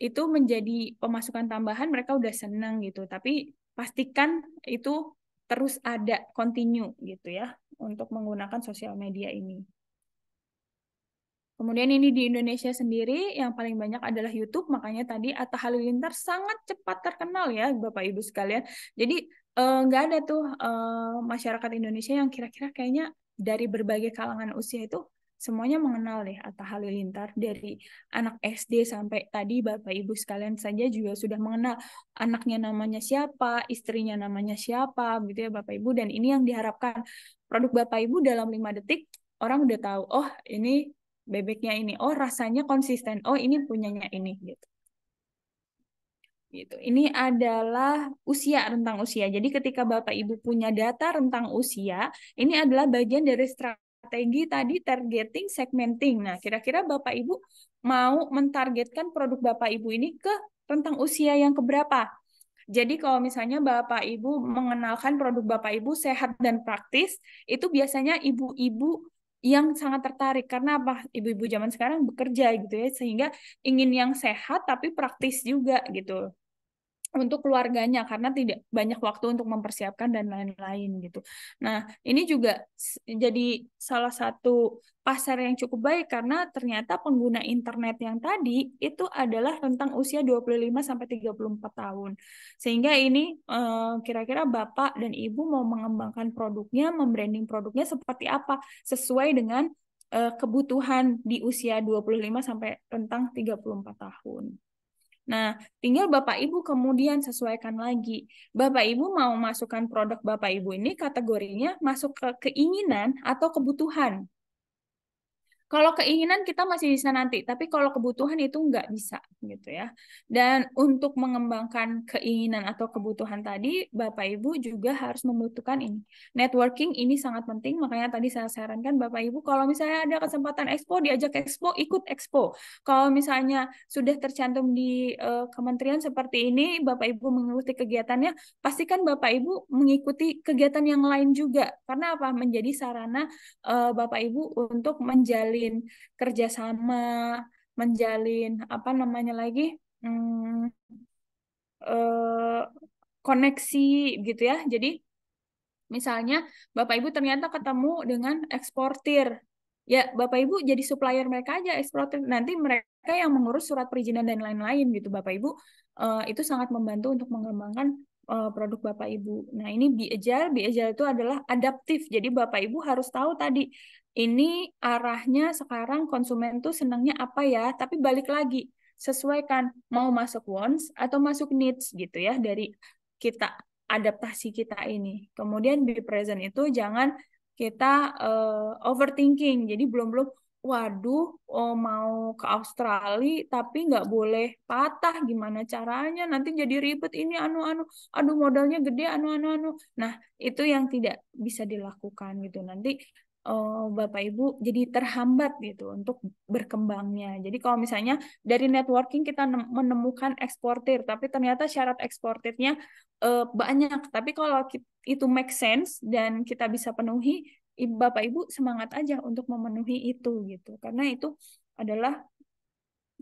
itu menjadi pemasukan tambahan mereka udah senang gitu. Tapi pastikan itu terus ada continue gitu ya untuk menggunakan sosial media ini. Kemudian ini di Indonesia sendiri yang paling banyak adalah YouTube, makanya tadi Atta Halilintar sangat cepat terkenal ya Bapak Ibu sekalian. Jadi Eh, nggak uh, ada tuh uh, masyarakat Indonesia yang kira-kira kayaknya dari berbagai kalangan usia itu semuanya mengenal deh Atta Halilintar dari anak SD sampai tadi Bapak Ibu sekalian saja juga sudah mengenal anaknya namanya siapa, istrinya namanya siapa gitu ya Bapak Ibu dan ini yang diharapkan produk Bapak Ibu dalam lima detik orang udah tahu oh ini bebeknya ini, oh rasanya konsisten, oh ini punyanya ini gitu gitu. Ini adalah usia rentang usia. Jadi ketika Bapak Ibu punya data rentang usia, ini adalah bagian dari strategi tadi targeting, segmenting. Nah, kira-kira Bapak Ibu mau mentargetkan produk Bapak Ibu ini ke rentang usia yang keberapa? Jadi kalau misalnya Bapak Ibu mengenalkan produk Bapak Ibu sehat dan praktis, itu biasanya ibu-ibu yang sangat tertarik karena apa ibu-ibu zaman sekarang bekerja gitu ya sehingga ingin yang sehat tapi praktis juga gitu untuk keluarganya karena tidak banyak waktu untuk mempersiapkan dan lain-lain gitu. Nah, ini juga jadi salah satu pasar yang cukup baik karena ternyata pengguna internet yang tadi itu adalah rentang usia 25 sampai 34 tahun. Sehingga ini eh, kira-kira eh, Bapak dan Ibu mau mengembangkan produknya, membranding produknya seperti apa sesuai dengan eh, kebutuhan di usia 25 sampai rentang 34 tahun. Nah, tinggal Bapak Ibu kemudian sesuaikan lagi. Bapak Ibu mau masukkan produk Bapak Ibu ini kategorinya masuk ke keinginan atau kebutuhan. Kalau keinginan kita masih bisa nanti, tapi kalau kebutuhan itu nggak bisa gitu ya. Dan untuk mengembangkan keinginan atau kebutuhan tadi, Bapak Ibu juga harus membutuhkan ini. Networking ini sangat penting, makanya tadi saya sarankan Bapak Ibu kalau misalnya ada kesempatan expo, diajak expo, ikut expo. Kalau misalnya sudah tercantum di uh, kementerian seperti ini, Bapak Ibu mengikuti kegiatannya, pastikan Bapak Ibu mengikuti kegiatan yang lain juga. Karena apa? Menjadi sarana uh, Bapak Ibu untuk menjalin menjalin kerjasama, menjalin apa namanya lagi hmm, eh, koneksi gitu ya. Jadi misalnya Bapak Ibu ternyata ketemu dengan eksportir, ya Bapak Ibu jadi supplier mereka aja eksportir. Nanti mereka yang mengurus surat perizinan dan lain-lain gitu Bapak Ibu. Eh, itu sangat membantu untuk mengembangkan eh, produk Bapak Ibu. Nah, ini be agile, be agile itu adalah adaptif. Jadi Bapak Ibu harus tahu tadi ini arahnya sekarang konsumen tuh senangnya apa ya, tapi balik lagi sesuaikan mau masuk wants atau masuk needs gitu ya dari kita adaptasi kita ini. Kemudian be present itu jangan kita uh, overthinking. Jadi belum belum waduh oh, mau ke Australia tapi nggak boleh patah gimana caranya nanti jadi ribet ini anu anu aduh modalnya gede anu anu anu nah itu yang tidak bisa dilakukan gitu nanti uh, Bapak Ibu jadi terhambat gitu untuk berkembangnya. Jadi kalau misalnya dari networking kita menemukan eksportir, tapi ternyata syarat eksportirnya uh, banyak. Tapi kalau itu make sense dan kita bisa penuhi, Bapak Ibu semangat aja untuk memenuhi itu gitu. Karena itu adalah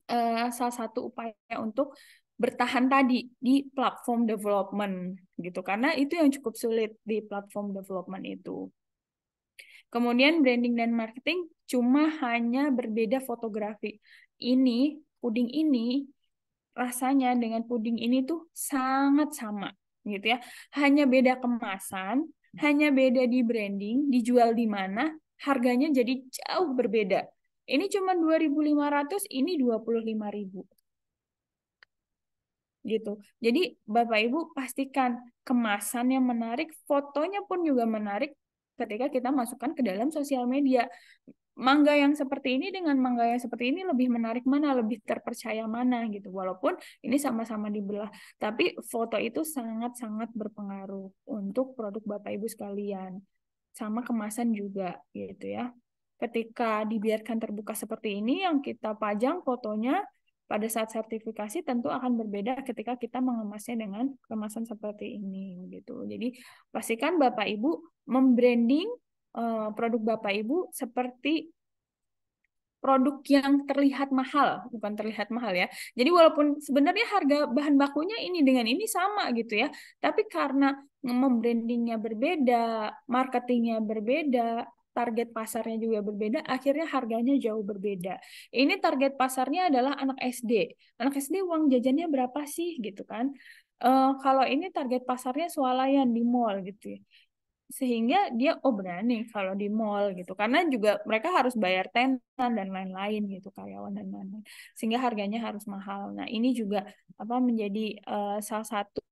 uh, salah satu upaya untuk bertahan tadi di platform development gitu karena itu yang cukup sulit di platform development itu. Kemudian branding dan marketing cuma hanya berbeda fotografi. Ini puding ini rasanya dengan puding ini tuh sangat sama gitu ya. Hanya beda kemasan, hanya beda di branding, dijual di mana, harganya jadi jauh berbeda. Ini cuma 2.500, ini 25.000. Gitu. Jadi Bapak Ibu pastikan kemasan yang menarik, fotonya pun juga menarik, ketika kita masukkan ke dalam sosial media. Mangga yang seperti ini dengan mangga yang seperti ini lebih menarik mana, lebih terpercaya mana gitu. Walaupun ini sama-sama dibelah, tapi foto itu sangat-sangat berpengaruh untuk produk Bapak Ibu sekalian. Sama kemasan juga gitu ya. Ketika dibiarkan terbuka seperti ini yang kita pajang fotonya pada saat sertifikasi tentu akan berbeda ketika kita mengemasnya dengan kemasan seperti ini gitu. Jadi pastikan Bapak Ibu membranding eh, produk Bapak Ibu seperti produk yang terlihat mahal, bukan terlihat mahal ya. Jadi walaupun sebenarnya harga bahan bakunya ini dengan ini sama gitu ya, tapi karena membrandingnya berbeda, marketingnya berbeda, target pasarnya juga berbeda, akhirnya harganya jauh berbeda. Ini target pasarnya adalah anak SD. Anak SD uang jajannya berapa sih gitu kan? Uh, kalau ini target pasarnya swalayan di mall gitu ya. Sehingga dia oh berani kalau di mall gitu. Karena juga mereka harus bayar tenan dan lain-lain gitu karyawan dan lain-lain. Sehingga harganya harus mahal. Nah, ini juga apa menjadi uh, salah satu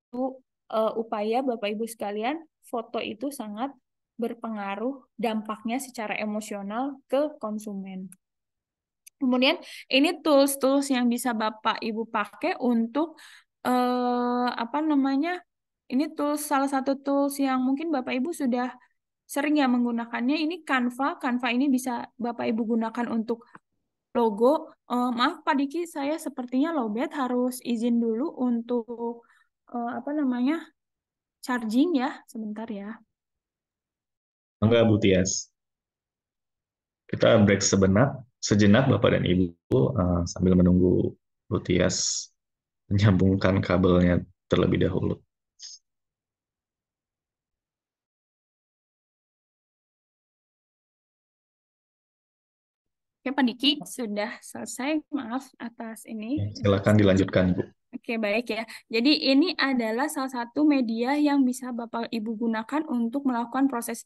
uh, upaya Bapak Ibu sekalian foto itu sangat berpengaruh dampaknya secara emosional ke konsumen. Kemudian ini tools-tools yang bisa Bapak Ibu pakai untuk eh, apa namanya? Ini tools salah satu tools yang mungkin Bapak Ibu sudah sering ya menggunakannya ini Canva. Canva ini bisa Bapak Ibu gunakan untuk logo. Eh, maaf Pak Diki, saya sepertinya lowbat harus izin dulu untuk eh, apa namanya? charging ya, sebentar ya. Enggak, Bu Tias. Kita break sebentar, sejenak Bapak dan Ibu uh, sambil menunggu Bu Tias menyambungkan kabelnya terlebih dahulu. Oke, Pak Diki, sudah selesai. Maaf atas ini. Ya, silakan dilanjutkan, Bu. Oke, baik ya. Jadi ini adalah salah satu media yang bisa Bapak Ibu gunakan untuk melakukan proses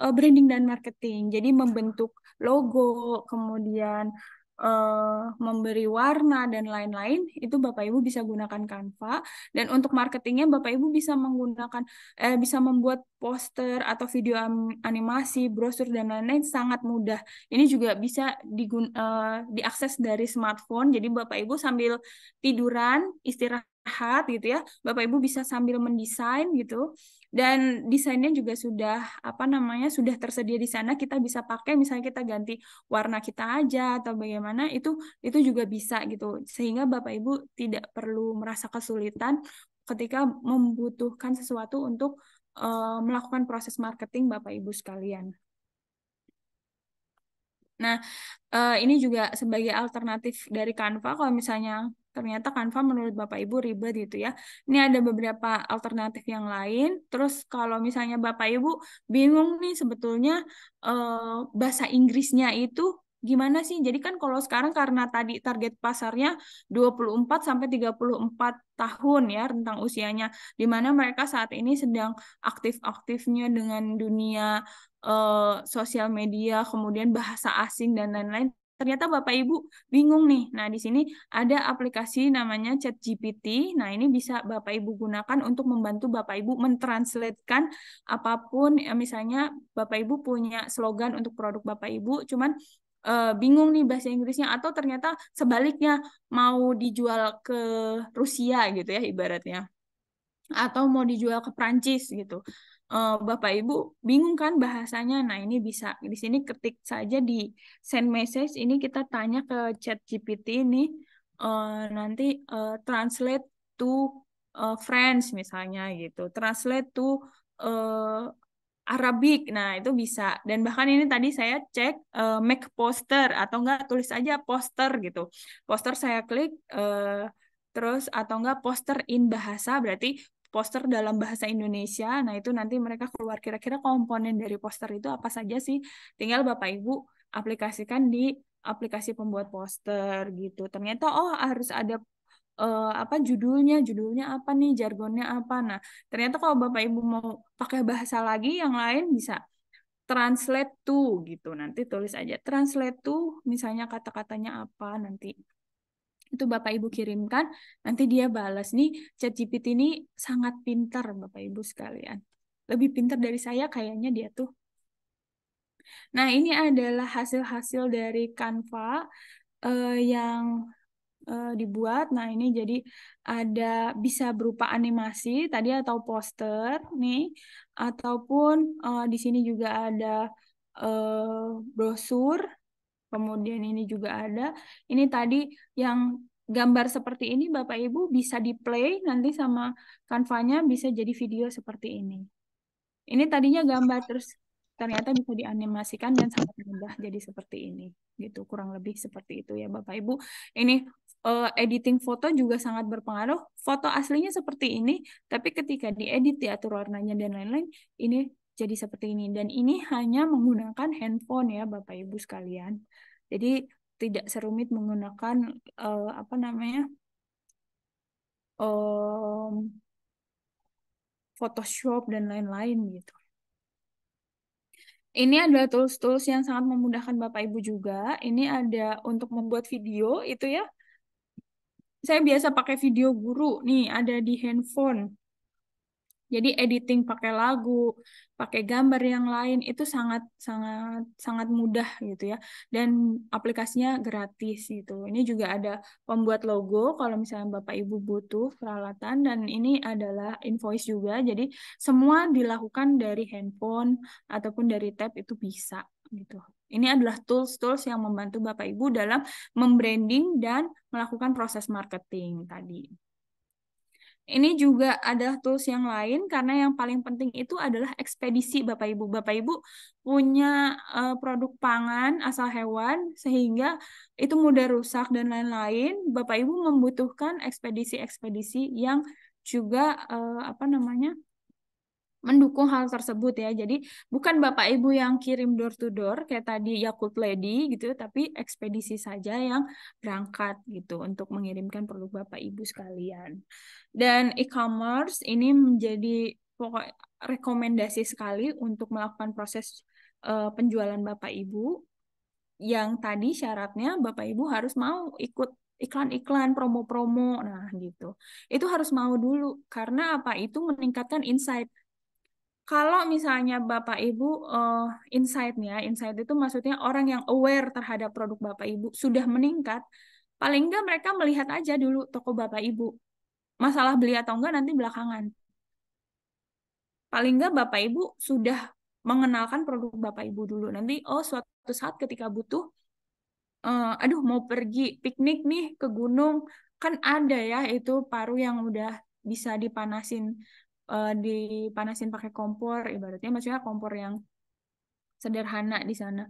uh, branding dan marketing. Jadi membentuk logo, kemudian uh, memberi warna dan lain-lain itu Bapak Ibu bisa gunakan Canva dan untuk marketingnya Bapak Ibu bisa menggunakan eh, bisa membuat poster atau video animasi, brosur dan lain-lain sangat mudah. Ini juga bisa digun uh, diakses dari smartphone. Jadi Bapak Ibu sambil tiduran, istirahat gitu ya. Bapak Ibu bisa sambil mendesain gitu dan desainnya juga sudah apa namanya sudah tersedia di sana kita bisa pakai misalnya kita ganti warna kita aja atau bagaimana itu itu juga bisa gitu sehingga Bapak Ibu tidak perlu merasa kesulitan ketika membutuhkan sesuatu untuk uh, melakukan proses marketing Bapak Ibu sekalian. Nah, eh, ini juga sebagai alternatif dari Canva kalau misalnya ternyata kanva menurut Bapak Ibu ribet gitu ya. Ini ada beberapa alternatif yang lain. Terus kalau misalnya Bapak Ibu bingung nih sebetulnya eh, bahasa Inggrisnya itu gimana sih? Jadi kan kalau sekarang karena tadi target pasarnya 24 sampai 34 tahun ya tentang usianya di mana mereka saat ini sedang aktif-aktifnya dengan dunia eh, sosial media, kemudian bahasa asing dan lain-lain ternyata Bapak Ibu bingung nih. Nah, di sini ada aplikasi namanya Chat GPT, Nah, ini bisa Bapak Ibu gunakan untuk membantu Bapak Ibu mentranslatekan apapun ya, misalnya Bapak Ibu punya slogan untuk produk Bapak Ibu, cuman eh, bingung nih bahasa Inggrisnya atau ternyata sebaliknya mau dijual ke Rusia gitu ya ibaratnya atau mau dijual ke Prancis gitu uh, Bapak Ibu bingung kan bahasanya. Nah, ini bisa di sini ketik saja di send message ini kita tanya ke chat GPT ini uh, nanti uh, translate to uh, French misalnya gitu. Translate to uh, Arabic. Nah, itu bisa. Dan bahkan ini tadi saya cek uh, make poster atau enggak tulis aja poster gitu. Poster saya klik uh, terus atau enggak poster in bahasa berarti poster dalam bahasa Indonesia. Nah, itu nanti mereka keluar kira-kira komponen dari poster itu apa saja sih? Tinggal Bapak Ibu aplikasikan di aplikasi pembuat poster gitu. Ternyata oh harus ada uh, apa judulnya, judulnya apa nih, jargonnya apa. Nah, ternyata kalau Bapak Ibu mau pakai bahasa lagi yang lain bisa translate to gitu. Nanti tulis aja translate to misalnya kata-katanya apa nanti itu Bapak Ibu kirimkan, nanti dia balas nih ChatGPT ini sangat pintar Bapak Ibu sekalian. Lebih pintar dari saya kayaknya dia tuh. Nah, ini adalah hasil-hasil dari Canva uh, yang uh, dibuat. Nah, ini jadi ada bisa berupa animasi tadi atau poster nih ataupun uh, di sini juga ada uh, brosur kemudian ini juga ada. Ini tadi yang gambar seperti ini Bapak Ibu bisa di-play nanti sama kanvanya bisa jadi video seperti ini. Ini tadinya gambar terus ternyata bisa dianimasikan dan sangat mudah jadi seperti ini. Gitu, kurang lebih seperti itu ya Bapak Ibu. Ini uh, editing foto juga sangat berpengaruh. Foto aslinya seperti ini, tapi ketika diedit diatur warnanya dan lain-lain, ini jadi seperti ini. Dan ini hanya menggunakan handphone ya Bapak Ibu sekalian. Jadi tidak serumit menggunakan uh, apa namanya um, Photoshop dan lain-lain gitu. Ini adalah tools-tools yang sangat memudahkan Bapak Ibu juga. Ini ada untuk membuat video itu ya. Saya biasa pakai video guru nih ada di handphone. Jadi editing pakai lagu, pakai gambar yang lain itu sangat sangat sangat mudah gitu ya. Dan aplikasinya gratis gitu. Ini juga ada pembuat logo kalau misalnya Bapak Ibu butuh peralatan dan ini adalah invoice juga. Jadi semua dilakukan dari handphone ataupun dari tab itu bisa gitu. Ini adalah tools-tools yang membantu Bapak Ibu dalam membranding dan melakukan proses marketing tadi. Ini juga adalah tools yang lain karena yang paling penting itu adalah ekspedisi Bapak Ibu. Bapak Ibu punya eh, produk pangan asal hewan sehingga itu mudah rusak dan lain-lain. Bapak Ibu membutuhkan ekspedisi-ekspedisi yang juga eh, apa namanya? mendukung hal tersebut ya. Jadi bukan Bapak Ibu yang kirim door to door kayak tadi Yakult Lady gitu, tapi ekspedisi saja yang berangkat gitu untuk mengirimkan produk Bapak Ibu sekalian. Dan e-commerce ini menjadi pokok rekomendasi sekali untuk melakukan proses uh, penjualan Bapak Ibu yang tadi syaratnya Bapak Ibu harus mau ikut iklan-iklan, promo-promo, nah gitu. Itu harus mau dulu, karena apa itu meningkatkan insight kalau misalnya Bapak Ibu uh, insight-nya, insight itu maksudnya orang yang aware terhadap produk Bapak Ibu sudah meningkat, paling enggak mereka melihat aja dulu toko Bapak Ibu. Masalah beli atau enggak nanti belakangan. Paling enggak Bapak Ibu sudah mengenalkan produk Bapak Ibu dulu. Nanti oh suatu saat ketika butuh uh, aduh mau pergi piknik nih ke gunung, kan ada ya itu paru yang udah bisa dipanasin uh, dipanasin pakai kompor ibaratnya maksudnya kompor yang sederhana di sana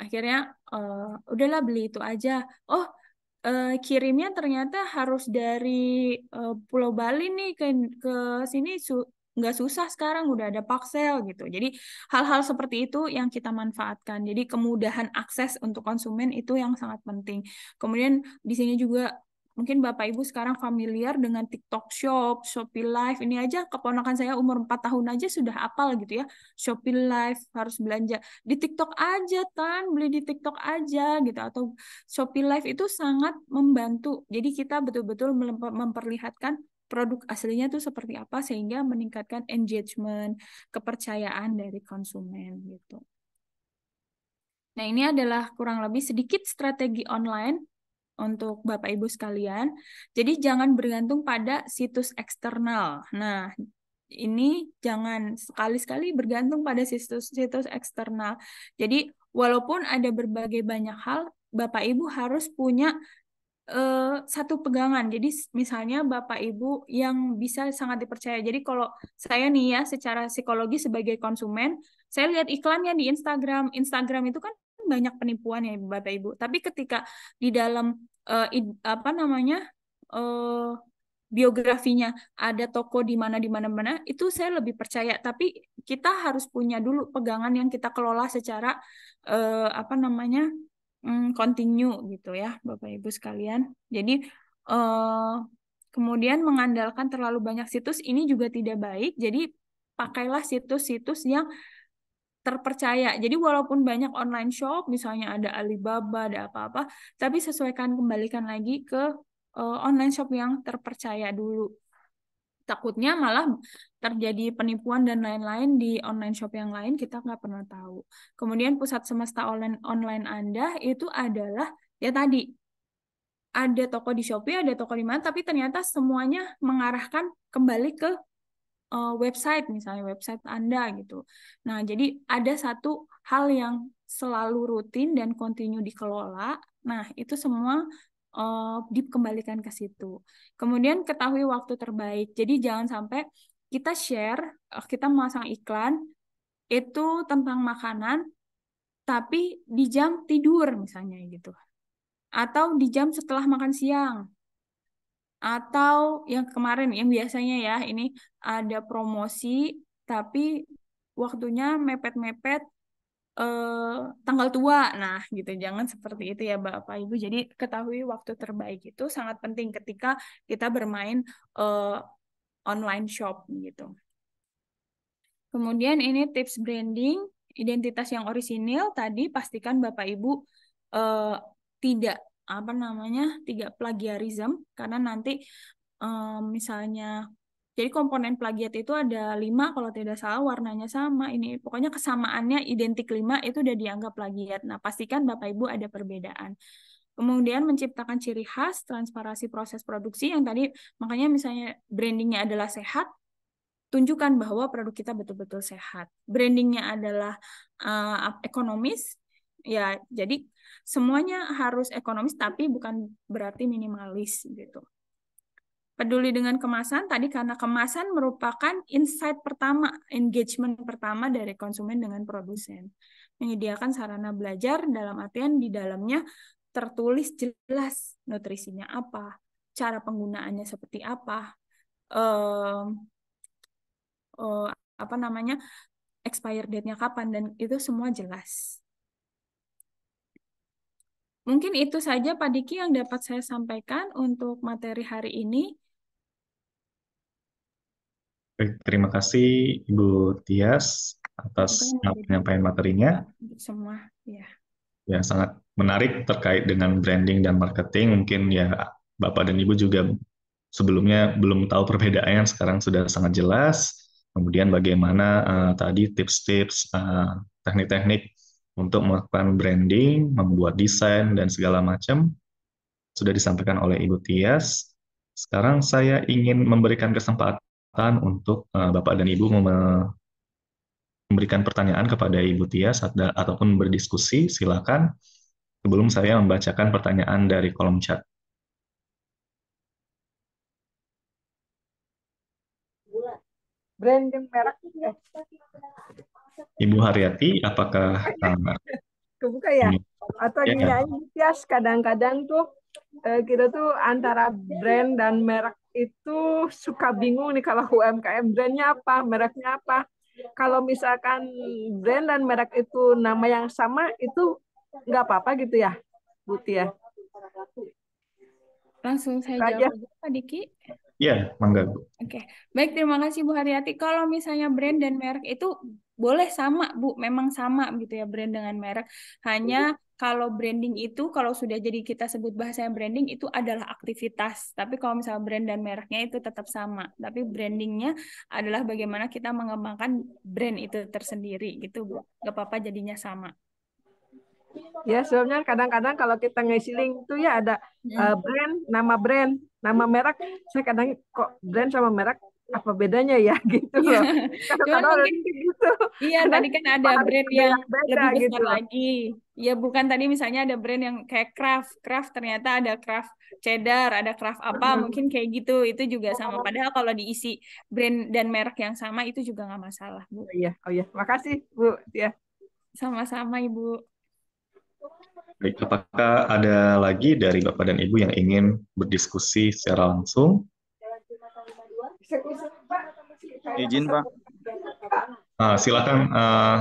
akhirnya uh, udahlah beli itu aja oh uh, kirimnya ternyata harus dari uh, Pulau Bali nih ke ke sini su nggak susah sekarang udah ada Paksel gitu jadi hal-hal seperti itu yang kita manfaatkan jadi kemudahan akses untuk konsumen itu yang sangat penting kemudian di sini juga Mungkin Bapak Ibu sekarang familiar dengan TikTok Shop, Shopee Live. Ini aja keponakan saya umur 4 tahun aja sudah apal gitu ya. Shopee Live harus belanja di TikTok aja, Tan, beli di TikTok aja gitu atau Shopee Live itu sangat membantu. Jadi kita betul-betul memperlihatkan produk aslinya tuh seperti apa sehingga meningkatkan engagement, kepercayaan dari konsumen gitu. Nah, ini adalah kurang lebih sedikit strategi online untuk Bapak Ibu sekalian. Jadi jangan bergantung pada situs eksternal. Nah, ini jangan sekali-sekali bergantung pada situs-situs eksternal. Jadi walaupun ada berbagai banyak hal, Bapak Ibu harus punya uh, satu pegangan. Jadi misalnya Bapak Ibu yang bisa sangat dipercaya. Jadi kalau saya nih ya secara psikologi sebagai konsumen, saya lihat iklannya di Instagram. Instagram itu kan banyak penipuan ya Bapak Ibu. Tapi ketika di dalam uh, id, apa namanya? Uh, biografinya ada toko di mana di mana mana itu saya lebih percaya tapi kita harus punya dulu pegangan yang kita kelola secara uh, apa namanya um, continue gitu ya Bapak Ibu sekalian jadi uh, kemudian mengandalkan terlalu banyak situs ini juga tidak baik jadi pakailah situs-situs yang terpercaya. Jadi walaupun banyak online shop, misalnya ada Alibaba, ada apa-apa, tapi sesuaikan kembalikan lagi ke uh, online shop yang terpercaya dulu. Takutnya malah terjadi penipuan dan lain-lain di online shop yang lain kita nggak pernah tahu. Kemudian pusat semesta online online Anda itu adalah ya tadi ada toko di Shopee, ada toko di mana, tapi ternyata semuanya mengarahkan kembali ke uh, website misalnya website Anda gitu. Nah, jadi ada satu hal yang selalu rutin dan kontinu dikelola. Nah, itu semua uh, dikembalikan ke situ. Kemudian ketahui waktu terbaik. Jadi jangan sampai kita share, eh, kita memasang iklan itu tentang makanan tapi di jam tidur misalnya gitu. Atau di jam setelah makan siang atau yang kemarin yang biasanya ya ini ada promosi tapi waktunya mepet-mepet eh, tanggal tua nah gitu jangan seperti itu ya bapak ibu jadi ketahui waktu terbaik itu sangat penting ketika kita bermain eh, online shop gitu kemudian ini tips branding identitas yang orisinil tadi pastikan bapak ibu eh, tidak apa namanya tidak plagiarism karena nanti um, misalnya jadi komponen plagiat itu ada lima kalau tidak salah warnanya sama ini pokoknya kesamaannya identik lima itu udah dianggap plagiat. Nah pastikan bapak ibu ada perbedaan. Kemudian menciptakan ciri khas transparansi proses produksi yang tadi makanya misalnya brandingnya adalah sehat, tunjukkan bahwa produk kita betul-betul sehat. Brandingnya adalah uh, ekonomis, ya jadi semuanya harus ekonomis tapi bukan berarti minimalis gitu peduli dengan kemasan tadi karena kemasan merupakan insight pertama, engagement pertama dari konsumen dengan produsen. Menyediakan sarana belajar dalam artian di dalamnya tertulis jelas nutrisinya apa, cara penggunaannya seperti apa, uh, uh, apa namanya, expire date-nya kapan, dan itu semua jelas. Mungkin itu saja Pak Diki yang dapat saya sampaikan untuk materi hari ini. Baik, terima kasih Ibu Tias atas penyampaian materinya. Semua, ya. Ya, sangat menarik terkait dengan branding dan marketing. Mungkin ya Bapak dan Ibu juga sebelumnya belum tahu perbedaannya, sekarang sudah sangat jelas. Kemudian bagaimana uh, tadi tips-tips, teknik eh, teknik-teknik untuk melakukan branding, membuat desain, dan segala macam sudah disampaikan oleh Ibu Tias. Sekarang saya ingin memberikan kesempatan untuk uh, Bapak dan Ibu memberikan pertanyaan kepada Ibu Tias ada, ataupun berdiskusi, silakan sebelum saya membacakan pertanyaan dari kolom chat. Branding merek. Ibu Haryati, apakah kebuka ya? Atau ya, gini ya. kadang-kadang tuh eh, kita tuh antara brand dan merek itu suka bingung nih kalau UMKM brandnya apa, mereknya apa. Kalau misalkan brand dan merek itu nama yang sama itu nggak apa-apa gitu ya, Buti ya? Langsung saya Raja. jawab Pak Diki. Iya, mangga Oke, okay. baik terima kasih Bu Haryati. Kalau misalnya brand dan merek itu boleh sama Bu, memang sama gitu ya brand dengan merek. Hanya iya. kalau branding itu kalau sudah jadi kita sebut bahasanya branding itu adalah aktivitas. Tapi kalau misalnya brand dan mereknya itu tetap sama. Tapi brandingnya adalah bagaimana kita mengembangkan brand itu tersendiri gitu Bu. Gak apa-apa jadinya sama. Ya sebenarnya kadang-kadang kalau kita ngisi link itu ya ada uh, brand, nama brand, nama merek. Saya kadang kok brand sama merek apa bedanya ya gitu loh. Cuman mungkin gitu. Iya, gitu. iya tadi kan ada brand yang beda, lebih besar gitu. lagi. Ya bukan tadi misalnya ada brand yang kayak craft, craft ternyata ada craft cheddar, ada craft apa mm -hmm. mungkin kayak gitu itu juga sama. Padahal kalau diisi brand dan merek yang sama itu juga nggak masalah bu. Oh, iya, oh iya, makasih bu. Ya. Sama-sama ibu. Baik, apakah ada lagi dari Bapak dan Ibu yang ingin berdiskusi secara langsung? Izin Pak. Uh, silakan uh,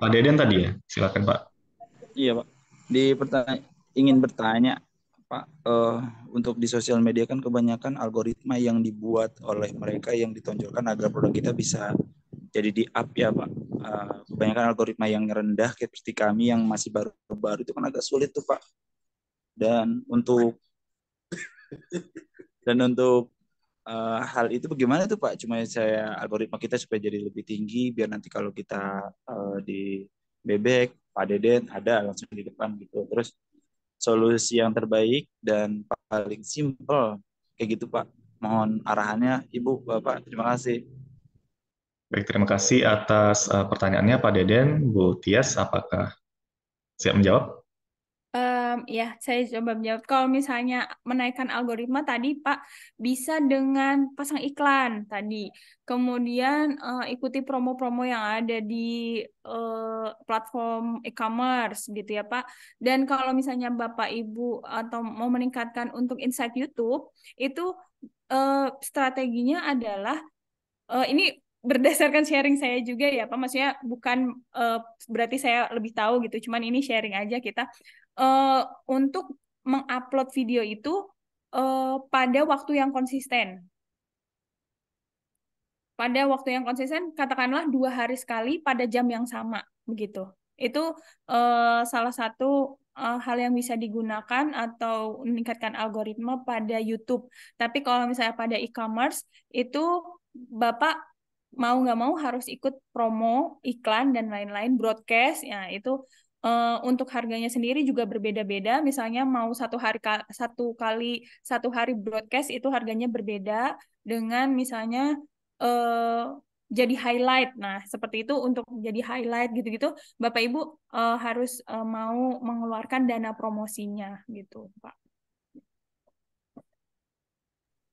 Pak Deden tadi ya, silakan Pak. Iya Pak. Di pertanyaan ingin bertanya Pak, uh, untuk di sosial media kan kebanyakan algoritma yang dibuat oleh mereka yang ditonjolkan agar produk kita bisa jadi di up ya Pak. Uh, kebanyakan algoritma yang rendah seperti kami yang masih baru-baru itu kan agak sulit tuh Pak. Dan untuk dan untuk uh, hal itu bagaimana tuh Pak? Cuma saya algoritma kita supaya jadi lebih tinggi biar nanti kalau kita uh, di bebek, Pak Deden ada langsung di depan gitu. Terus solusi yang terbaik dan paling simple kayak gitu Pak. Mohon arahannya Ibu Bapak. Terima kasih. Baik, terima kasih atas eh, pertanyaannya Pak Deden, Bu Tias apakah siap menjawab? Um, ya, saya coba menjawab. Kalau misalnya menaikkan algoritma tadi, Pak, bisa dengan pasang iklan tadi. Kemudian uh, ikuti promo-promo yang ada di uh, platform e-commerce gitu ya, Pak. Dan kalau misalnya Bapak Ibu atau mau meningkatkan untuk insight YouTube, itu uh, strateginya adalah uh, ini berdasarkan sharing saya juga ya Pak, maksudnya bukan uh, berarti saya lebih tahu gitu, cuman ini sharing aja kita uh, untuk mengupload video itu uh, pada waktu yang konsisten. Pada waktu yang konsisten, katakanlah dua hari sekali pada jam yang sama, begitu. Itu uh, salah satu uh, hal yang bisa digunakan atau meningkatkan algoritma pada YouTube. Tapi kalau misalnya pada e-commerce, itu Bapak mau nggak mau harus ikut promo, iklan, dan lain-lain, broadcast, ya itu Eh, untuk harganya sendiri juga berbeda-beda. Misalnya mau satu hari satu kali satu hari broadcast itu harganya berbeda dengan misalnya uh, jadi highlight. Nah, seperti itu untuk jadi highlight gitu-gitu, Bapak Ibu uh, harus uh, mau mengeluarkan dana promosinya gitu, Pak.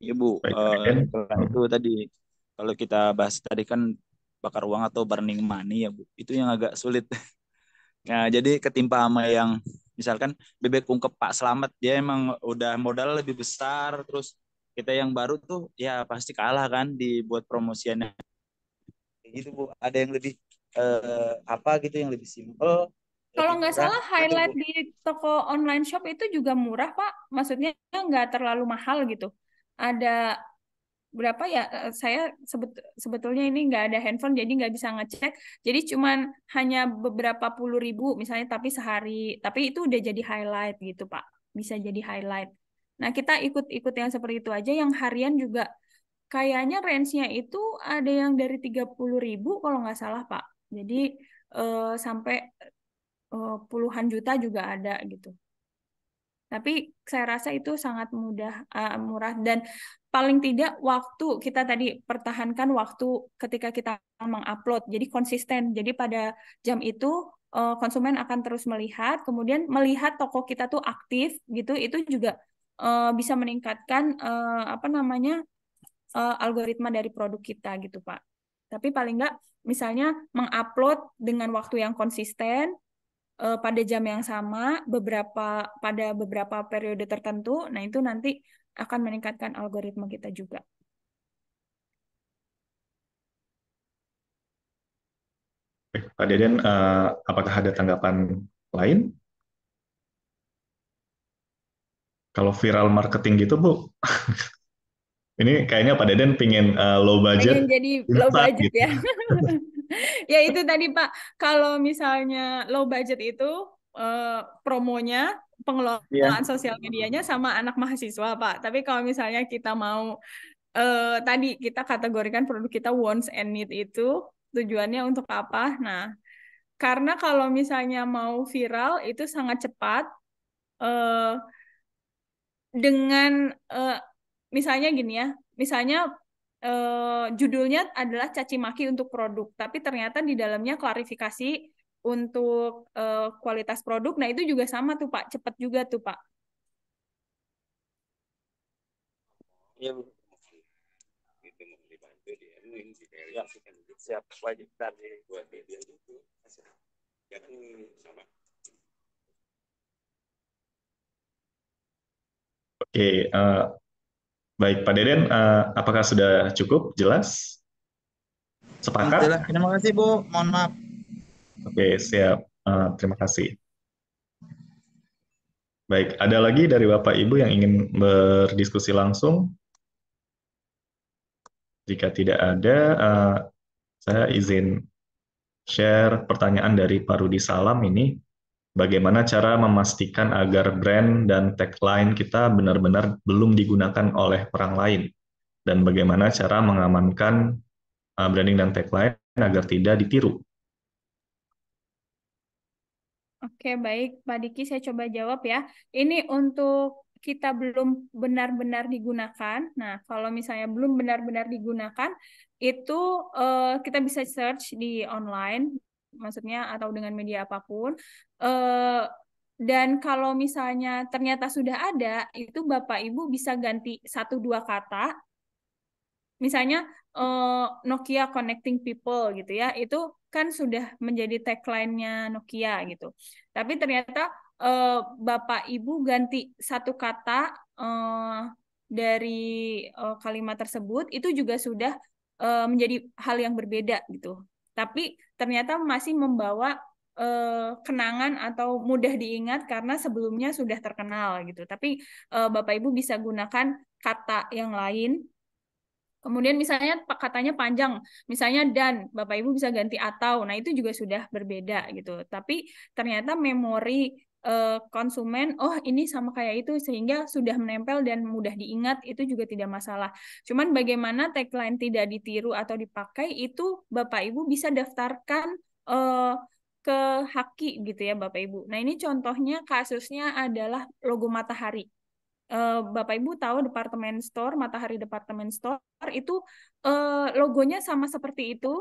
Ibu, iya, Bu, uh, itu tadi kalau kita bahas tadi kan bakar uang atau burning money ya Bu, itu yang agak sulit Nah, jadi ketimpa sama yang misalkan bebek ungkep Pak Selamat dia emang udah modal lebih besar terus kita yang baru tuh ya pasti kalah kan dibuat promosiannya gitu bu ada yang lebih uh, apa gitu yang lebih simpel kalau nggak salah highlight di toko online shop itu juga murah pak maksudnya nggak terlalu mahal gitu ada berapa ya eh, saya sebet, sebetulnya ini nggak ada handphone jadi nggak bisa ngecek jadi cuman hanya beberapa puluh ribu misalnya tapi sehari tapi itu udah jadi highlight gitu pak bisa jadi highlight nah kita ikut-ikut yang seperti itu aja yang harian juga kayaknya range-nya itu ada yang dari tiga puluh ribu kalau nggak salah pak jadi eh, sampai eh, puluhan juta juga ada gitu tapi saya rasa itu sangat mudah, uh, murah dan paling tidak waktu kita tadi pertahankan waktu ketika kita mengupload. Jadi konsisten. Jadi pada jam itu uh, konsumen akan terus melihat, kemudian melihat toko kita tuh aktif gitu. Itu juga uh, bisa meningkatkan uh, apa namanya uh, algoritma dari produk kita gitu, Pak. Tapi paling nggak misalnya mengupload dengan waktu yang konsisten, uh, pada jam yang sama beberapa pada beberapa periode tertentu nah itu nanti akan meningkatkan algoritma kita juga eh, Pak Deden, uh, apakah ada tanggapan lain? Kalau viral marketing gitu, Bu, ini kayaknya Pak Deden pingin uh, low budget. Pengen jadi low budget gitu. ya. ya itu tadi Pak, kalau misalnya low budget itu uh, promonya iya. pengelolaan yeah. sosial medianya sama anak mahasiswa Pak. Tapi kalau misalnya kita mau uh, tadi kita kategorikan produk kita wants and need itu tujuannya untuk apa? Nah, karena kalau misalnya mau viral itu sangat cepat uh, dengan uh, misalnya gini ya, misalnya uh, judulnya adalah caci maki untuk produk, tapi ternyata di dalamnya klarifikasi untuk uh, kualitas produk. Nah, itu juga sama tuh, Pak. Cepat juga tuh, Pak. Iya, ya, Bu. Gitu. Oke, okay, uh, eh, Baik, Pak Deden, uh, apakah sudah cukup jelas? Sepakat? Terima kasih, Bu. Mohon maaf. Oke, siap. Uh, terima kasih. Baik, ada lagi dari Bapak Ibu yang ingin berdiskusi langsung? Jika tidak ada, uh, saya izin share pertanyaan dari Pak Rudi Salam ini bagaimana cara memastikan agar brand dan tagline kita benar-benar belum digunakan oleh orang lain dan bagaimana cara mengamankan uh, branding dan tagline agar tidak ditiru. Oke, baik Pak Diki saya coba jawab ya. Ini untuk kita belum benar-benar digunakan. Nah, kalau misalnya belum benar-benar digunakan, itu uh, kita bisa search di online maksudnya atau dengan media apapun uh, dan kalau misalnya ternyata sudah ada itu bapak ibu bisa ganti satu dua kata misalnya uh, Nokia Connecting People gitu ya, itu kan sudah menjadi tagline-nya Nokia gitu. Tapi ternyata uh, Bapak Ibu ganti satu kata uh, dari uh, kalimat tersebut itu juga sudah uh, menjadi hal yang berbeda gitu tapi ternyata masih membawa eh, kenangan atau mudah diingat karena sebelumnya sudah terkenal gitu. Tapi eh, Bapak Ibu bisa gunakan kata yang lain. Kemudian misalnya katanya panjang, misalnya dan Bapak Ibu bisa ganti atau. Nah, itu juga sudah berbeda gitu. Tapi ternyata memori Eh, konsumen, oh ini sama kayak itu sehingga sudah menempel dan mudah diingat itu juga tidak masalah. Cuman bagaimana tagline tidak ditiru atau dipakai itu Bapak Ibu bisa daftarkan uh, ke Haki gitu ya Bapak Ibu. Nah ini contohnya kasusnya adalah logo matahari. Eh, Bapak Ibu tahu departemen store Matahari departemen store itu uh, logonya sama seperti itu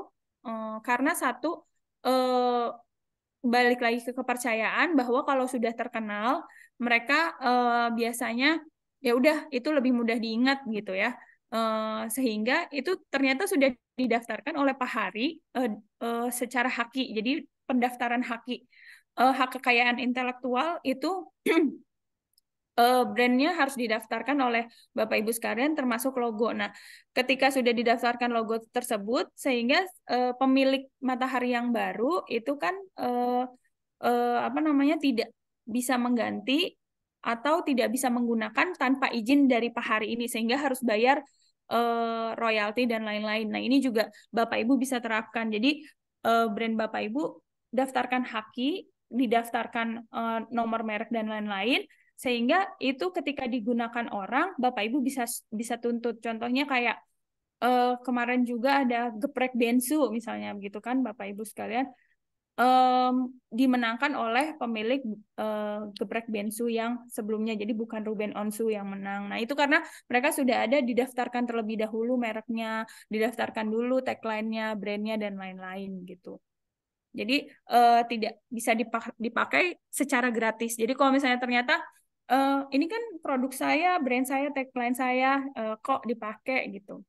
uh, karena satu uh, balik lagi ke kepercayaan bahwa kalau sudah terkenal mereka uh, biasanya ya udah itu lebih mudah diingat gitu ya uh, sehingga itu ternyata sudah didaftarkan oleh Pak Hari uh, uh, secara haki jadi pendaftaran haki uh, hak kekayaan intelektual itu uh, brandnya harus didaftarkan oleh Bapak Ibu sekalian termasuk logo. Nah, ketika sudah didaftarkan logo tersebut sehingga uh, pemilik matahari yang baru itu kan uh, uh, apa namanya tidak bisa mengganti atau tidak bisa menggunakan tanpa izin dari Pak Hari ini sehingga harus bayar uh, royalti dan lain-lain. Nah, ini juga Bapak Ibu bisa terapkan. Jadi uh, brand Bapak Ibu daftarkan haki, didaftarkan uh, nomor merek dan lain-lain sehingga itu ketika digunakan orang bapak ibu bisa bisa tuntut contohnya kayak uh, kemarin juga ada geprek bensu misalnya begitu kan bapak ibu sekalian um, dimenangkan oleh pemilik uh, geprek bensu yang sebelumnya jadi bukan Ruben Onsu yang menang nah itu karena mereka sudah ada didaftarkan terlebih dahulu mereknya didaftarkan dulu tagline-nya brandnya dan lain-lain gitu jadi uh, tidak bisa dipakai secara gratis. Jadi kalau misalnya ternyata uh, ini kan produk saya, brand saya, tagline saya uh, kok dipakai gitu.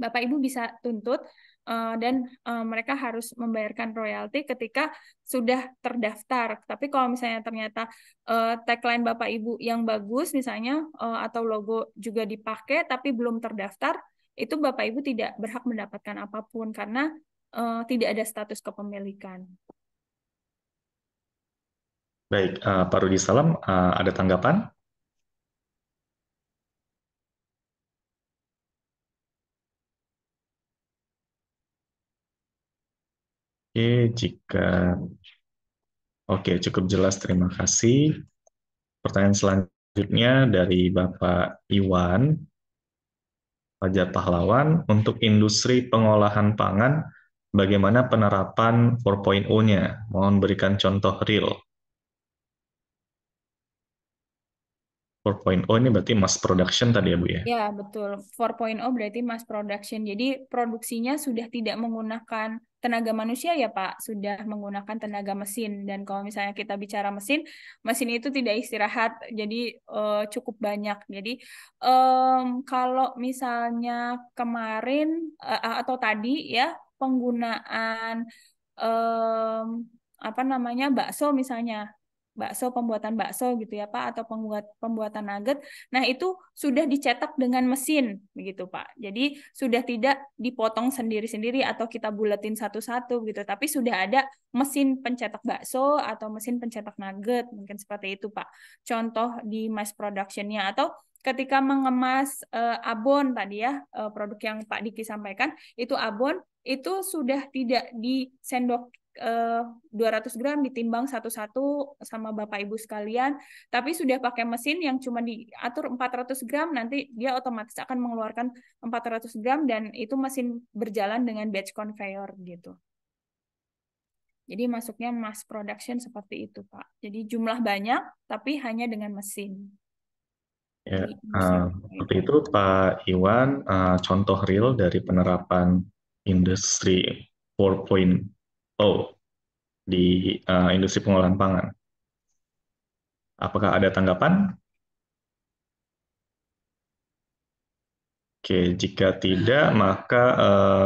Bapak Ibu bisa tuntut uh, dan uh, mereka harus membayarkan royalti ketika sudah terdaftar. Tapi kalau misalnya ternyata uh, tagline Bapak Ibu yang bagus misalnya uh, atau logo juga dipakai tapi belum terdaftar, itu Bapak Ibu tidak berhak mendapatkan apapun karena uh, tidak ada status kepemilikan. Baik, uh, Pak Rudi Salam, uh, ada tanggapan? Oke, jika Oke, cukup jelas. Terima kasih. Pertanyaan selanjutnya dari Bapak Iwan Fajar Pahlawan untuk industri pengolahan pangan bagaimana penerapan 4.0-nya? Mohon berikan contoh real. 4.0 ini berarti mass production tadi ya Bu ya? Ya betul, 4.0 berarti mass production. Jadi produksinya sudah tidak menggunakan tenaga manusia ya Pak, sudah menggunakan tenaga mesin. Dan kalau misalnya kita bicara mesin, mesin itu tidak istirahat, jadi uh, cukup banyak. Jadi um, kalau misalnya kemarin uh, atau tadi ya penggunaan um, apa namanya bakso misalnya bakso pembuatan bakso gitu ya Pak atau pembuat pembuatan nugget. Nah, itu sudah dicetak dengan mesin begitu Pak. Jadi sudah tidak dipotong sendiri-sendiri atau kita buletin satu-satu gitu, tapi sudah ada mesin pencetak bakso atau mesin pencetak nugget, mungkin seperti itu Pak. Contoh di mass productionnya atau ketika mengemas uh, abon tadi ya uh, produk yang Pak Diki sampaikan itu abon itu sudah tidak disendok 200 eh, gram ditimbang satu-satu sama Bapak Ibu sekalian, tapi sudah pakai mesin yang cuma diatur 400 gram, nanti dia otomatis akan mengeluarkan 400 gram dan itu mesin berjalan dengan batch conveyor gitu. Jadi masuknya mass production seperti itu, Pak. Jadi jumlah banyak, tapi hanya dengan mesin. Ya, uh, seperti itu Pak Iwan, uh, contoh real dari penerapan industri 4.0 Oh, di uh, industri pengolahan pangan. Apakah ada tanggapan? Oke, jika tidak, maka uh,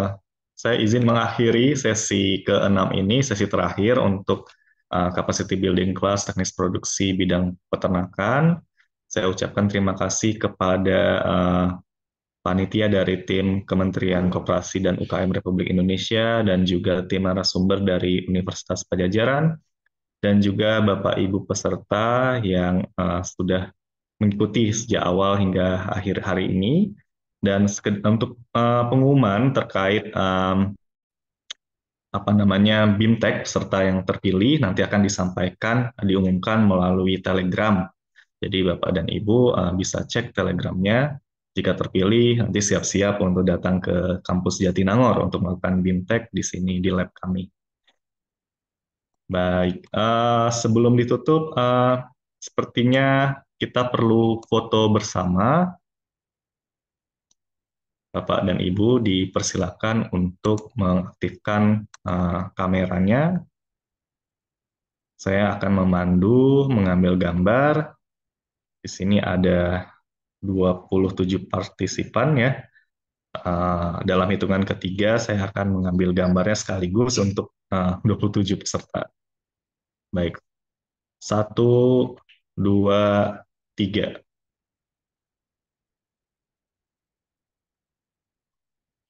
saya izin mengakhiri sesi keenam ini, sesi terakhir untuk uh, capacity building class teknis produksi bidang peternakan. Saya ucapkan terima kasih kepada uh, panitia dari tim Kementerian Koperasi dan UKM Republik Indonesia dan juga tim narasumber dari Universitas Pajajaran dan juga Bapak Ibu peserta yang uh, sudah mengikuti sejak awal hingga akhir hari ini dan untuk uh, pengumuman terkait um, apa namanya BIMTEK serta yang terpilih nanti akan disampaikan diumumkan melalui Telegram. Jadi Bapak dan Ibu uh, bisa cek Telegramnya jika terpilih, nanti siap-siap untuk datang ke kampus Jatinangor untuk melakukan BIMTEK di sini di lab kami. Baik, uh, sebelum ditutup, uh, sepertinya kita perlu foto bersama. Bapak dan Ibu dipersilakan untuk mengaktifkan uh, kameranya. Saya akan memandu, mengambil gambar. Di sini ada 27 partisipan ya. Uh, dalam hitungan ketiga saya akan mengambil gambarnya sekaligus untuk eh, uh, 27 peserta. Baik. Satu, dua, tiga.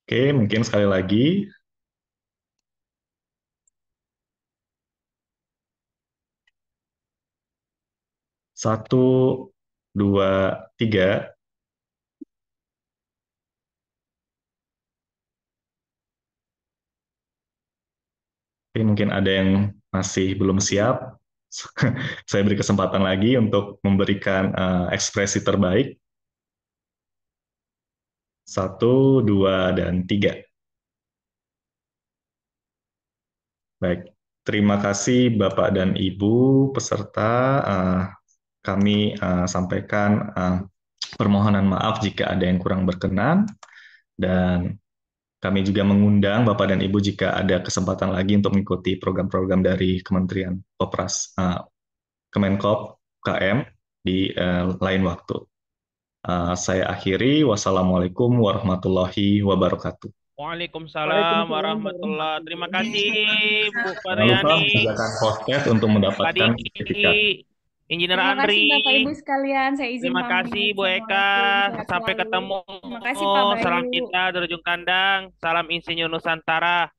Oke, mungkin sekali lagi Satu, dua, Tiga. Tapi mungkin ada yang masih belum siap. Saya beri kesempatan lagi untuk memberikan eh, ekspresi terbaik. Satu, dua, dan tiga. Baik, terima kasih Bapak dan Ibu peserta. Eh, kami uh, sampaikan uh, permohonan maaf jika ada yang kurang berkenan dan kami juga mengundang Bapak dan Ibu jika ada kesempatan lagi untuk mengikuti program-program dari Kementerian Kopras uh, eh, Kemenkop KM di uh, lain waktu. Uh, saya akhiri. Wassalamualaikum warahmatullahi wabarakatuh. Waalaikumsalam, Waalaikumsalam warahmatullahi Terima kasih Bu Mariani. Jangan lupa podcast untuk mendapatkan sertifikat. Engineer Terima Andri. Terima kasih Bapak Ibu sekalian, saya izin Terima kasih Bu Eka, sampai ketemu. Terima kasih Pak oh, Bayu. Salam kita dari ujung kandang, salam insinyur Nusantara.